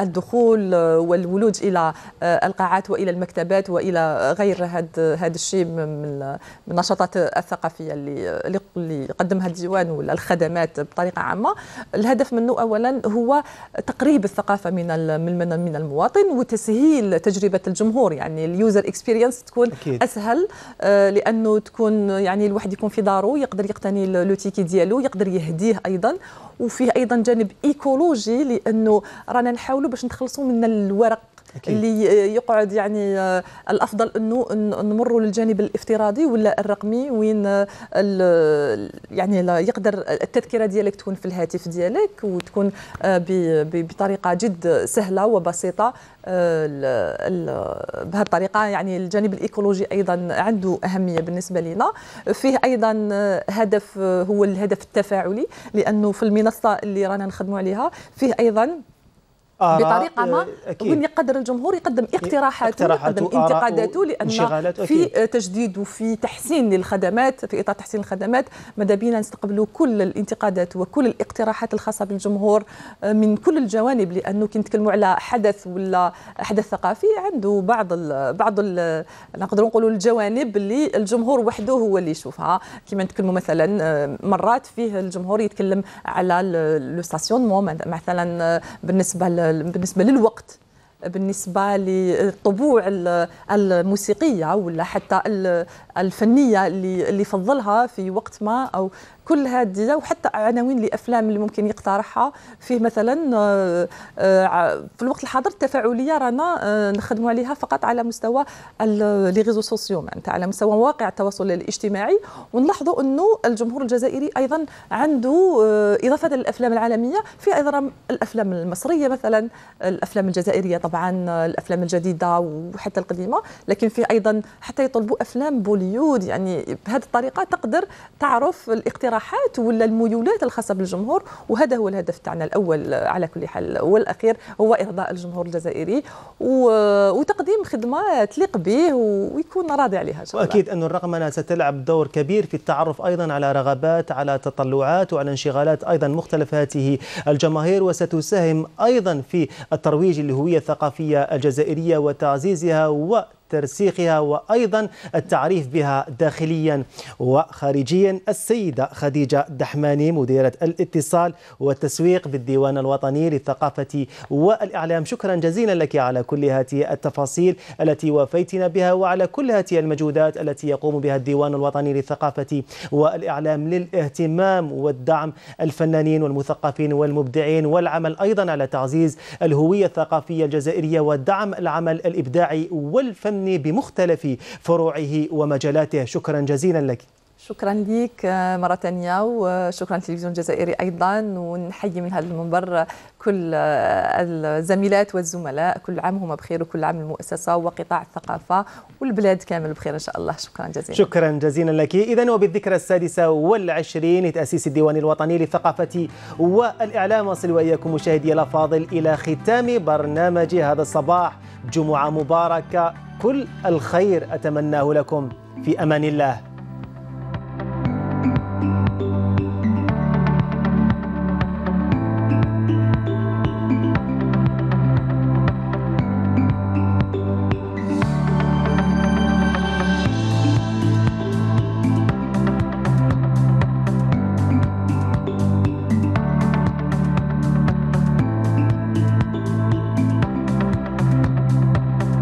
الدخول والولوج إلى القاعات وإلى المكتبات وإلى غير هذا الشيء من النشاطات الثقافية اللي قدمها الديوان والخدمات بطريقة عامة الهدف منه أولا هو تقريب الثقافة من من المواطن وتسهيل تجربة الجمهور يعني اليوزر اكسبيرينس تكون أكيد. أسهل آه، لأنه تكون يعني الواحد يكون في داره يقدر يقتني لو تيكي ديالو يقدر يهديه ايضا وفيه ايضا جانب ايكولوجي لانه رانا نحاولوا باش نتخلصوا من الورق أكيد. اللي يقعد يعني آه، الافضل انه نمروا للجانب الافتراضي ولا الرقمي وين آه، يعني يقدر التذكره ديالك تكون في الهاتف ديالك وتكون آه، بطريقه جد سهله وبسيطه بهذه الطريقه يعني الجانب الايكولوجي ايضا عنده اهميه بالنسبه لنا فيه ايضا هدف هو الهدف التفاعلي لانه في المنصه اللي رانا نخدموا عليها فيه ايضا بطريقه ما آه، وين يقدر الجمهور يقدم اقتراحاته يقدم انتقاداته لان في تجديد وفي تحسين للخدمات في اطار تحسين الخدمات ماذا بينا نستقبلوا كل الانتقادات وكل الاقتراحات الخاصه بالجمهور آه، من كل الجوانب لانه كي نتكلموا على حدث ولا حدث ثقافي عنده بعض الـ بعض ال نقدروا نقولوا الجوانب اللي الجمهور وحده هو اللي يشوفها كما نتكلموا مثلا آه، مرات فيه الجمهور يتكلم على لو ستاسيونمون مثلا بالنسبه بالنسبه للوقت بالنسبه للطبوع الموسيقيه ولا حتى الفنيه اللي اللي فضلها في وقت ما او كل هذه وحتى عناوين لأفلام اللي ممكن يقترحها فيه مثلا آه، آه، في الوقت الحاضر التفاعلية رانا آه، نخدموا عليها فقط على مستوى لي ريزو سوسيو على مستوى مواقع التواصل الاجتماعي ونلاحظوا أنه الجمهور الجزائري أيضا عنده إضافة للأفلام العالمية في أيضا الأفلام المصرية مثلا الأفلام الجزائرية طبعا الأفلام الجديدة وحتى القديمة لكن في أيضا حتى يطلبوا أفلام بوليود يعني بهذه الطريقة تقدر تعرف الاقتراح الاقتراحات ولا الميولات الخاصه بالجمهور وهذا هو الهدف تاعنا الاول على كل حال والاخير هو ارضاء الجمهور الجزائري وتقديم خدمه تليق به ويكون راضي عليها ان شاء الله واكيد انه الرقمنه ستلعب دور كبير في التعرف ايضا على رغبات على تطلعات وعلى انشغالات ايضا مختلف هذه الجماهير وستساهم ايضا في الترويج للهويه الثقافيه الجزائريه وتعزيزها و ترسيخها وأيضا التعريف بها داخليا وخارجيا السيدة خديجة دحماني مديرة الاتصال والتسويق بالديوان الوطني للثقافة والإعلام شكرا جزيلا لك على كل هذه التفاصيل التي وافيتنا بها وعلى كل هذه المجهودات التي يقوم بها الديوان الوطني للثقافة والإعلام للاهتمام والدعم الفنانين والمثقفين والمبدعين والعمل أيضا على تعزيز الهوية الثقافية الجزائرية ودعم العمل الإبداعي والفني الفن بمختلف فروعه ومجالاته شكرا جزيلا لك شكرا لك آه، مرة ثانية وشكرا للتلفزيون الجزائري أيضا ونحيي من هذا المنبر كل آه، الزميلات والزملاء كل عام هما بخير وكل عام المؤسسه وقطاع الثقافه والبلاد كامل بخير ان شاء الله شكرا جزيلا شكرا جزيلا لك اذا وبالذكرى السادسه والعشرين لتاسيس الديوان الوطني للثقافه والاعلام اصل واياكم مشاهدي الافاضل الى ختام برنامج هذا الصباح جمعه مباركه كل الخير اتمناه لكم في امان الله